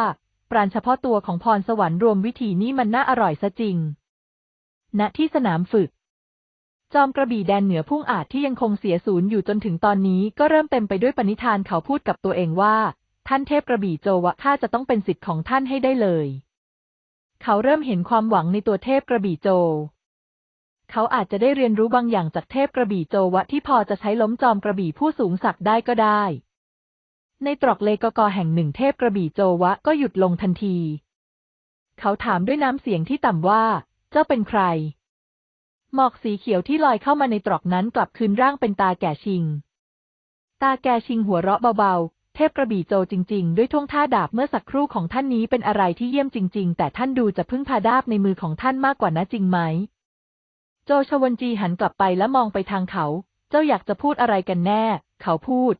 ปราณเฉพาะตัวของพรสวรรค์รวมวิธีนี้มันน่าอร่อยซะจริง ณที่สนามฝึก จอมกระบี่แดนเหนือพุ่งอาจที่ยังคงเสียศูนย์อยู่จนถึงตอนนี้ก็เริ่มเต็มไปด้วยปณิธานเขาพูดกับตัวเองว่า ท่านเทพกระบี่โจวะข้าจะต้องเป็นสิทธิ์ของท่านให้ได้เลย เขาเริ่มเห็นความหวังในตัวเทพกระบี่โจเขาอาจจะได้เรียนรู้บางอย่างจากเทพกระบี่โจวะที่พอจะใช้ล้มจอมกระบี่ผู้สูงศักดิ์ได้ก็ได้ ในตรอกเลกกอแห่งหนึ่ง เทพกระบี่โจวะก็หยุดลงทันที เขาถามด้วยน้ำเสียงที่ต่ำว่า เจ้าเป็นใคร หมอกสีเขียวที่ลอยเข้ามาในตรอกนั้นกลับคืนร่างเป็นตาแก่ชิง ตาแก่ชิงหัวเราะเบาๆ เทพกระบี่โจจริง ๆ ด้วยท่วงท่าดาบเมื่อสักครู่ของท่านนี้เป็นอะไรที่เยี่ยมจริง ๆ แต่ท่านดูจะพึ่งพาดาบในมือของท่านมากกว่านะจริงไหมโจชวนจีหันกลับไปและมองไปทางเขา เจ้าอยากจะพูดอะไรกันแน่ เขาพูด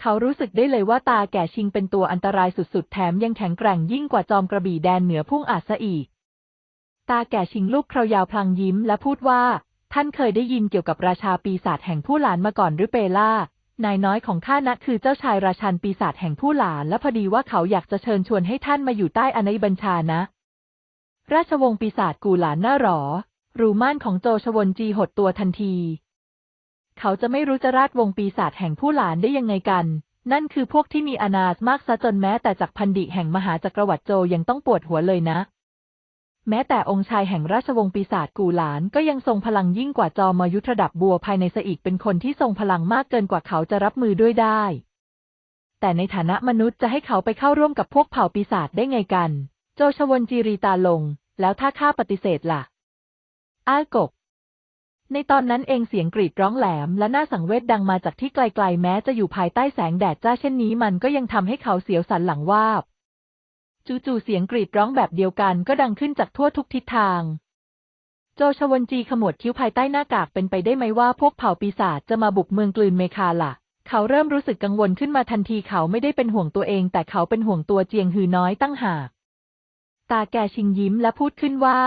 เขารู้สึกได้เลยว่าตาแก่ชิงเป็นตัวอันตรายสุดๆ แถมยังแข็งแกร่งยิ่งกว่าจอมกระบี่แดนเหนือพุ่งอาจซะอีก ตาแก่ชิงลูกคราวยาวพลางยิ้มและพูดว่า ท่านเคยได้ยินเกี่ยวกับราชาปีศาจแห่งผู้หลานมาก่อนหรือเปล่า นายน้อยของข้านะคือเจ้าชายราชันปีศาจแห่งผู้หลานและพอดีว่าเขาอยากจะเชิญชวนให้ท่านมาอยู่ใต้อนัยบัญชานะ ราชวงศ์ปีศาจกูหลานน่าหรอรูม่านของโจชวนจีหดตัวทันที เขาจะไม่รู้ จะราดวงปีศาจแห่งผู้หลานได้ยังไงกัน นั่นคือพวกที่มีอนาสมากซะจนแม้แต่จักพันดิแห่งมหาจักรวรรดิโจยังต้องปวดหัวเลยนะ แม้แต่องค์ชายแห่งราชวงศ์ปีศาจกูหลานก็ยังทรงพลังยิ่งกว่าจอมยุทธระดับบัวภายในสอีกเป็นคนที่ทรงพลังมากเกินกว่าเขาจะรับมือด้วยได้ แต่ในฐานะมนุษย์จะให้เขาไปเข้าร่วมกับพวกเผ่าปีศาจได้ไงกัน โจชวนจีรีตาลง แล้วถ้าข้าปฏิเสธละ่ะอากบในตอนนั้นเองเสียงกรีดร้องแหลมและน่าสังเวชดังมาจากที่ไกลๆแม้จะอยู่ภายใต้แสงแดดจ้าเช่นนี้มันก็ยังทำให้เขาเสียวสันหลังวาบจู่ๆเสียงกรีดร้องแบบเดียวกันก็ดังขึ้นจากทั่วทุกทิศทาง โจชวนจีขมวดคิ้วภายใต้หน้ากากเป็นไปได้ไหมว่าพวกเผ่าปีศาจจะมาบุกเมืองกลืนเมคาล่ะ เขาเริ่มรู้สึกกังวลขึ้นมาทันทีเขาไม่ได้เป็นห่วงตัวเอง แต่เขาเป็นห่วงตัวเจียงหือน้อยตั้งหากตาแกชิงยิ้มและพูดขึ้นว่า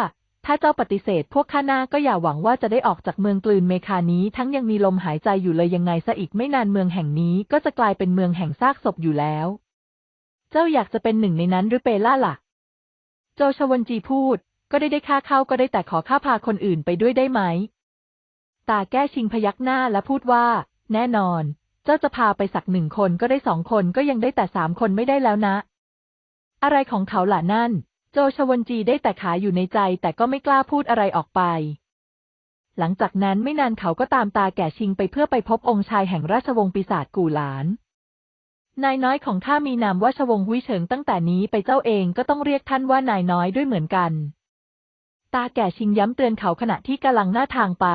ถ้าเจ้าปฏิเสธพวกข้าหน้าก็อย่าหวังว่าจะได้ออกจากเมืองกลืนเมคานี้ทั้งยังมีลมหายใจอยู่เลยยังไงซะอีกไม่นานเมืองแห่งนี้ก็จะกลายเป็นเมืองแห่งซากศพอยู่แล้ว เจ้าอยากจะเป็นหนึ่งในนั้นหรือเปล่าล่ะโจชวนจีพูดก็ได้ได้ค่าเข้าก็ได้แต่ขอข้าพาคนอื่นไปด้วยได้ไหม ตาแก้ชิงพยักหน้าและพูดว่า แน่นอน เจ้าจะพาไปสักหนึ่งคนก็ได้สองคนก็ยังได้แต่สามคนไม่ได้แล้วนะ อะไรของเขาล่ะนั่นโจชวนจีได้แต่ขาอยู่ในใจแต่ก็ไม่กล้าพูดอะไรออกไป หลังจากนั้นไม่นานเขาก็ตามตาแก่ชิงไปเพื่อไปพบองค์ชายแห่งราชวงศ์ปีศาจกู่หลาน นายน้อยของข้ามีนามว่าชวงหุยเฉิงตั้งแต่นี้ไปเจ้าเองก็ต้องเรียกท่านว่านายน้อยด้วยเหมือนกัน ตาแก่ชิงย้ำเตือนเขาขณะที่กำลังหน้าทางไป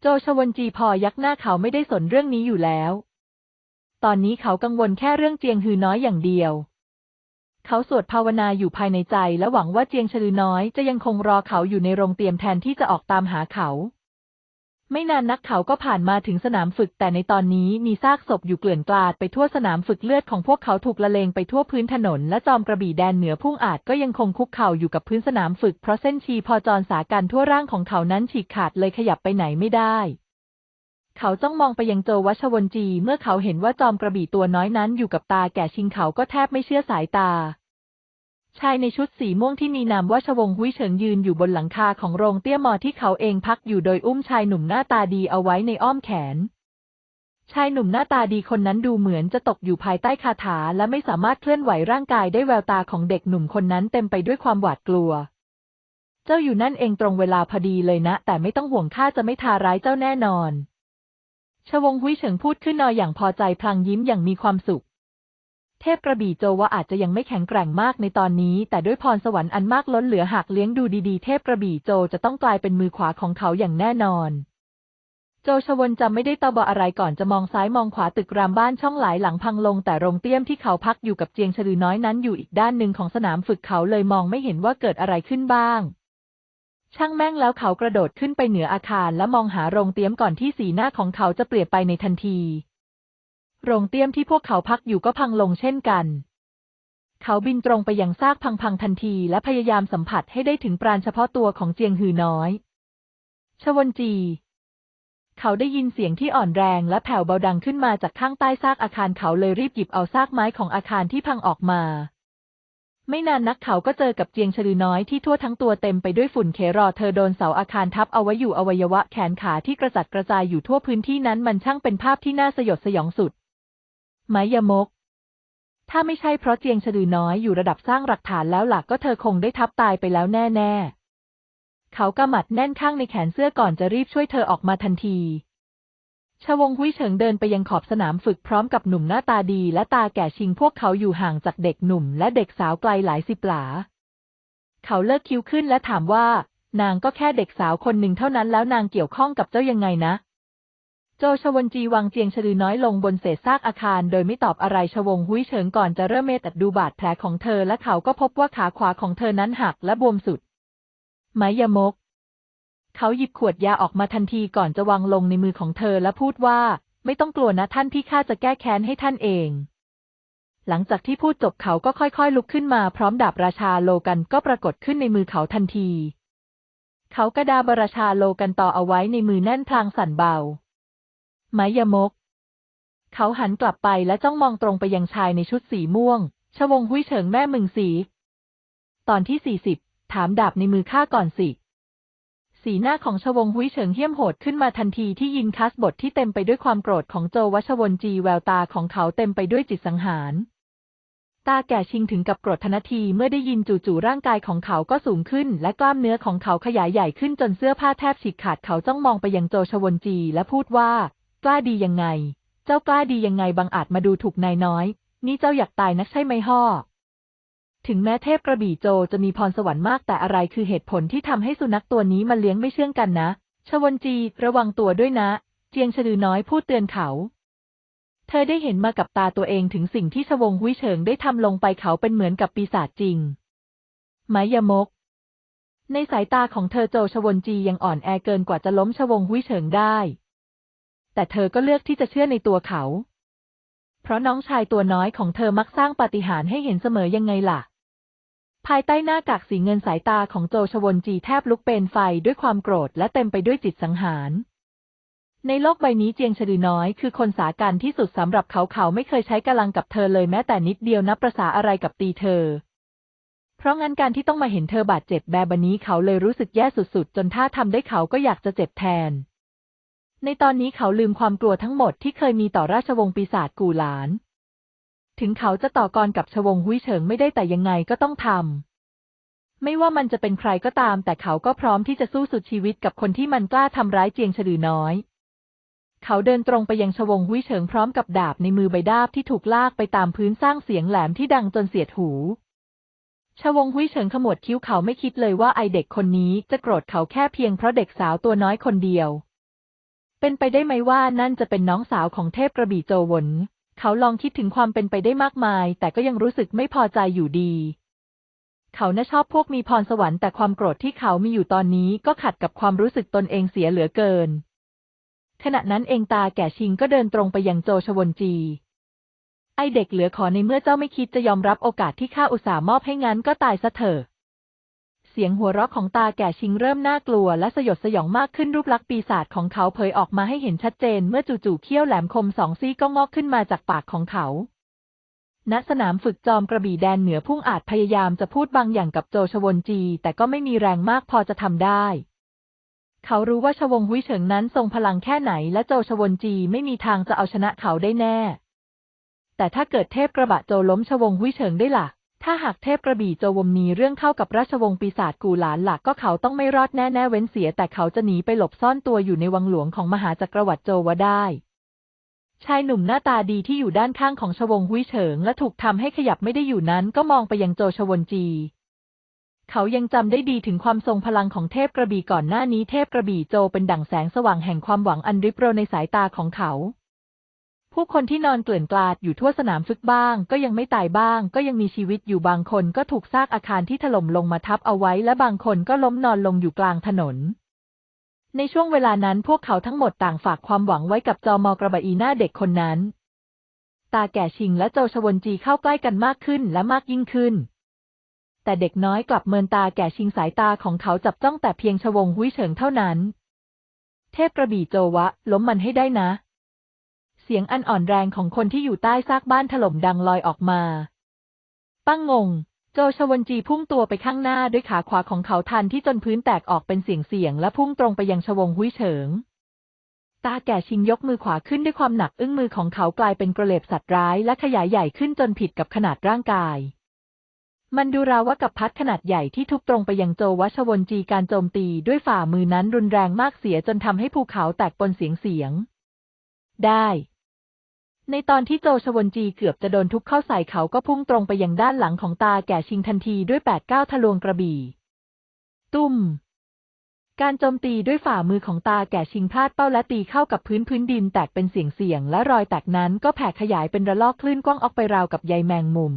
โจชวนจีพอยักหน้าเขาไม่ได้สนเรื่องนี้อยู่แล้ว ตอนนี้เขากังวลแค่เรื่องเจียงฮือน้อยอย่างเดียวเขาสวดภาวนาอยู่ภายในใจและหวังว่าเจียงชลือน้อยจะยังคงรอเขาอยู่ในโรงเตรียมแทนที่จะออกตามหาเขา ไม่นานนักเขาก็ผ่านมาถึงสนามฝึกแต่ในตอนนี้มีซากศพอยู่เกลื่อนกลาดไปทั่วสนามฝึกเลือดของพวกเขาถูกละเลงไปทั่วพื้นถนนและจอมกระบี่แดนเหนือพุ่งอาจก็ยังคงคุกเข่าอยู่กับพื้นสนามฝึกเพราะเส้นชีพอจรสาการทั่วร่างของเขานั้นฉีกขาดเลยขยับไปไหนไม่ได้เขาจ้องมองไปยังโจวัชวนจีเมื่อเขาเห็นว่าจอมกระบี่ตัวน้อยนั้นอยู่กับตาแก่ชิงเขาก็แทบไม่เชื่อสายตา ชายในชุดสีม่วงที่มีนามวัชวงหุยเฉิงยืนอยู่บนหลังคาของโรงเตี้ยมอที่เขาเองพักอยู่โดยอุ้มชายหนุ่มหน้าตาดีเอาไว้ในอ้อมแขน ชายหนุ่มหน้าตาดีคนนั้นดูเหมือนจะตกอยู่ภายใต้คาถาและไม่สามารถเคลื่อนไหวร่างกายได้แววตาของเด็กหนุ่มคนนั้นเต็มไปด้วยความหวาดกลัว เจ้าอยู่นั่นเองตรงเวลาพอดีเลยนะแต่ไม่ต้องห่วงข้าจะไม่ทาร้ายเจ้าแน่นอนชวงหุยเฉิงพูดขึ้นนอยอย่างพอใจพลางยิ้มอย่างมีความสุข เทพกระบี่โจวะอาจจะยังไม่แข็งแกร่งมากในตอนนี้ แต่ด้วยพรสวรรค์อันมากล้นเหลือ หากเลี้ยงดูดีๆ เทพกระบี่โจจะต้องกลายเป็นมือขวาของเขาอย่างแน่นอน โจชวนจำไม่ได้ตาบออะไรก่อนจะมองซ้ายมองขวาตึกรามบ้านช่องหลายหลังพังลง แต่โรงเตี้ยมที่เขาพักอยู่กับเจียงฉลือน้อยนั้นอยู่อีกด้านหนึ่งของสนามฝึกเขาเลยมองไม่เห็นว่าเกิดอะไรขึ้นบ้างช่างแม่งแล้วเขากระโดดขึ้นไปเหนืออาคารและมองหาโรงเตี้ยมก่อนที่สีหน้าของเขาจะเปลี่ยนไปในทันที โรงเตี้ยมที่พวกเขาพักอยู่ก็พังลงเช่นกัน เขาบินตรงไปยังซากพังๆทันทีและพยายามสัมผัสให้ได้ถึงปราณเฉพาะตัวของเจียงหือน้อย ชวนจี เขาได้ยินเสียงที่อ่อนแรงและแผ่วเบาดังขึ้นมาจากข้างใต้ซากอาคารเขาเลยรีบหยิบเอาซากไม้ของอาคารที่พังออกมาไม่นานนักเขาก็เจอกับเจียงชลือน้อยที่ทั่วทั้งตัวเต็มไปด้วยฝุ่นเครอเธอโดนเสาอาคารทับเอาไว้อยู่อวัยวะแขนขาที่กระจัดกระจายอยู่ทั่วพื้นที่นั้นมันช่างเป็นภาพที่น่าสยดสยองสุดไมยมก ถ้าไม่ใช่เพราะเจียงชลือน้อยอยู่ระดับสร้างหลักฐานแล้วหลักก็เธอคงได้ทับตายไปแล้วแน่ๆเขากำหมัดแน่นข้างในแขนเสื้อก่อนจะรีบช่วยเธอออกมาทันทีชวงหุยเฉิงเดินไปยังขอบสนามฝึกพร้อมกับหนุ่มหน้าตาดีและตาแก่ชิงพวกเขาอยู่ห่างจากเด็กหนุ่มและเด็กสาวไกลหลายสิบหลา เขาเลิกคิ้วขึ้นและถามว่านางก็แค่เด็กสาวคนหนึ่งเท่านั้นแล้วนางเกี่ยวข้องกับเจ้ายังไงนะ โจชวนจีวังเจียงชลือน้อยลงบนเศษซากอาคาร โดยไม่ตอบอะไรชวงหุยเฉิงก่อนจะเริ่มเมตัดดูบาดแผลของเธอ และเขาก็พบว่าขาขวาของเธอนั้นหักและบวมสุดไมยมกเขาหยิบขวดยาออกมาทันทีก่อนจะวางลงในมือของเธอและพูดว่าไม่ต้องกลัวนะท่านพี่ข้าจะแก้แค้นให้ท่านเอง หลังจากที่พูดจบเขาก็ค่อยๆ ลุกขึ้นมาพร้อมดาบราชาโลกันก็ปรากฏขึ้นในมือเขาทันที เขากระดาบราชาโลกันต่อเอาไว้ในมือแน่นพลางสั่นเบาไมยมก เขาหันกลับไปและจ้องมองตรงไปยังชายในชุดสีม่วง ชวงหุ้ยเฉิงแม่มึงสี ตอนที่สี่สิบถามดาบในมือข้าก่อนสิสีหน้าของชวงหุยเฉิงเฮี้ยมโหดขึ้นมาทันทีที่ยินคัสบทที่เต็มไปด้วยความโกรธของโจวชวนจีแววตาของเขาเต็มไปด้วยจิตสังหาร ตาแก่ชิงถึงกับโกรธทันทีเมื่อได้ยินจู่ๆร่างกายของเขาก็สูงขึ้นและกล้ามเนื้อของเขาขยายใหญ่ขึ้นจนเสื้อผ้าแทบฉีกขาดเขาจ้องมองไปยังโจชวนจีและพูดว่า กล้าดียังไง เจ้ากล้าดียังไงบังอาจมาดูถูกนายน้อย นี่เจ้าอยากตายนักใช่ไหมฮ่อถึงแม้เทพกระบี่โจจะมีพรสวรรค์มากแต่อะไรคือเหตุผลที่ทำให้สุนัขตัวนี้มาเลี้ยงไม่เชื่องกันนะ ชวนจีระวังตัวด้วยนะ เจียงฉลือน้อยพูดเตือนเขา เธอได้เห็นมากับตาตัวเองถึงสิ่งที่ชวงหุยเฉิงได้ทำลงไปเขาเป็นเหมือนกับปีศาจจริง ไมยมก ในสายตาของเธอโจชวนจียังอ่อนแอเกินกว่าจะล้มชวงหุยเฉิงได้ แต่เธอก็เลือกที่จะเชื่อในตัวเขา เพราะน้องชายตัวน้อยของเธอมักสร้างปาฏิหาริย์ให้เห็นเสมอยังไงล่ะภายใต้หน้ากากสีเงินสายตาของโจชวนจีแทบลุกเป็นไฟด้วยความโกรธและเต็มไปด้วยจิตสังหาร ในโลกใบนี้เจียงฉลือน้อยคือคนสาการที่สุดสำหรับเขาเขาไม่เคยใช้กำลังกับเธอเลยแม้แต่นิดเดียวนับประษาอะไรกับตีเธอ เพราะงั้นการที่ต้องมาเห็นเธอบาดเจ็บแบบนี้เขาเลยรู้สึกแย่สุดๆ จนถ้าทำได้เขาก็อยากจะเจ็บแทน ในตอนนี้เขาลืมความกลัวทั้งหมดที่เคยมีต่อราชวงศ์ปีศาจกูหลานถึงเขาจะต่อกรกับชวงหุ้ยเฉิงไม่ได้แต่ยังไงก็ต้องทำ ไม่ว่ามันจะเป็นใครก็ตามแต่เขาก็พร้อมที่จะสู้สุดชีวิตกับคนที่มันกล้าทำร้ายเจียงฉลือน้อย เขาเดินตรงไปยังชวงหุ้ยเฉิงพร้อมกับดาบในมือใบดาบที่ถูกลากไปตามพื้นสร้างเสียงแหลมที่ดังจนเสียดหู ชวงหุ้ยเฉิงขมวดคิ้วเขาไม่คิดเลยว่าไอเด็กคนนี้จะโกรธเขาแค่เพียงเพราะเด็กสาวตัวน้อยคนเดียว เป็นไปได้ไหมว่านั่นจะเป็นน้องสาวของเทพกระบี่โจวนเขาลองคิดถึงความเป็นไปได้มากมาย แต่ก็ยังรู้สึกไม่พอใจอยู่ดี เขาน่าชอบพวกมีพรสวรรค์ แต่ความโกรธที่เขามีอยู่ตอนนี้ก็ขัดกับความรู้สึกตนเองเสียเหลือเกิน ขณะนั้นเองตาแก่ชิงก็เดินตรงไปยังโจชวนจี ไอเด็กเหลือขอในเมื่อเจ้าไม่คิดจะยอมรับโอกาสที่ข้าอุตส่าห์มอบให้งั้นก็ตายซะเถอะเสียงหัวเราะของตาแก่ชิงเริ่มน่ากลัวและสยดสยองมากขึ้นรูปลักษณ์ปีศาจของเขาเผยออกมาให้เห็นชัดเจน เมื่อจู่ๆเขี้ยวแหลมคมสองซี่ก็งอกขึ้นมาจากปากของเขา ณ สนามฝึกจอมกระบี่แดนเหนือพุ่งอาจพยายามจะพูดบางอย่างกับโจชวนจีแต่ก็ไม่มีแรงมากพอจะทำได้ เขารู้ว่าชวงหุยเฉิงนั้นทรงพลังแค่ไหนและโจชวนจีไม่มีทางจะเอาชนะเขาได้แน่ แต่ถ้าเกิดเทพกระบะโจล้มชวงหุยเฉิงได้ละ่ะถ้าหากเทพกระบี่โจวมีเรื่องเข้ากับราชวงศ์ปีศาจกูหลานหลักก็เขาต้องไม่รอดแน่ๆเว้นเสียแต่เขาจะหนีไปหลบซ่อนตัวอยู่ในวังหลวงของมหาจักรวรรดิโจวได้ชายหนุ่มหน้าตาดีที่อยู่ด้านข้างของชวงหุยเฉิงและถูกทำให้ขยับไม่ได้อยู่นั้นก็มองไปยังโจชวนจี เขายังจำได้ดีถึงความทรงพลังของเทพกระบี่ก่อนหน้านี้เทพกระบี่โจเป็นดั่งแสงสว่างแห่งความหวังอันริบเรในสายตาของเขาผู้คนที่นอนเกลื่อนกลาดอยู่ทั่วสนามฟึกบ้างก็ยังไม่ตายบ้าง ก็ยังมีชีวิตอยู่บางคนก็ถูกซากอาคารที่ถล่มลงมาทับเอาไว้และบางคนก็ล้มนอนลงอยู่กลางถนน ในช่วงเวลานั้นพวกเขาทั้งหมดต่างฝากความหวังไว้กับจอมอกระบะอีหน้าเด็กคนนั้น ตาแก่ชิงและโจชวนจีเข้าใกล้กันมากขึ้นและมากยิ่งขึ้น แต่เด็กน้อยกลับเมินตาแก่ชิงสายตาของเขาจับจ้องแต่เพียงชวงหุ้ยเฉิงเท่านั้น เทพกระบี่โจวะ ล้มมันให้ได้นะเสียงอันอ่อนแรงของคนที่อยู่ใต้ซากบ้านถล่มดังลอยออกมาปั้งงง โจชวนจีพุ่งตัวไปข้างหน้าด้วยขาขวาของเขาทันที่จนพื้นแตกออกเป็นเสียงเสียงและพุ่งตรงไปยังชวงหุ้ยเฉิง ตาแก่ชิงยกมือขวาขึ้นด้วยความหนักอึ้งมือของเขากลายเป็นกระเล็บสัตว์ร้ายและขยายใหญ่ขึ้นจนผิดกับขนาดร่างกาย มันดูราวากับพัดขนาดใหญ่ที่ทุบตรงไปยังโจวัชวนจีการโจมตีด้วยฝ่ามือนั้นรุนแรงมากเสียจนทำให้ภูเขาแตกปนเสียงเสียง ได้ในตอนที่โจชวนจีเกือบจะโดนทุบเข้าใส่เขาก็พุ่งตรงไปยังด้านหลังของตาแก่ชิงทันทีด้วยแปดเก้าทะลวงกระบี่ตุ้มการโจมตีด้วยฝ่ามือของตาแก่ชิงพลาดเป้าและตีเข้ากับพื้นพื้นดินแตกเป็นเสียงเสียง และรอยแตกนั้นก็แผ่ขยายเป็นระลอกคลื่นกว้างออกไปราวกับใยแมงมุม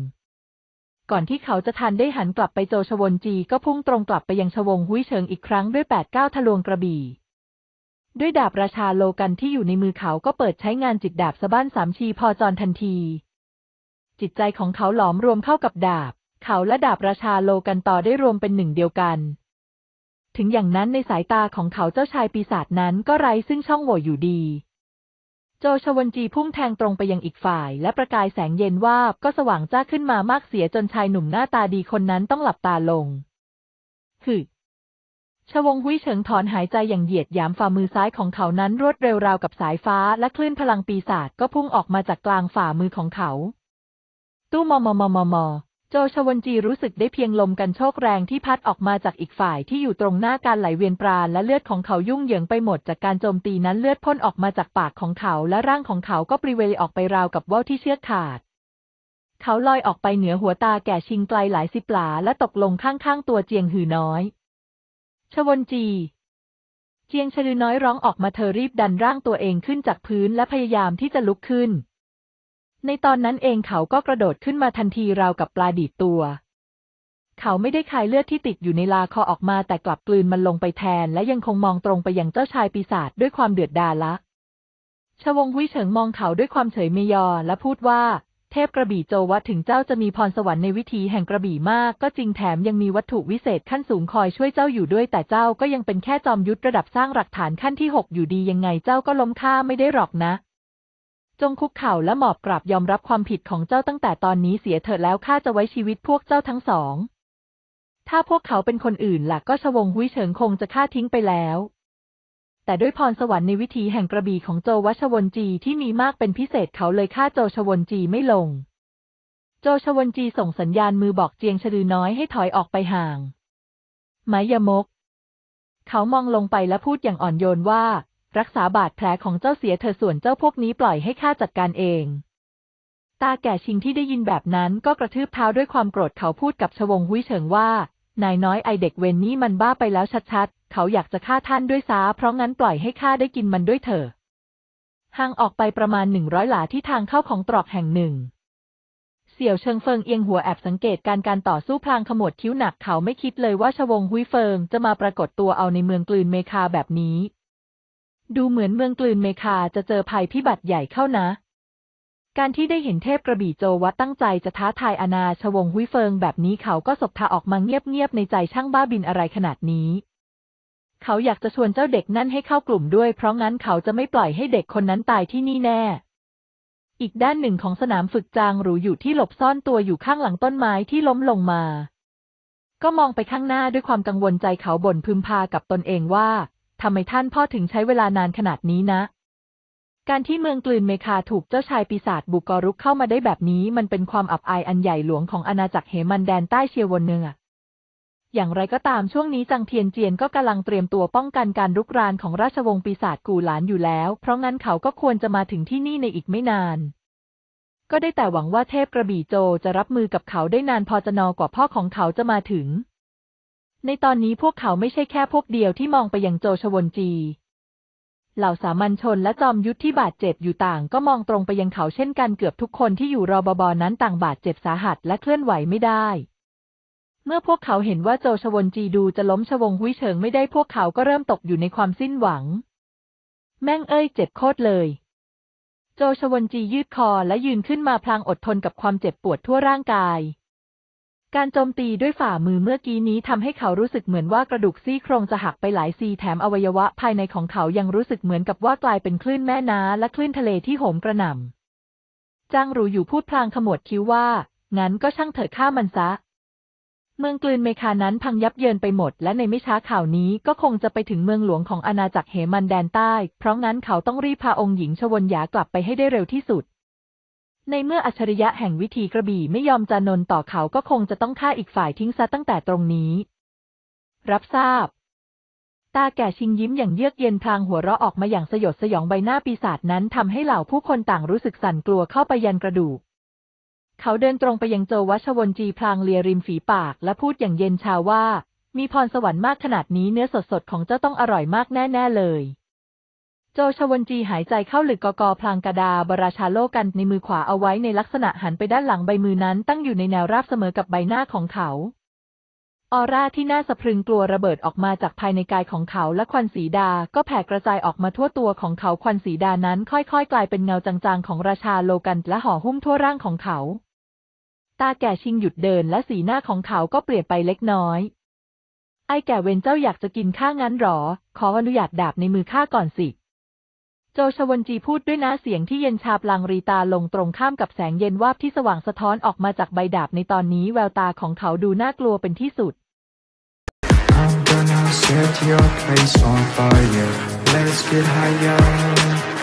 ก่อนที่เขาจะทันได้หันกลับไปโจชวนจีก็พุ่งตรงกลับไปยังชวงหุ้ยเชิงอีกครั้งด้วยแปดเก้าทะลวงกระบี่ด้วยดาบราชาโลกันที่อยู่ในมือเขาก็เปิดใช้งานจิตดาบสะบ้านสามชีพอจรทันที จิตใจของเขาหลอมรวมเข้ากับดาบ เขาและดาบราชาโลกันต่อได้รวมเป็นหนึ่งเดียวกัน ถึงอย่างนั้นในสายตาของเขาเจ้าชายปีศาจนั้นก็ไร้ซึ่งช่องโหว่อยู่ดี โจชวนจีพุ่งแทงตรงไปยังอีกฝ่ายและประกายแสงเย็นวาบก็สว่างจ้าขึ้นมามากเสียจนชายหนุ่มหน้าตาดีคนนั้นต้องหลับตาลงหึชวงหุยเฉิงถอนหายใจอย่างเหยียดยามฝ่ามือซ้ายของเขานั้น รวดเร็วราวกับสายฟ้า และคลื่นพลังปีศาจก็พุ่งออกมาจากกลางฝ่ามือของเขา ตู้มอมอมอมอมอโจชวนจีรู้สึกได้เพียงลมกันโชกแรงที่พัดออกมาจากอีกฝ่าย ที่อยู่ตรงหน้าการไหลเวียนปราณและเลือดของเขายุ่งเหยิงไปหมดจากการโจมตีนั้นเลือดพ่นออกมาจากปากของเขา และร่างของเขาก็ปริเวลออกไปราวกับว่าวที่เชือกขาด เขาลอยออกไปเหนือหัวตาแก่ชิงไกลหลายสิบหลา และตกลงข้างๆตัวเจียงหือน้อยชวนจี เจียงชลือน้อยร้องออกมาเธอรีบดันร่างตัวเองขึ้นจากพื้นและพยายามที่จะลุกขึ้น ในตอนนั้นเองเขาก็กระโดดขึ้นมาทันทีราวกับปลาดีดตัว เขาไม่ได้คายเลือดที่ติดอยู่ในลาคอออกมาแต่กลับกลืนมันลงไปแทนและยังคงมองตรงไปยังเจ้าชายปีศาจด้วยความเดือดดาละ ชวงวิเฉิงมองเขาด้วยความเฉยเมยอและพูดว่าเทพกระบี่โจวะถึงเจ้าจะมีพรสวรรค์ในวิธีแห่งกระบี่มากก็จริงแถมยังมีวัตถุวิเศษขั้นสูงคอยช่วยเจ้าอยู่ด้วยแต่เจ้าก็ยังเป็นแค่จอมยุทธระดับสร้างหลักฐานขั้นที่หกอยู่ดียังไงเจ้าก็ล้มค่าไม่ได้หรอกนะ จงคุกเข่าและหมอบกราบยอมรับความผิดของเจ้าตั้งแต่ตอนนี้เสียเถิดแล้วข้าจะไว้ชีวิตพวกเจ้าทั้งสอง ถ้าพวกเขาเป็นคนอื่นล่ะก็ชวงหุยเฉิงคงจะฆ่าทิ้งไปแล้วแต่ด้วยพรสวรรค์ในวิธีแห่งกระบี่ของโจวชวนจีที่มีมากเป็นพิเศษเขาเลยฆ่าโจชวนจีไม่ลง โจชวนจีส่งสัญญาณมือบอกเจียงฉลือน้อยให้ถอยออกไปห่าง ไมยมก เขามองลงไปและพูดอย่างอ่อนโยนว่ารักษาบาดแผลของเจ้าเสียเธอส่วนเจ้าพวกนี้ปล่อยให้ข้าจัดการเอง ตาแก่ชิงที่ได้ยินแบบนั้นก็กระทืบเท้าด้วยความโกรธเขาพูดกับชวงหุยเฉิงว่า นายน้อยไอเด็กเวนนี้มันบ้าไปแล้วชัดเขาอยากจะฆ่าท่านด้วยซ้าเพราะงั้นปล่อยให้ข้าได้กินมันด้วยเถอะห่างออกไปประมาณหนึ่งร้อยหลาที่ทางเข้าของตรอกแห่งหนึ่ง เสี่ยวเชิงเฟิงเอียงหัวแอบสังเกตการการต่อสู้พลางขมวดคิ้วหนักเขาไม่คิดเลยว่าชวงหุยเฟิงจะมาปรากฏตัวเอาในเมืองกลืนเมคาแบบนี้ ดูเหมือนเมืองกลืนเมคาจะเจอภัยพิบัติใหญ่เข้านะ การที่ได้เห็นเทพกระบี่โจวดตั้งใจจะท้าทายอาณาชวงหุยเฟิง แบบนี้เขาก็สบทาออกมาเงียบๆในใจช่างบ้าบินอะไรขนาดนี้เขาอยากจะชวนเจ้าเด็กนั่นให้เข้ากลุ่มด้วย เพราะงั้นเขาจะไม่ปล่อยให้เด็กคนนั้นตายที่นี่แน่ อีกด้านหนึ่งของสนามฝึกจางหรูอยู่ที่หลบซ่อนตัวอยู่ข้างหลังต้นไม้ที่ล้มลงมา ก็มองไปข้างหน้าด้วยความกังวลใจเขาบ่นพึมพากับตนเองว่า ทำไมท่านพ่อถึงใช้เวลานานขนาดนี้นะ การที่เมืองกลืนเมคาถูกเจ้าชายปีศาจบุกรุกเข้ามาได้แบบนี้มันเป็นความอับอายอันใหญ่หลวงของอาณาจักรเหมันแดนใต้เชียววนเนืออย่างไรก็ตามช่วงนี้จังเทียนเจียนก็กำลังเตรียมตัวป้องกันการรุกรานของราชวงศ์ปีศาจกูหลานอยู่แล้ว เพราะงั้นเขาก็ควรจะมาถึงที่นี่ในอีกไม่นาน ก็ได้แต่หวังว่าเทพกระบี่โจจะรับมือกับเขาได้นานพอจะนอกว่าพ่อของเขาจะมาถึง ในตอนนี้พวกเขาไม่ใช่แค่พวกเดียวที่มองไปยังโจชวนจีเหล่าสามัญชนและจอมยุทธที่บาดเจ็บอยู่ต่างก็มองตรงไปยังเขาเช่นกันเกือบทุกคนที่อยู่รอบบอนั้นต่างบาดเจ็บสาหัสและเคลื่อนไหวไม่ได้เมื่อพวกเขาเห็นว่าโจชวนจีดูจะล้มชวงหุยเฉิงไม่ได้พวกเขาก็เริ่มตกอยู่ในความสิ้นหวัง แม่งเอ้ย เจ็บโคตรเลย โจชวนจียืดคอและยืนขึ้นมาพลางอดทนกับความเจ็บปวดทั่วร่างกาย การโจมตีด้วยฝ่ามือเมื่อกี้นี้ทำให้เขารู้สึกเหมือนว่ากระดูกซี่โครงจะหักไปหลายซีแถมอวัยวะภายในของเขายังรู้สึกเหมือนกับว่ากลายเป็นคลื่นแม่น้ำและคลื่นทะเลที่โหมกระหน่ำจ้างรูอยู่พูดพลางขมวดคิ้วว่างั้นก็ช่างเถอะฆ่ามันซะเมืองกลืนเมคานั้นพังยับเยินไปหมด และในไม่ช้าข่าวนี้ก็คงจะไปถึงเมืองหลวงของอาณาจักรเหมันแดนใต้ เพราะงั้นเขาต้องรีบพาองค์หญิงชวนยากลับไปให้ได้เร็วที่สุด ในเมื่ออัจฉริยะแห่งวิธีกระบี่ไม่ยอมจานนต่อเขาก็คงจะต้องฆ่าอีกฝ่ายทิ้งซะตั้งแต่ตรงนี้ รับทราบ ตาแก่ชิงยิ้มอย่างเยือกเย็นพลางหัวเราะออกมาอย่างสยดสยองใบหน้าปีศาจนั้นทำให้เหล่าผู้คนต่างรู้สึกสั่นกลัวเข้าไปยันกระดูกเขาเดินตรงไปยังโจวัชวนจี พลางเลียริมฝีปากและพูดอย่างเย็นชาว่า มีพรสวรรค์มากขนาดนี้เนื้อสดๆ ของเจ้าต้องอร่อยมากแน่ๆเลย โจชวนจีหายใจเข้าหลึกกอกอพลางกระดา บราชาโลกันในมือขวาเอาไว้ในลักษณะหันไปด้านหลังใบมือนั้นตั้งอยู่ในแนวราบเสมอกับใบหน้าของเขาออร่าที่น่าสะพรึงกลัวระเบิดออกมาจากภายในกายของเขาและควันสีดาก็แผ่กระจายออกมาทั่วตัวของเขาควันสีดานั้น ค่อยๆกลายเป็นเงาจางๆ ของราชาโลกันและห่อหุ้มทั่วร่างของเขาตาแก่ชิงหยุดเดินและสีหน้าของเขาก็เปลี่ยนไปเล็กน้อย ไอ้แก่เวนเจ้าอยากจะกินข้างั้นหรอ ขออนุญาตดาบในมือข้าก่อนสิ โจชวนจีพูดด้วยน้าเสียงที่เย็นชาพลางรีตาลงตรงข้ามกับแสงเย็นวาบที่สว่างสะท้อนออกมาจากใบดาบในตอนนี้แววตาของเขาดูน่ากลัวเป็นที่สุด set your place on fire. Let's get higher.